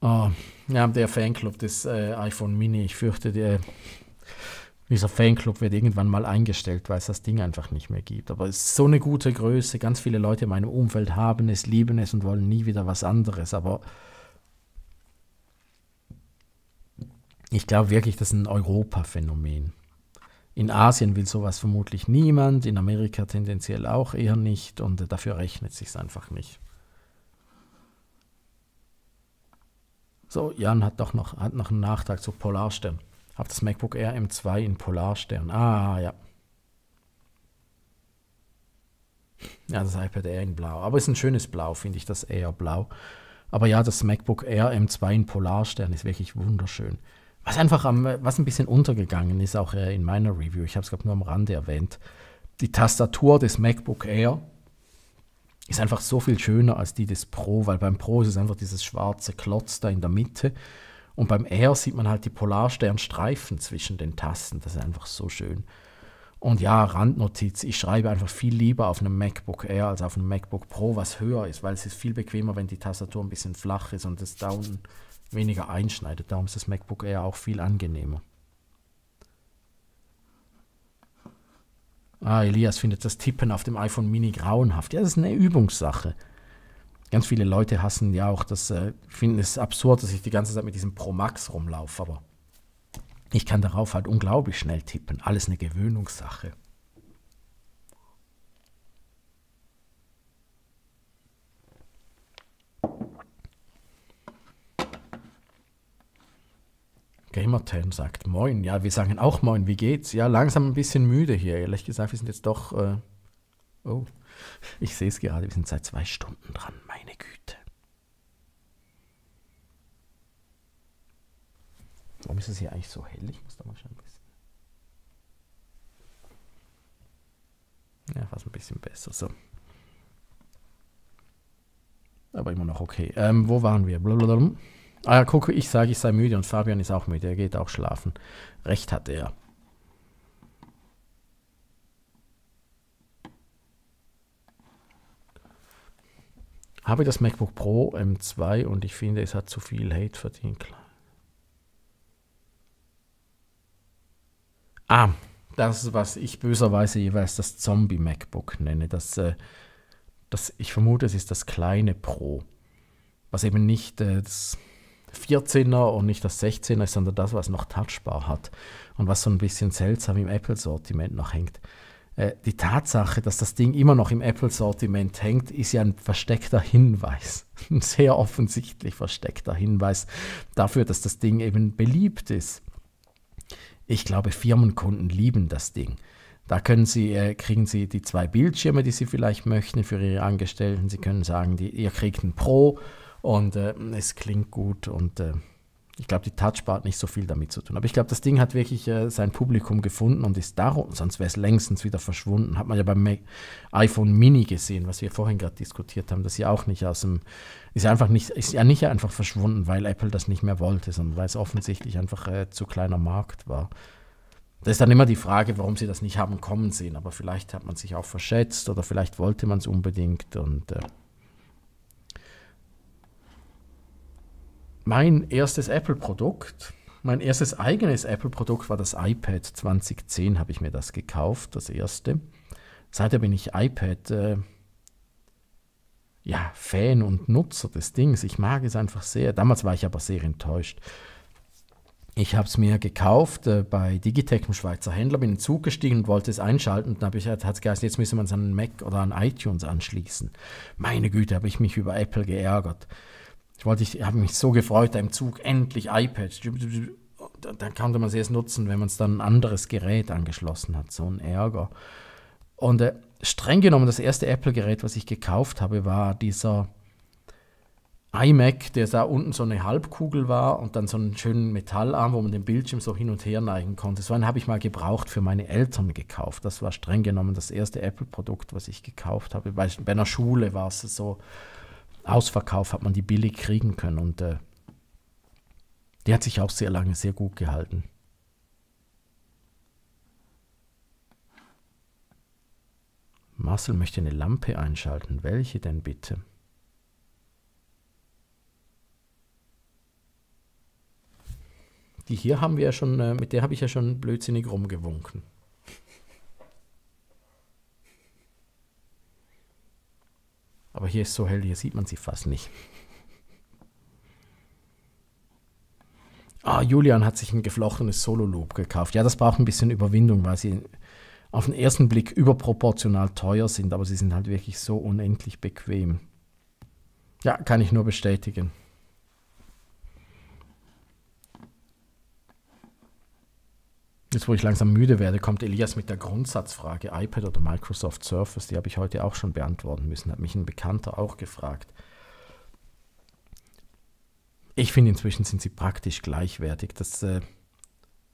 Oh, ja, der Fanclub des äh, iPhone Mini. Ich fürchte, der, dieser Fanclub wird irgendwann mal eingestellt, weil es das Ding einfach nicht mehr gibt. Aber es ist so eine gute Größe. Ganz viele Leute in meinem Umfeld haben es, lieben es und wollen nie wieder was anderes. Aber ich glaube wirklich, das ist ein Europa-Phänomen. In Asien will sowas vermutlich niemand, in Amerika tendenziell auch eher nicht und dafür rechnet sich einfach nicht. So, Jan hat doch noch, hat noch einen Nachtrag zu Polarstern. Hab das MacBook Air M2 in Polarstern. Ah, ja. Ja, das iPad Air in Blau. Aber ist ein schönes Blau, finde ich, das Air Blau. Aber ja, das MacBook Air M2 in Polarstern ist wirklich wunderschön was einfach am, was ein bisschen untergegangen ist, auch äh, in meiner Review, ich habe es gerade nur am Rande erwähnt, die Tastatur des MacBook Air ist einfach so viel schöner als die des Pro, weil beim Pro ist es einfach dieses schwarze Klotz da in der Mitte und beim Air sieht man halt die Polarsternstreifen zwischen den Tasten, das ist einfach so schön. Und ja, Randnotiz, ich schreibe einfach viel lieber auf einem MacBook Air als auf einem MacBook Pro, was höher ist, weil es ist viel bequemer, wenn die Tastatur ein bisschen flach ist und das Down weniger einschneidet. Darum ist das MacBook Air auch viel angenehmer. Ah, Elias findet das Tippen auf dem iPhone Mini grauenhaft. Ja, das ist eine Übungssache. Ganz viele Leute hassen ja auch das, äh, finden es absurd, dass ich die ganze Zeit mit diesem Pro Max rumlaufe, aber ich kann darauf halt unglaublich schnell tippen. Alles eine Gewöhnungssache. Gamertan sagt Moin. Ja, wir sagen auch Moin, wie geht's? Ja, langsam ein bisschen müde hier. Ehrlich gesagt, wir sind jetzt doch. Äh, oh, ich sehe es gerade, wir sind seit zwei Stunden dran, meine Güte. Warum ist es hier eigentlich so hell? Ich muss da mal schauen. Ein bisschen. Ja, fast ein bisschen besser. So. Aber immer noch okay. Ähm, wo waren wir? Blablabla. Ah, guck, ich sage, ich sei müde und Fabian ist auch müde. Er geht auch schlafen. Recht hat er. Habe das MacBook Pro M2 und ich finde, es hat zu viel Hate verdient. Ah, das, was ich böserweise jeweils das Zombie-MacBook nenne. Das, äh, das, ich vermute, es ist das kleine Pro, was eben nicht äh, das 14er und nicht das 16er, sondern das, was noch Touchbar hat und was so ein bisschen seltsam im Apple-Sortiment noch hängt. Äh, die Tatsache, dass das Ding immer noch im Apple-Sortiment hängt, ist ja ein versteckter Hinweis, [laughs] ein sehr offensichtlich versteckter Hinweis dafür, dass das Ding eben beliebt ist. Ich glaube, Firmenkunden lieben das Ding. Da können Sie, äh, kriegen Sie die zwei Bildschirme, die Sie vielleicht möchten für Ihre Angestellten. Sie können sagen, die, ihr kriegt ein Pro und äh, es klingt gut und äh, ich glaube, die Touchbar hat nicht so viel damit zu tun. Aber ich glaube, das Ding hat wirklich äh, sein Publikum gefunden und ist darum, sonst wäre es längstens wieder verschwunden. Hat man ja beim iPhone Mini gesehen, was wir vorhin gerade diskutiert haben, dass sie auch nicht aus dem, ist ja einfach nicht, ist ja nicht einfach verschwunden, weil Apple das nicht mehr wollte, sondern weil es offensichtlich einfach äh, zu kleiner Markt war. Da ist dann immer die Frage, warum sie das nicht haben kommen sehen. Aber vielleicht hat man sich auch verschätzt oder vielleicht wollte man es unbedingt und äh, Mein erstes Apple-Produkt, mein erstes eigenes Apple-Produkt war das iPad 2010, habe ich mir das gekauft, das erste. Seither bin ich iPad. Äh, ja, Fan und Nutzer des Dings. Ich mag es einfach sehr. Damals war ich aber sehr enttäuscht. Ich habe es mir gekauft äh, bei Digitech, einem Schweizer Händler, bin in den Zug gestiegen und wollte es einschalten. dann habe ich halt, hat es geheißen, jetzt müsse man es an einen Mac oder an iTunes anschließen. Meine Güte, habe ich mich über Apple geärgert. Ich wollte, ich habe mich so gefreut, da im Zug endlich iPad. da konnte man es erst nutzen, wenn man es dann ein anderes Gerät angeschlossen hat. So ein Ärger. Und äh, streng genommen, das erste Apple-Gerät, was ich gekauft habe, war dieser iMac, der da unten so eine Halbkugel war und dann so einen schönen Metallarm, wo man den Bildschirm so hin und her neigen konnte. So einen habe ich mal gebraucht für meine Eltern gekauft. Das war streng genommen das erste Apple-Produkt, was ich gekauft habe. Bei, bei einer Schule war es so Ausverkauf hat man die billig kriegen können und äh, die hat sich auch sehr lange sehr gut gehalten. Marcel möchte eine Lampe einschalten. Welche denn bitte? Die hier haben wir ja schon, äh, mit der habe ich ja schon blödsinnig rumgewunken. Aber hier ist so hell, hier sieht man sie fast nicht. Ah, Julian hat sich ein geflochtenes Solo-Loop gekauft. Ja, das braucht ein bisschen Überwindung, weil sie auf den ersten Blick überproportional teuer sind, aber sie sind halt wirklich so unendlich bequem. Ja, kann ich nur bestätigen. Jetzt, wo ich langsam müde werde, kommt Elias mit der Grundsatzfrage: iPad oder Microsoft Surface? Die habe ich heute auch schon beantworten müssen. Hat mich ein Bekannter auch gefragt. Ich finde, inzwischen sind sie praktisch gleichwertig. Das äh,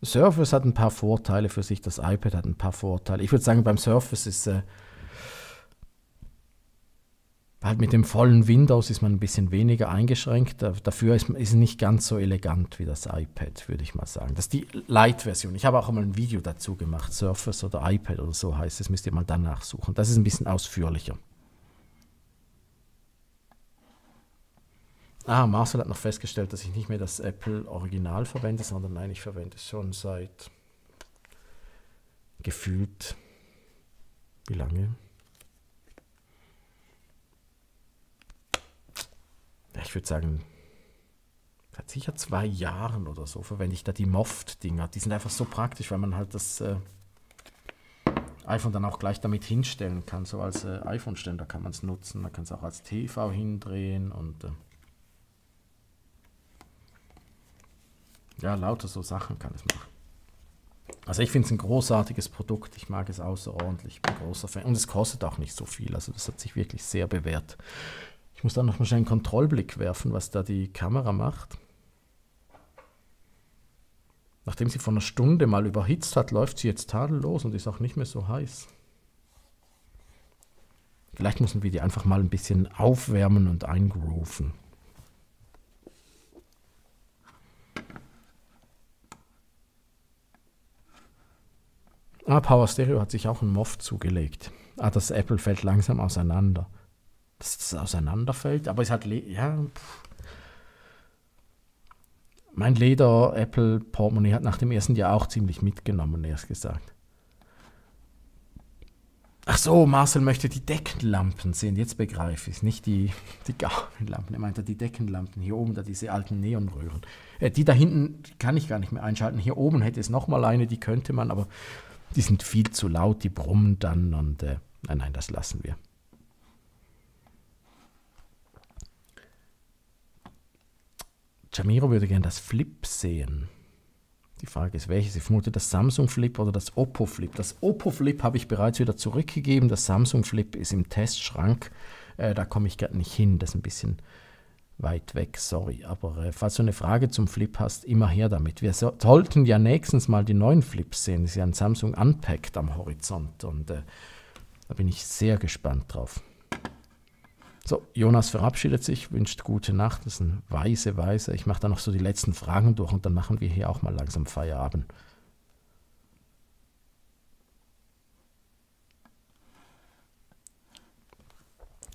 Surface hat ein paar Vorteile für sich, das iPad hat ein paar Vorteile. Ich würde sagen, beim Surface ist äh, weil halt mit dem vollen Windows ist man ein bisschen weniger eingeschränkt. Dafür ist es nicht ganz so elegant wie das iPad, würde ich mal sagen. Das ist die Light-Version. Ich habe auch mal ein Video dazu gemacht. Surface oder iPad oder so heißt es. Müsst ihr mal danach suchen. Das ist ein bisschen ausführlicher. Ah, Marcel hat noch festgestellt, dass ich nicht mehr das Apple Original verwende, sondern nein, ich verwende es schon seit gefühlt wie lange? ich würde sagen, seit sicher zwei Jahren oder so verwende ich da die Moft-Dinger. Die sind einfach so praktisch, weil man halt das äh, iPhone dann auch gleich damit hinstellen kann. So als äh, iPhone-Ständer kann man es nutzen. Man kann es auch als TV hindrehen und äh, ja, lauter so Sachen kann es machen. Also ich finde es ein großartiges Produkt. Ich mag es außerordentlich. Ich bin großer Fan. Und es kostet auch nicht so viel. Also das hat sich wirklich sehr bewährt. Ich muss da noch mal schnell einen Kontrollblick werfen, was da die Kamera macht. Nachdem sie vor einer Stunde mal überhitzt hat, läuft sie jetzt tadellos und ist auch nicht mehr so heiß. Vielleicht müssen wir die einfach mal ein bisschen aufwärmen und eingrooven. Ah, Power Stereo hat sich auch ein Moff zugelegt. Ah, das Apple fällt langsam auseinander dass das auseinanderfällt. Aber es hat, ja. Pff. Mein Leder Apple Portemonnaie hat nach dem ersten Jahr auch ziemlich mitgenommen, erst gesagt. Ach so, Marcel möchte die Deckenlampen sehen. Jetzt begreife ich es. Nicht die, die Gaumenlampen. Er meinte die Deckenlampen hier oben, da diese alten Neonröhren. Äh, die da hinten kann ich gar nicht mehr einschalten. Hier oben hätte es nochmal eine, die könnte man, aber die sind viel zu laut, die brummen dann und äh, nein, nein, das lassen wir. Jamiro würde gerne das Flip sehen. Die Frage ist, welches? Ich vermute das Samsung Flip oder das Oppo Flip. Das Oppo Flip habe ich bereits wieder zurückgegeben. Das Samsung Flip ist im Testschrank. Äh, da komme ich gerade nicht hin. Das ist ein bisschen weit weg, sorry. Aber äh, falls du eine Frage zum Flip hast, immer her damit. Wir so sollten ja nächstens mal die neuen Flips sehen. Das ist ja ein Samsung Unpacked am Horizont. Und äh, da bin ich sehr gespannt drauf. So, Jonas verabschiedet sich, wünscht gute Nacht. Das ist ein weise, weise. Ich mache da noch so die letzten Fragen durch und dann machen wir hier auch mal langsam Feierabend.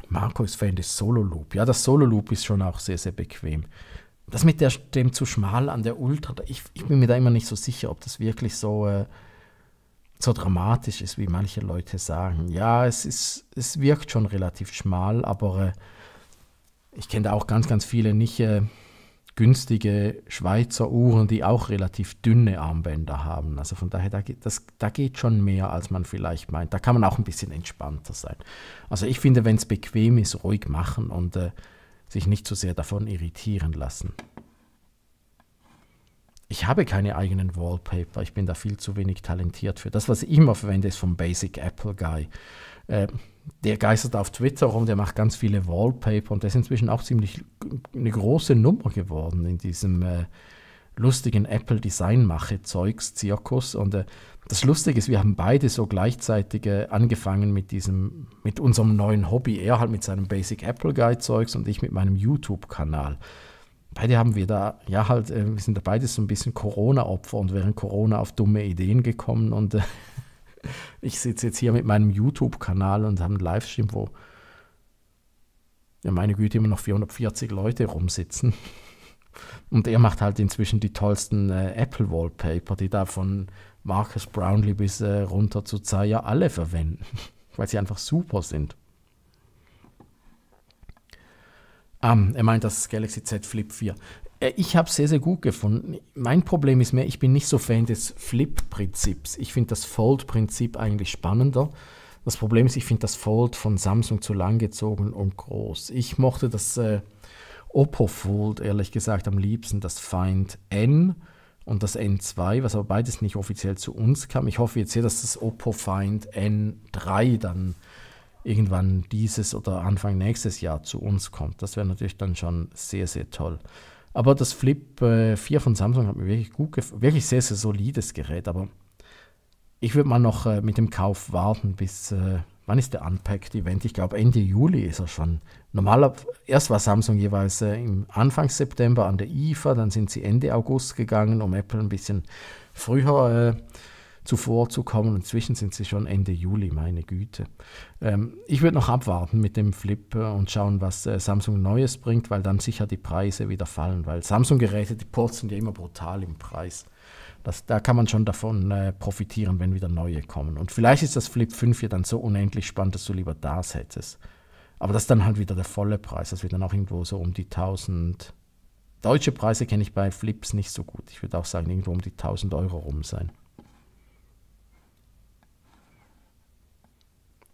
Marco ist Fan des Solo Loop. Ja, das Solo Loop ist schon auch sehr, sehr bequem. Das mit der, dem zu schmal an der Ultra, ich, ich bin mir da immer nicht so sicher, ob das wirklich so. Äh, so dramatisch ist, wie manche Leute sagen. Ja, es, ist, es wirkt schon relativ schmal, aber äh, ich kenne da auch ganz, ganz viele nicht äh, günstige Schweizer Uhren, die auch relativ dünne Armbänder haben. Also von daher, da geht, das, da geht schon mehr, als man vielleicht meint. Da kann man auch ein bisschen entspannter sein. Also ich finde, wenn es bequem ist, ruhig machen und äh, sich nicht zu so sehr davon irritieren lassen ich habe keine eigenen Wallpaper. Ich bin da viel zu wenig talentiert für. Das, was ich immer verwende, ist vom Basic Apple Guy. Äh, der geistert auf Twitter rum, der macht ganz viele Wallpaper und der ist inzwischen auch ziemlich eine große Nummer geworden in diesem äh, lustigen Apple Designmache Zeugs Zirkus und äh, das Lustige ist, wir haben beide so gleichzeitig äh, angefangen mit diesem mit unserem neuen Hobby, er halt mit seinem Basic Apple Guy Zeugs und ich mit meinem YouTube Kanal. Beide haben wir da, ja, halt, äh, wir sind da beide so ein bisschen Corona-Opfer und während Corona auf dumme Ideen gekommen. Und äh, [laughs] ich sitze jetzt hier mit meinem YouTube-Kanal und habe einen Livestream, wo, ja, meine Güte, immer noch 440 Leute rumsitzen. [laughs] Und er macht halt inzwischen die tollsten äh, Apple-Wallpaper, die da von Marcus Brownlee bis äh, runter zu Zaya alle verwenden, [laughs] weil sie einfach super sind. Um, ähm, er meint das Galaxy Z Flip 4. Äh, ich habe es sehr, sehr gut gefunden. Mein Problem ist mehr, ich bin nicht so Fan des Flip-Prinzips. Ich finde das Fold-Prinzip eigentlich spannender. Das Problem ist, ich finde das Fold von Samsung zu lang gezogen und groß. Ich mochte das äh, Oppo Fold, ehrlich gesagt, am liebsten. Das Find N und das N2, was aber beides nicht offiziell zu uns kam. Ich hoffe jetzt hier, dass das Oppo Find N3 dann irgendwann dieses oder Anfang nächstes Jahr zu uns kommt. Das wäre natürlich dann schon sehr, sehr toll. Aber das Flip 4 äh, von Samsung hat mir wirklich gut gefallen. Wirklich sehr, sehr solides Gerät. Aber ich würde mal noch äh, mit dem Kauf warten, bis äh, wann ist der Unpacked-Event? Ich glaube, Ende Juli ist er schon. Normaler, erst war Samsung jeweils im Anfang September an der IFA, dann sind sie Ende August gegangen, um Apple ein bisschen früher äh, zuvorzukommen. Inzwischen sind sie schon Ende Juli, meine Güte. Ähm, ich würde noch abwarten mit dem Flip äh, und schauen, was äh, Samsung Neues bringt, weil dann sicher die Preise wieder fallen, weil Samsung-Geräte, die purzeln ja immer brutal im Preis. Das, da kann man schon davon äh, profitieren, wenn wieder neue kommen. Und vielleicht ist das Flip 5 ja dann so unendlich spannend, dass du lieber das hättest. Aber das ist dann halt wieder der volle Preis. Das wird dann auch irgendwo so um die 1000. Deutsche Preise kenne ich bei Flips nicht so gut. Ich würde auch sagen, irgendwo um die 1000 Euro rum sein.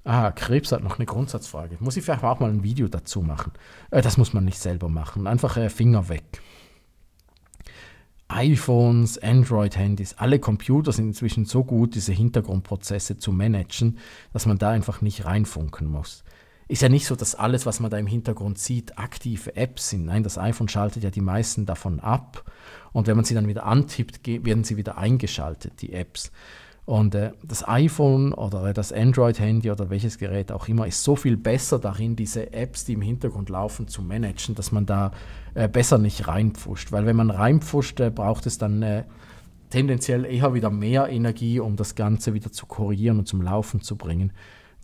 Ah, Krebs hat noch eine Grundsatzfrage. Muss ich vielleicht auch mal ein Video dazu machen? Äh, das muss man nicht selber machen. Einfach äh, Finger weg. iPhones, Android-Handys, alle Computer sind inzwischen so gut, diese Hintergrundprozesse zu managen, dass man da einfach nicht reinfunken muss. Ist ja nicht so, dass alles, was man da im Hintergrund sieht, aktive Apps sind. Nein, das iPhone schaltet ja die meisten davon ab. Und wenn man sie dann wieder antippt, werden sie wieder eingeschaltet, die Apps. Und äh, das iPhone oder äh, das Android-Handy oder welches Gerät auch immer ist so viel besser darin, diese Apps, die im Hintergrund laufen, zu managen, dass man da äh, besser nicht reinpfuscht. Weil wenn man reinpfuscht, äh, braucht es dann äh, tendenziell eher wieder mehr Energie, um das Ganze wieder zu korrigieren und zum Laufen zu bringen.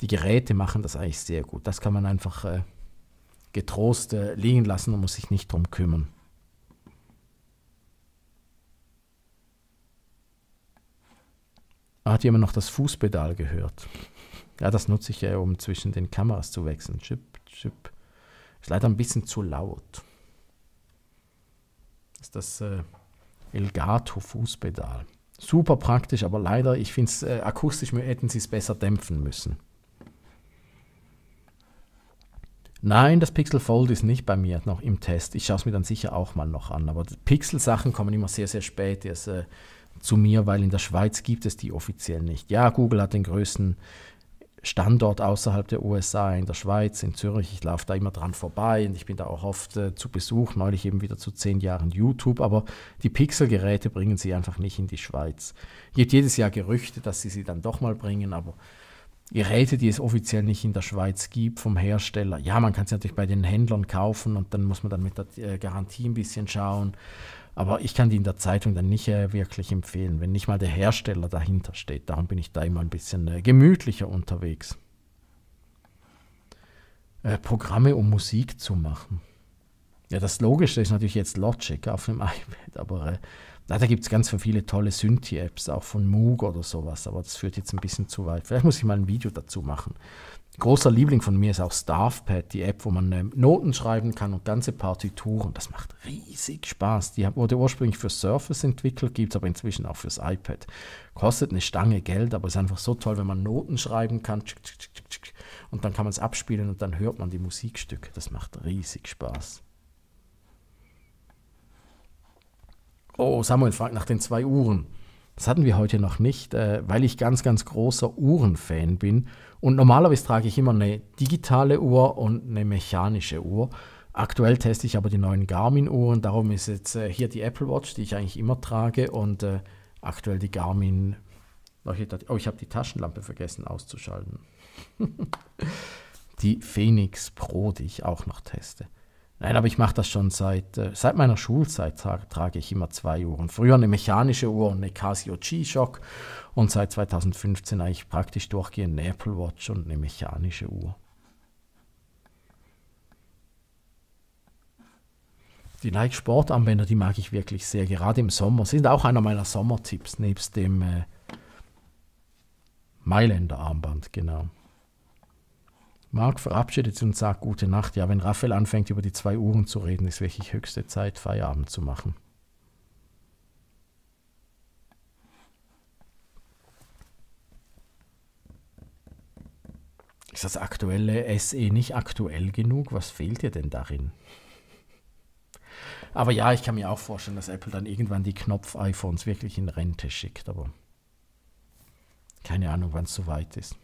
Die Geräte machen das eigentlich sehr gut. Das kann man einfach äh, getrost liegen lassen und muss sich nicht drum kümmern. Ah, hat jemand noch das Fußpedal gehört? Ja, das nutze ich ja, um zwischen den Kameras zu wechseln. Chip, chip. Ist leider ein bisschen zu laut. Das ist das äh, Elgato-Fußpedal. Super praktisch, aber leider, ich finde es äh, akustisch, hätten sie es besser dämpfen müssen. Nein, das Pixel Fold ist nicht bei mir noch im Test. Ich schaue es mir dann sicher auch mal noch an. Aber Pixel-Sachen kommen immer sehr, sehr spät. Erst, äh, zu mir, weil in der Schweiz gibt es die offiziell nicht. Ja, Google hat den größten Standort außerhalb der USA, in der Schweiz, in Zürich. Ich laufe da immer dran vorbei und ich bin da auch oft äh, zu Besuch, neulich eben wieder zu zehn Jahren YouTube. Aber die Pixelgeräte bringen sie einfach nicht in die Schweiz. Es gibt jedes Jahr Gerüchte, dass sie sie dann doch mal bringen, aber Geräte, die es offiziell nicht in der Schweiz gibt vom Hersteller. Ja, man kann sie natürlich bei den Händlern kaufen und dann muss man dann mit der äh, Garantie ein bisschen schauen. Aber ich kann die in der Zeitung dann nicht äh, wirklich empfehlen, wenn nicht mal der Hersteller dahinter steht. Darum bin ich da immer ein bisschen äh, gemütlicher unterwegs. Äh, Programme, um Musik zu machen. Ja, das Logische ist natürlich jetzt Logic auf dem [laughs] iPad, aber na, da gibt es ganz viele tolle Synthi-Apps, auch von Moog oder sowas, aber das führt jetzt ein bisschen zu weit. Vielleicht muss ich mal ein Video dazu machen. Großer Liebling von mir ist auch Staffpad, die App, wo man ähm, Noten schreiben kann und ganze Partituren. Das macht riesig Spaß. Die wurde ursprünglich für Surface entwickelt, gibt es aber inzwischen auch fürs iPad. Kostet eine Stange Geld, aber ist einfach so toll, wenn man Noten schreiben kann. Und dann kann man es abspielen und dann hört man die Musikstücke. Das macht riesig Spaß. Oh, Samuel fragt nach den zwei Uhren. Das hatten wir heute noch nicht, äh, weil ich ganz, ganz großer Uhrenfan bin und normalerweise trage ich immer eine digitale Uhr und eine mechanische Uhr. Aktuell teste ich aber die neuen Garmin-Uhren, darum ist jetzt äh, hier die Apple Watch, die ich eigentlich immer trage und äh, aktuell die Garmin. Oh, ich habe oh, die Taschenlampe vergessen auszuschalten. [laughs] die Phoenix Pro, die ich auch noch teste. Nein, aber ich mache das schon seit, äh, seit meiner Schulzeit, trage, trage ich immer zwei Uhren. Früher eine mechanische Uhr, und eine Casio G-Shock und seit 2015 eigentlich praktisch durchgehend eine Apple Watch und eine mechanische Uhr. Die Nike Sportarmbänder, die mag ich wirklich sehr, gerade im Sommer. Sind auch einer meiner Sommertipps, nebst dem äh, Mailänder Armband, genau. Marc verabschiedet sich und sagt gute Nacht. Ja, wenn Raphael anfängt, über die zwei Uhren zu reden, ist wirklich höchste Zeit, Feierabend zu machen. Ist das aktuelle SE nicht aktuell genug? Was fehlt dir denn darin? Aber ja, ich kann mir auch vorstellen, dass Apple dann irgendwann die Knopf-iPhones wirklich in Rente schickt, aber keine Ahnung, wann es soweit ist.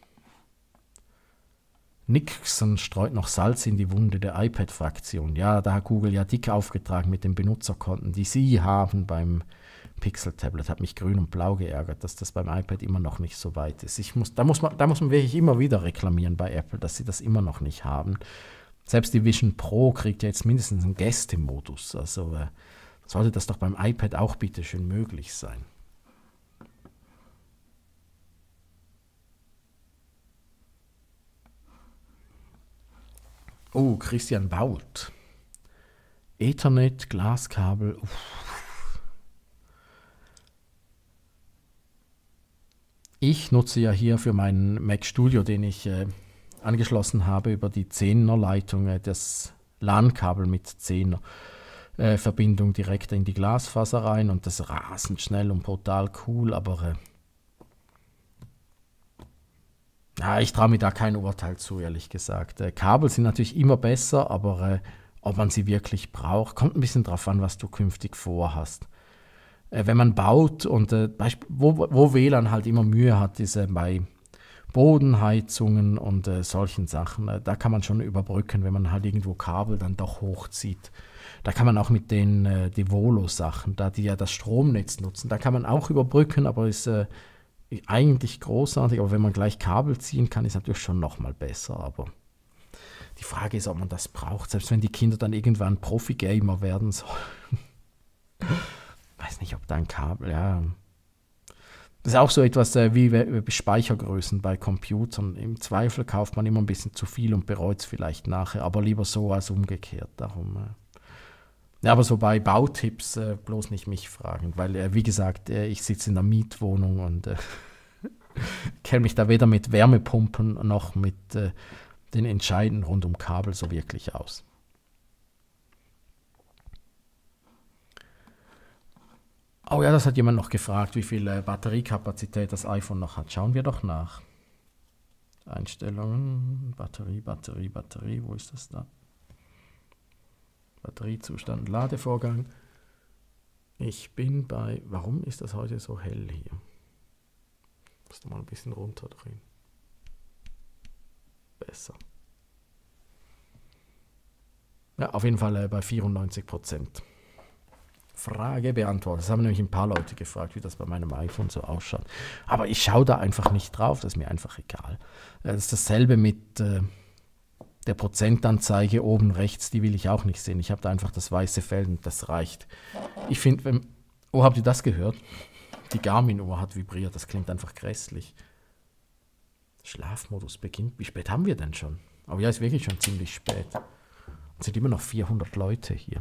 Nixon streut noch Salz in die Wunde der iPad-Fraktion. Ja, da hat Google ja dick aufgetragen mit den Benutzerkonten, die sie haben beim Pixel-Tablet. Hat mich grün und blau geärgert, dass das beim iPad immer noch nicht so weit ist. Ich muss, da, muss man, da muss man wirklich immer wieder reklamieren bei Apple, dass sie das immer noch nicht haben. Selbst die Vision Pro kriegt ja jetzt mindestens einen Gästemodus. Also äh, sollte das doch beim iPad auch bitte schön möglich sein. Oh, Christian Baut. Ethernet, Glaskabel. Uff. Ich nutze ja hier für meinen Mac Studio, den ich äh, angeschlossen habe, über die 10er Leitung äh, das LAN-Kabel mit 10er äh, Verbindung direkt in die Glasfaser rein und das rasend schnell und brutal cool, aber äh, ja, ich traue mir da kein Urteil zu, ehrlich gesagt. Äh, Kabel sind natürlich immer besser, aber äh, ob man sie wirklich braucht, kommt ein bisschen drauf an, was du künftig vorhast. Äh, wenn man baut und äh, wo, wo, WLAN halt immer Mühe hat, ist bei Bodenheizungen und äh, solchen Sachen. Äh, da kann man schon überbrücken, wenn man halt irgendwo Kabel dann doch hochzieht. Da kann man auch mit den Devolo-Sachen, da die ja das Stromnetz nutzen, da kann man auch überbrücken, aber ist eigentlich großartig, aber wenn man gleich Kabel ziehen kann, ist natürlich schon nochmal besser. Aber die Frage ist, ob man das braucht, selbst wenn die Kinder dann irgendwann Profi-Gamer werden sollen. [laughs] Weiß nicht, ob da ein Kabel, ja. Das ist auch so etwas äh, äh, wie Speichergrößen bei Computern. Im Zweifel kauft man immer ein bisschen zu viel und bereut es vielleicht nachher, aber lieber so als umgekehrt. Darum. Äh ja, aber so bei Bautipps äh, bloß nicht mich fragen, weil, äh, wie gesagt, äh, ich sitze in einer Mietwohnung und äh, [laughs] kenne mich da weder mit Wärmepumpen noch mit äh, den Entscheiden rund um Kabel so wirklich aus. Oh ja, das hat jemand noch gefragt, wie viel äh, Batteriekapazität das iPhone noch hat. Schauen wir doch nach. Einstellungen, Batterie, Batterie, Batterie, wo ist das da? Batteriezustand, Ladevorgang. Ich bin bei, warum ist das heute so hell hier? Ich muss mal ein bisschen runterdrehen. Besser. Ja, auf jeden Fall äh, bei 94 Frage beantwortet. Das haben nämlich ein paar Leute gefragt, wie das bei meinem iPhone so ausschaut. Aber ich schaue da einfach nicht drauf, das ist mir einfach egal. Äh, das ist dasselbe mit. Äh, der Prozentanzeige oben rechts, die will ich auch nicht sehen. Ich habe da einfach das weiße Feld und das reicht. Ich finde, Oh, habt ihr das gehört? Die Garmin-Uhr hat vibriert, das klingt einfach grässlich. Schlafmodus beginnt. Wie spät haben wir denn schon? Aber oh ja, ist wirklich schon ziemlich spät. Es sind immer noch 400 Leute hier.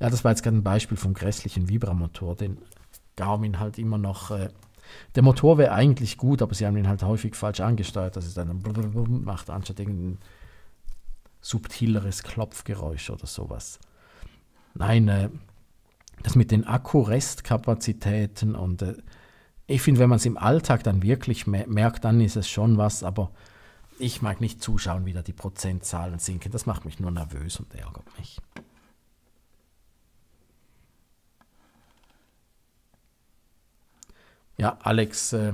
Ja, das war jetzt gerade ein Beispiel vom grässlichen Vibramotor, den Garmin halt immer noch äh, der Motor wäre eigentlich gut, aber sie haben ihn halt häufig falsch angesteuert, dass es dann macht, anstatt irgendein subtileres Klopfgeräusch oder sowas. Nein, äh, das mit den Akkurestkapazitäten und äh, ich finde, wenn man es im Alltag dann wirklich merkt, dann ist es schon was, aber ich mag nicht zuschauen, wie da die Prozentzahlen sinken. Das macht mich nur nervös und ärgert mich. Ja, Alex äh,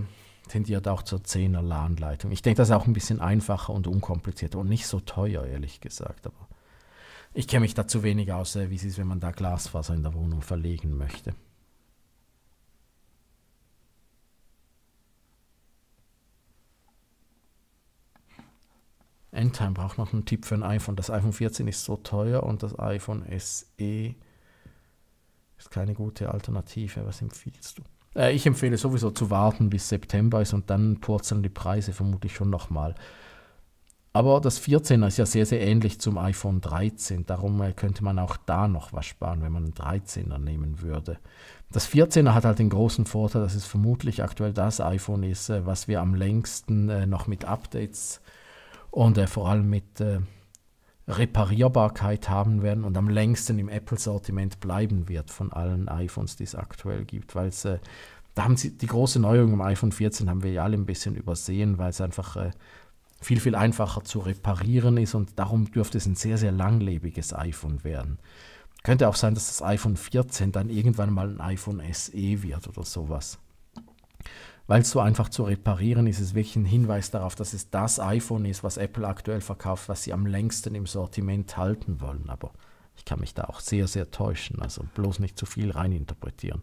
tendiert auch zur 10er LAN-Leitung. Ich denke, das ist auch ein bisschen einfacher und unkomplizierter und nicht so teuer, ehrlich gesagt. Aber ich kenne mich da zu wenig aus, äh, wie es ist, wenn man da Glasfaser in der Wohnung verlegen möchte. Endtime braucht noch einen Tipp für ein iPhone. Das iPhone 14 ist so teuer und das iPhone SE ist keine gute Alternative. Was empfiehlst du? Äh, ich empfehle sowieso zu warten, bis September ist und dann purzeln die Preise vermutlich schon nochmal. Aber das 14er ist ja sehr, sehr ähnlich zum iPhone 13. Darum äh, könnte man auch da noch was sparen, wenn man einen 13er nehmen würde. Das 14er hat halt den großen Vorteil, dass es vermutlich aktuell das iPhone ist, äh, was wir am längsten äh, noch mit Updates und vor allem mit Reparierbarkeit haben werden und am längsten im Apple-Sortiment bleiben wird von allen iPhones, die es aktuell gibt, weil es äh, da haben sie die große Neuerung im iPhone 14 haben wir ja alle ein bisschen übersehen, weil es einfach äh, viel viel einfacher zu reparieren ist und darum dürfte es ein sehr sehr langlebiges iPhone werden. Könnte auch sein, dass das iPhone 14 dann irgendwann mal ein iPhone SE wird oder sowas weil es so einfach zu reparieren ist, ist wirklich ein Hinweis darauf, dass es das iPhone ist, was Apple aktuell verkauft, was sie am längsten im Sortiment halten wollen. Aber ich kann mich da auch sehr, sehr täuschen, also bloß nicht zu viel reininterpretieren.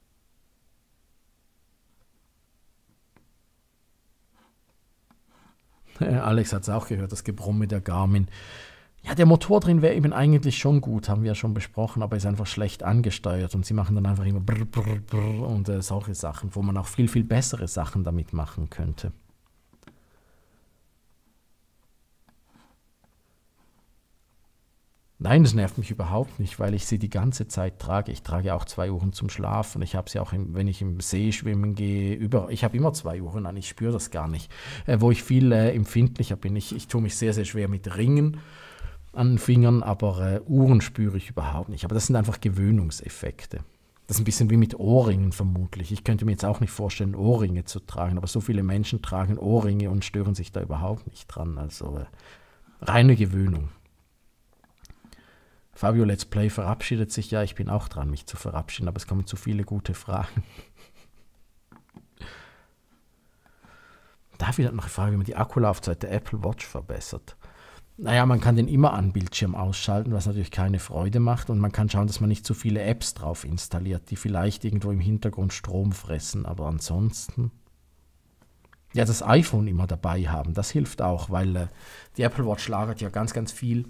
[laughs] Alex hat es auch gehört, das Gebrumme der Garmin. Ja, der Motor drin wäre eben eigentlich schon gut, haben wir ja schon besprochen, aber ist einfach schlecht angesteuert und sie machen dann einfach immer brr, brr, brr und äh, solche Sachen, wo man auch viel, viel bessere Sachen damit machen könnte. Nein, das nervt mich überhaupt nicht, weil ich sie die ganze Zeit trage. Ich trage auch zwei Uhren zum Schlafen. Ich habe sie auch, im, wenn ich im See schwimmen gehe, über. Ich habe immer zwei Uhren an. Ich spüre das gar nicht. Äh, wo ich viel äh, empfindlicher bin, ich, ich tue mich sehr, sehr schwer mit Ringen an den Fingern, aber äh, Uhren spüre ich überhaupt nicht. Aber das sind einfach Gewöhnungseffekte. Das ist ein bisschen wie mit Ohrringen vermutlich. Ich könnte mir jetzt auch nicht vorstellen, Ohrringe zu tragen, aber so viele Menschen tragen Ohrringe und stören sich da überhaupt nicht dran. Also äh, reine Gewöhnung. Fabio Let's Play verabschiedet sich ja. Ich bin auch dran, mich zu verabschieden, aber es kommen zu viele gute Fragen. [laughs] Da wieder noch eine Frage, wie man die Akkulaufzeit der Apple Watch verbessert. Naja, man kann den immer an Bildschirm ausschalten, was natürlich keine Freude macht. Und man kann schauen, dass man nicht zu viele Apps drauf installiert, die vielleicht irgendwo im Hintergrund Strom fressen. Aber ansonsten. Ja, das iPhone immer dabei haben, das hilft auch, weil äh, die Apple Watch lagert ja ganz, ganz viel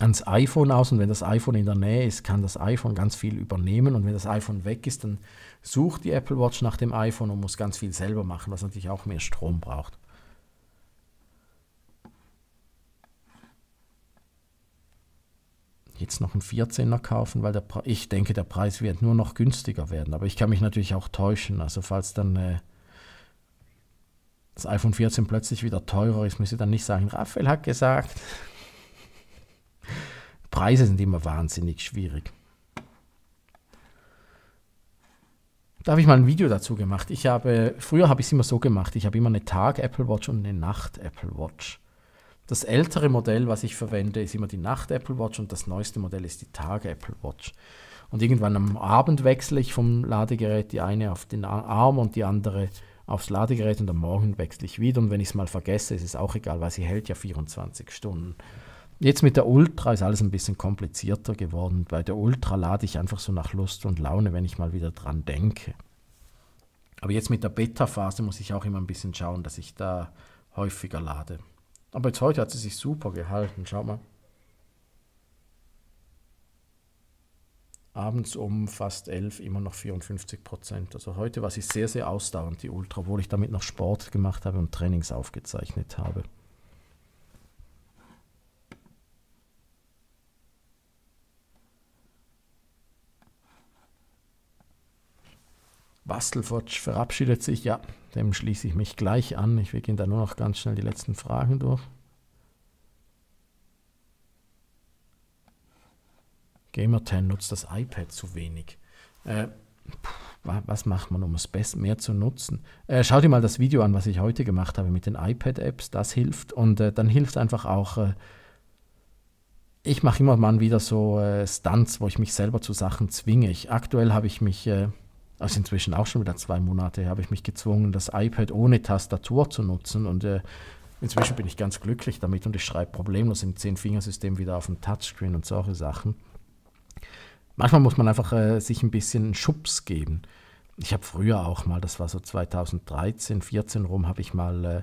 ans iPhone aus und wenn das iPhone in der Nähe ist, kann das iPhone ganz viel übernehmen und wenn das iPhone weg ist, dann sucht die Apple Watch nach dem iPhone und muss ganz viel selber machen, was natürlich auch mehr Strom braucht. jetzt noch einen 14er kaufen, weil der ich denke, der Preis wird nur noch günstiger werden. Aber ich kann mich natürlich auch täuschen. Also falls dann äh, das iPhone 14 plötzlich wieder teurer ist, müsst ich dann nicht sagen, Raphael hat gesagt. [laughs] Preise sind immer wahnsinnig schwierig. Da habe ich mal ein Video dazu gemacht. Ich habe, früher habe ich es immer so gemacht. Ich habe immer eine Tag Apple Watch und eine Nacht Apple Watch. Das ältere Modell, was ich verwende, ist immer die Nacht Apple Watch und das neueste Modell ist die Tag Apple Watch. Und irgendwann am Abend wechsle ich vom Ladegerät die eine auf den Arm und die andere aufs Ladegerät und am Morgen wechsle ich wieder. Und wenn ich es mal vergesse, ist es auch egal, weil sie hält ja 24 Stunden. Jetzt mit der Ultra ist alles ein bisschen komplizierter geworden. Bei der Ultra lade ich einfach so nach Lust und Laune, wenn ich mal wieder dran denke. Aber jetzt mit der Beta-Phase muss ich auch immer ein bisschen schauen, dass ich da häufiger lade. Aber jetzt heute hat sie sich super gehalten. Schaut mal. Abends um fast 11 immer noch 54 Prozent. Also heute war sie sehr, sehr ausdauernd, die Ultra, obwohl ich damit noch Sport gemacht habe und Trainings aufgezeichnet habe. Bastelfotsch verabschiedet sich. Ja, dem schließe ich mich gleich an. Ich gehen da nur noch ganz schnell die letzten Fragen durch. Gamer 10 nutzt das iPad zu wenig. Äh, was macht man, um es mehr zu nutzen? Äh, schau dir mal das Video an, was ich heute gemacht habe mit den iPad-Apps. Das hilft. Und äh, dann hilft einfach auch. Äh, ich mache immer mal wieder so äh, Stunts, wo ich mich selber zu Sachen zwinge. Ich, aktuell habe ich mich äh, also inzwischen auch schon wieder zwei Monate habe ich mich gezwungen, das iPad ohne Tastatur zu nutzen. Und äh, inzwischen bin ich ganz glücklich damit und ich schreibe problemlos im Zehn-Fingersystem wieder auf dem Touchscreen und solche Sachen. Manchmal muss man einfach äh, sich ein bisschen Schubs geben. Ich habe früher auch mal, das war so 2013, 14 rum, habe ich mal äh,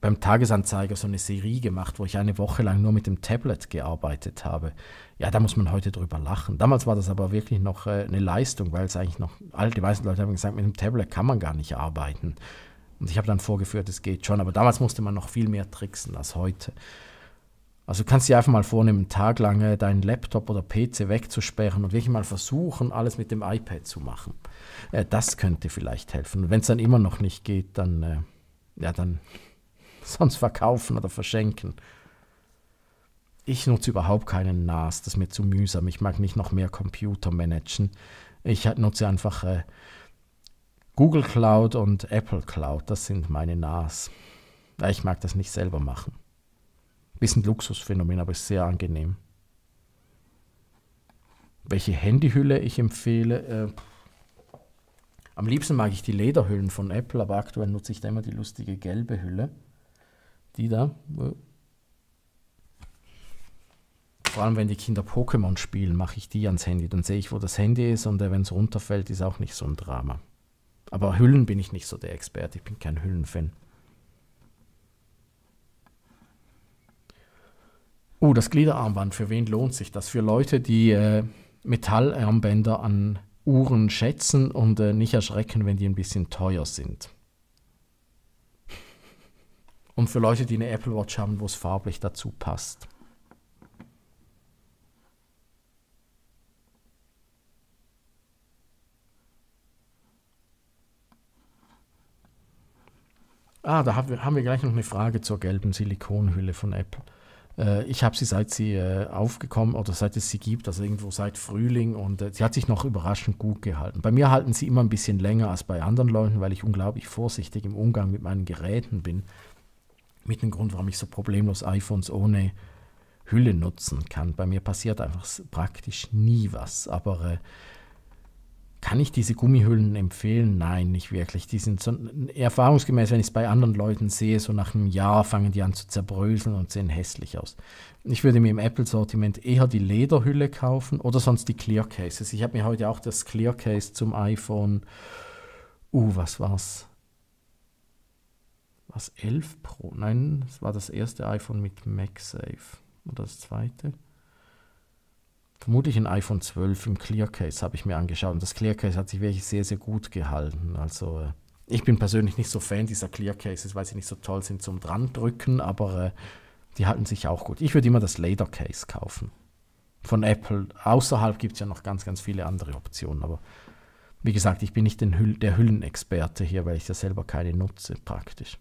beim Tagesanzeiger so eine Serie gemacht, wo ich eine Woche lang nur mit dem Tablet gearbeitet habe. Ja, da muss man heute drüber lachen. Damals war das aber wirklich noch äh, eine Leistung, weil es eigentlich noch, all die meisten Leute haben gesagt, mit dem Tablet kann man gar nicht arbeiten. Und ich habe dann vorgeführt, es geht schon, aber damals musste man noch viel mehr tricksen als heute. Also kannst du dir einfach mal vornehmen, einen Tag lang äh, deinen Laptop oder PC wegzusperren und wirklich mal versuchen, alles mit dem iPad zu machen. Äh, das könnte vielleicht helfen. Und wenn es dann immer noch nicht geht, dann, ja, dann sonst verkaufen oder verschenken. Ich nutze überhaupt keinen NAS, das ist mir zu mühsam. Ich mag nicht noch mehr Computer managen. Ich nutze einfach äh, Google Cloud und Apple Cloud, das sind meine NAS. Äh, ich mag das nicht selber machen. Bisschen Luxusphänomen, aber ist sehr angenehm. Welche Handyhülle ich empfehle? Äh, am liebsten mag ich die Lederhüllen von Apple, aber aktuell nutze ich da immer die lustige gelbe Hülle. Die da. Vor allem, wenn die Kinder Pokémon spielen, mache ich die ans Handy. Dann sehe ich, wo das Handy ist und äh, wenn es runterfällt, ist auch nicht so ein Drama. Aber Hüllen bin ich nicht so der Experte. Ich bin kein Hüllenfan. Uh, das Gliederarmband, für wen lohnt sich das? Für Leute, die äh, Metallarmbänder an Uhren schätzen und äh, nicht erschrecken, wenn die ein bisschen teuer sind. Und für Leute, die eine Apple Watch haben, wo es farblich dazu passt. Ah, da haben wir gleich noch eine Frage zur gelben Silikonhülle von Apple. Äh, ich habe sie, seit sie äh, aufgekommen oder seit es sie gibt, also irgendwo seit Frühling und äh, sie hat sich noch überraschend gut gehalten. Bei mir halten sie immer ein bisschen länger als bei anderen Leuten, weil ich unglaublich vorsichtig im Umgang mit meinen Geräten bin mit dem Grund, warum ich so problemlos iPhones ohne Hülle nutzen kann. Bei mir passiert einfach praktisch nie was. Aber äh, kann ich diese Gummihüllen empfehlen? Nein, nicht wirklich. Die sind so, erfahrungsgemäß, wenn ich es bei anderen Leuten sehe, so nach einem Jahr fangen die an zu zerbröseln und sehen hässlich aus. Ich würde mir im Apple-Sortiment eher die Lederhülle kaufen oder sonst die Clear Cases. Ich habe mir heute auch das Clear Case zum iPhone. Uh, was war's? Was 11 Pro? Nein, es war das erste iPhone mit MagSafe. Oder das zweite? Vermutlich ein iPhone 12 im Clear Case habe ich mir angeschaut. Und das Clear Case hat sich wirklich sehr, sehr gut gehalten. Also äh, ich bin persönlich nicht so Fan dieser Clear Cases, weil sie nicht so toll sind zum Drandrücken, aber äh, die halten sich auch gut. Ich würde immer das Later Case kaufen. Von Apple. Außerhalb gibt es ja noch ganz, ganz viele andere Optionen. Aber wie gesagt, ich bin nicht Hü der Hüllenexperte hier, weil ich ja selber keine nutze praktisch.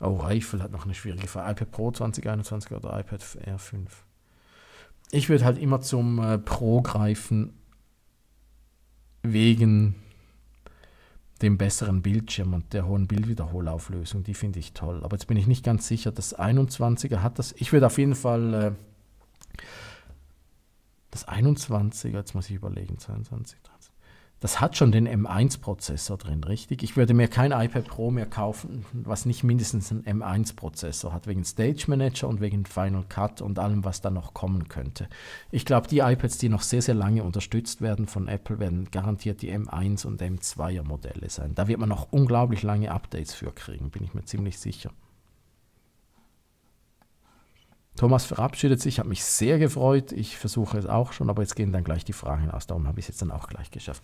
Oh, Reichel hat noch eine schwierige Frage. iPad Pro 2021 oder iPad R5? Ich würde halt immer zum äh, Pro greifen, wegen dem besseren Bildschirm und der hohen Bildwiederholauflösung. Die finde ich toll. Aber jetzt bin ich nicht ganz sicher, das 21er hat das. Ich würde auf jeden Fall äh, das 21er, jetzt muss ich überlegen, 22, 23 das hat schon den M1-Prozessor drin, richtig? Ich würde mir kein iPad Pro mehr kaufen, was nicht mindestens einen M1-Prozessor hat, wegen Stage Manager und wegen Final Cut und allem, was da noch kommen könnte. Ich glaube, die iPads, die noch sehr, sehr lange unterstützt werden von Apple, werden garantiert die M1 und M2er Modelle sein. Da wird man noch unglaublich lange Updates für kriegen, bin ich mir ziemlich sicher. Thomas verabschiedet sich, hat mich sehr gefreut. Ich versuche es auch schon, aber jetzt gehen dann gleich die Fragen aus. Darum habe ich es jetzt dann auch gleich geschafft.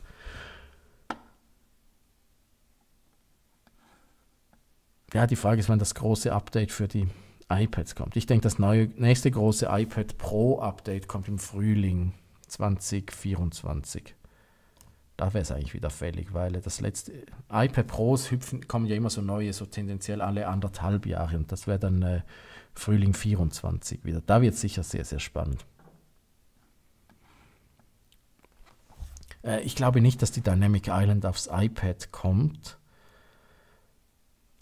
Ja, die Frage ist, wann das große Update für die iPads kommt. Ich denke, das neue, nächste große iPad Pro Update kommt im Frühling 2024. Da wäre es eigentlich wieder fällig, weil das letzte iPad Pros hüpfen, kommen ja immer so neue, so tendenziell alle anderthalb Jahre. Und das wäre dann. Äh, Frühling 24 wieder. Da wird es sicher sehr, sehr spannend. Äh, ich glaube nicht, dass die Dynamic Island aufs iPad kommt.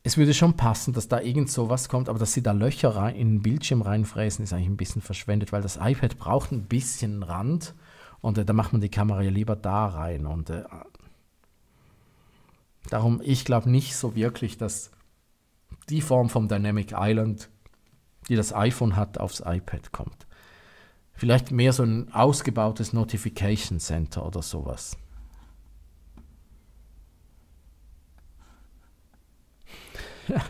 Es würde schon passen, dass da irgend so kommt, aber dass sie da Löcher rein, in den Bildschirm reinfräsen, ist eigentlich ein bisschen verschwendet, weil das iPad braucht ein bisschen Rand und äh, da macht man die Kamera ja lieber da rein. Und äh, darum, ich glaube nicht so wirklich, dass die Form vom Dynamic Island die das iPhone hat, aufs iPad kommt. Vielleicht mehr so ein ausgebautes Notification Center oder sowas. [laughs]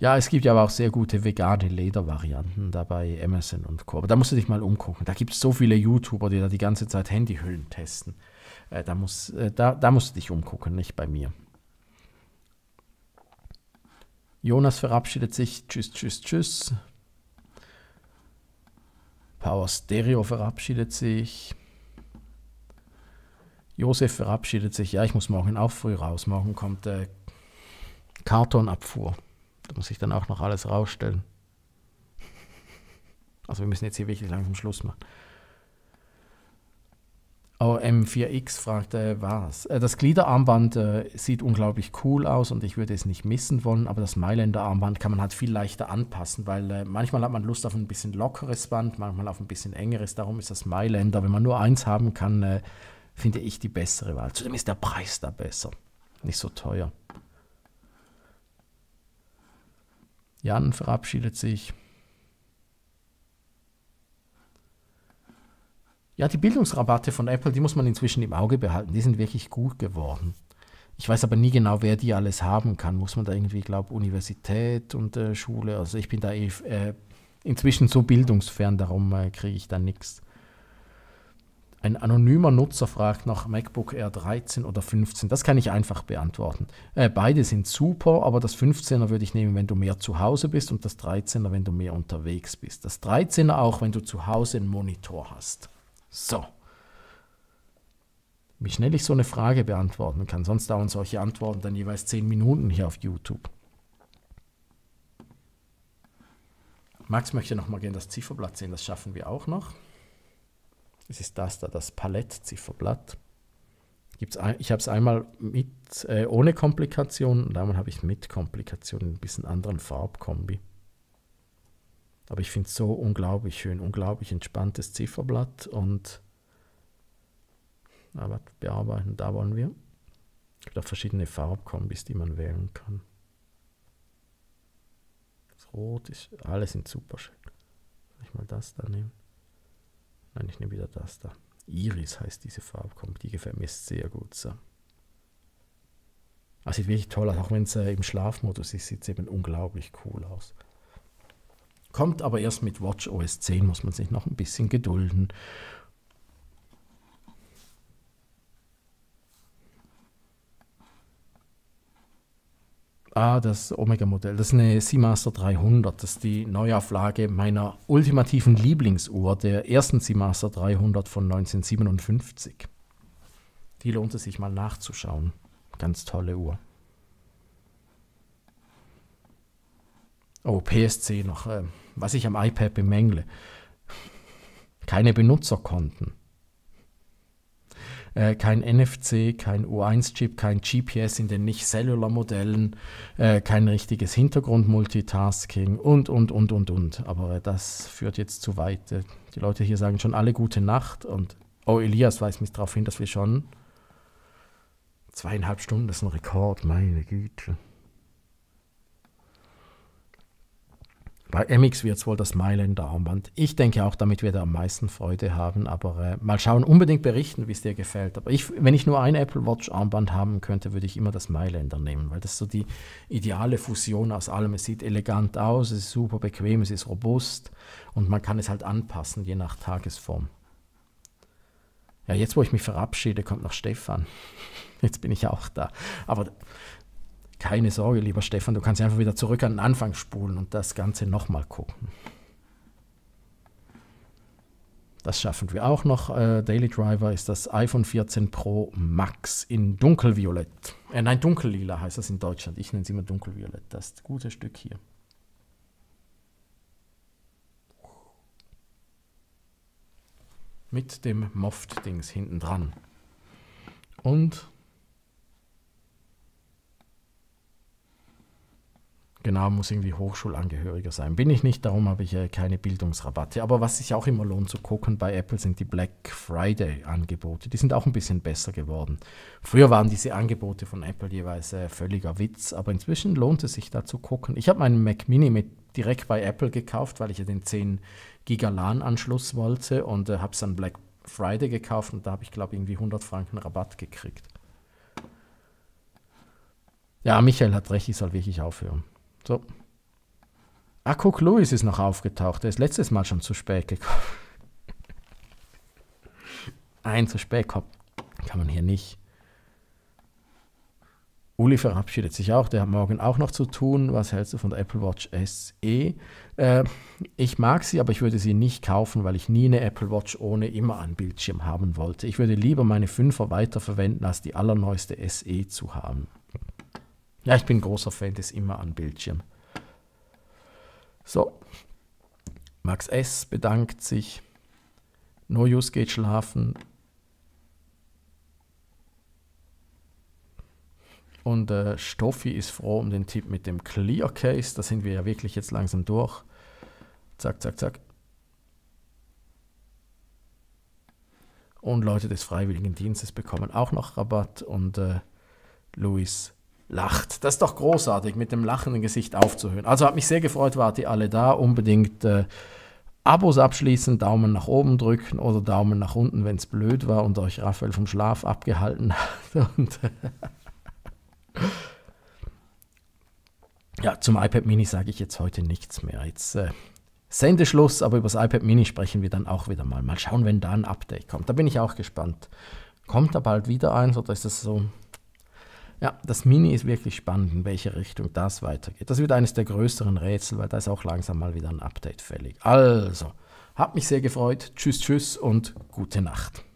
ja, es gibt ja aber auch sehr gute vegane Ledervarianten dabei, Amazon und Co. Aber da musst du dich mal umgucken. Da gibt es so viele YouTuber, die da die ganze Zeit Handyhüllen testen. Äh, da, muss, äh, da, da musst du dich umgucken, nicht bei mir. Jonas verabschiedet sich. Tschüss, tschüss, tschüss. Power Stereo verabschiedet sich. Josef verabschiedet sich. Ja, ich muss morgen auch früh raus. Morgen kommt äh, Kartonabfuhr. Da muss ich dann auch noch alles rausstellen. Also wir müssen jetzt hier wirklich langsam Schluss machen. Oh, M4X fragte, äh, was? Äh, das Gliederarmband äh, sieht unglaublich cool aus und ich würde es nicht missen wollen, aber das Mailänder Armband kann man halt viel leichter anpassen, weil äh, manchmal hat man Lust auf ein bisschen lockeres Band, manchmal auf ein bisschen engeres. Darum ist das Mailänder, wenn man nur eins haben kann, äh, finde ich die bessere Wahl. Zudem ist der Preis da besser, nicht so teuer. Jan verabschiedet sich. Ja, die Bildungsrabatte von Apple, die muss man inzwischen im Auge behalten. Die sind wirklich gut geworden. Ich weiß aber nie genau, wer die alles haben kann. Muss man da irgendwie, glaube Universität und äh, Schule. Also ich bin da eh, äh, inzwischen so bildungsfern, darum äh, kriege ich da nichts. Ein anonymer Nutzer fragt nach MacBook Air 13 oder 15. Das kann ich einfach beantworten. Äh, beide sind super, aber das 15er würde ich nehmen, wenn du mehr zu Hause bist und das 13er, wenn du mehr unterwegs bist. Das 13er auch, wenn du zu Hause einen Monitor hast. So. Wie schnell ich so eine Frage beantworten kann. Sonst dauern solche Antworten dann jeweils 10 Minuten hier auf YouTube. Max möchte nochmal gerne das Zifferblatt sehen. Das schaffen wir auch noch. Es ist das da, das Palett-Zifferblatt. Ein, ich habe es einmal mit, äh, ohne Komplikationen und einmal habe ich mit Komplikationen, ein bisschen anderen Farbkombi. Aber ich finde es so unglaublich schön, unglaublich entspanntes Zifferblatt und aber bearbeiten, da wollen wir. Es gibt auch verschiedene Farbkombis, die man wählen kann. Das Rot ist, alle sind super schön. Kann ich mal das da nehmen? Nein, ich nehme wieder das da. Iris heißt diese Farbkombi, die gefällt mir sehr gut. So. Also sieht wirklich toll aus, auch wenn es äh, im Schlafmodus ist, sieht es eben unglaublich cool aus. Kommt aber erst mit Watch OS 10, muss man sich noch ein bisschen gedulden. Ah, das Omega-Modell, das ist eine Seamaster 300, das ist die Neuauflage meiner ultimativen Lieblingsuhr, der ersten Seamaster 300 von 1957. Die lohnt es sich mal nachzuschauen. Ganz tolle Uhr. Oh, PSC noch. Äh was ich am iPad bemängle. Keine Benutzerkonten. Äh, kein NFC, kein U1-Chip, kein GPS in den Nicht-Cellular-Modellen, äh, kein richtiges Hintergrund-Multitasking und, und, und, und, und. Aber das führt jetzt zu weit. Äh, die Leute hier sagen schon alle gute Nacht und oh, Elias weist mich darauf hin, dass wir schon zweieinhalb Stunden, das ist ein Rekord, meine Güte. Bei MX wird es wohl das Mailänder Armband. Ich denke auch, damit wird er am meisten Freude haben. Aber äh, mal schauen, unbedingt berichten, wie es dir gefällt. Aber ich, wenn ich nur ein Apple Watch Armband haben könnte, würde ich immer das Mailänder nehmen, weil das so die ideale Fusion aus allem. Es sieht elegant aus, es ist super bequem, es ist robust und man kann es halt anpassen, je nach Tagesform. Ja, jetzt, wo ich mich verabschiede, kommt noch Stefan. [laughs] Jetzt bin ich auch da. Aber keine Sorge, lieber Stefan, du kannst einfach wieder zurück an den Anfang spulen und das Ganze nochmal gucken. Das schaffen wir auch noch. Äh, Daily Driver ist das iPhone 14 Pro Max in dunkelviolett. Äh, nein, dunkellila heißt das in Deutschland. Ich nenne es immer dunkelviolett. Das gute Stück hier. Mit dem Moft-Dings hinten dran. Und Genau, muss irgendwie Hochschulangehöriger sein. Bin ich nicht, darum habe ich äh, keine Bildungsrabatte. Aber was sich auch immer lohnt zu gucken bei Apple sind die Black Friday-Angebote. Die sind auch ein bisschen besser geworden. Früher waren diese Angebote von Apple jeweils äh, völliger Witz, aber inzwischen lohnt es sich da zu gucken. Ich habe meinen Mac Mini mit direkt bei Apple gekauft, weil ich ja den 10 gigalan anschluss wollte und äh, habe es an Black Friday gekauft und da habe ich, glaube ich, irgendwie 100 Franken Rabatt gekriegt. Ja, Michael hat recht, ich soll wirklich aufhören. So. Ah, guck, ist noch aufgetaucht. Der ist letztes Mal schon zu spät gekommen. [laughs] Ein zu spät kommt. Kann man hier nicht. Uli verabschiedet sich auch, der hat morgen auch noch zu tun. Was hältst du von der Apple Watch SE? Äh, ich mag sie, aber ich würde sie nicht kaufen, weil ich nie eine Apple Watch ohne immer einen Bildschirm haben wollte. Ich würde lieber meine 5er weiterverwenden, als die allerneueste SE zu haben. Ja, ich bin großer Fan des immer an Bildschirm. So, Max S. bedankt sich. No use geht schlafen. Und äh, Stoffi ist froh um den Tipp mit dem Clear Case. Da sind wir ja wirklich jetzt langsam durch. Zack, zack, zack. Und Leute des Freiwilligendienstes bekommen auch noch Rabatt. Und äh, Luis lacht. Das ist doch großartig, mit dem lachenden Gesicht aufzuhören. Also hat mich sehr gefreut, wart ihr alle da. Unbedingt äh, Abos abschließen, Daumen nach oben drücken oder Daumen nach unten, wenn es blöd war und euch Raphael vom Schlaf abgehalten [laughs] hat. Und, äh, [laughs] ja, zum iPad Mini sage ich jetzt heute nichts mehr. Jetzt äh, Sendeschluss, aber über das iPad Mini sprechen wir dann auch wieder mal. Mal schauen, wenn da ein Update kommt. Da bin ich auch gespannt. Kommt da bald wieder eins oder ist das so ja, das Mini ist wirklich spannend, in welche Richtung das weitergeht. Das wird eines der größeren Rätsel, weil da ist auch langsam mal wieder ein Update fällig. Also, hab mich sehr gefreut. Tschüss, tschüss und gute Nacht.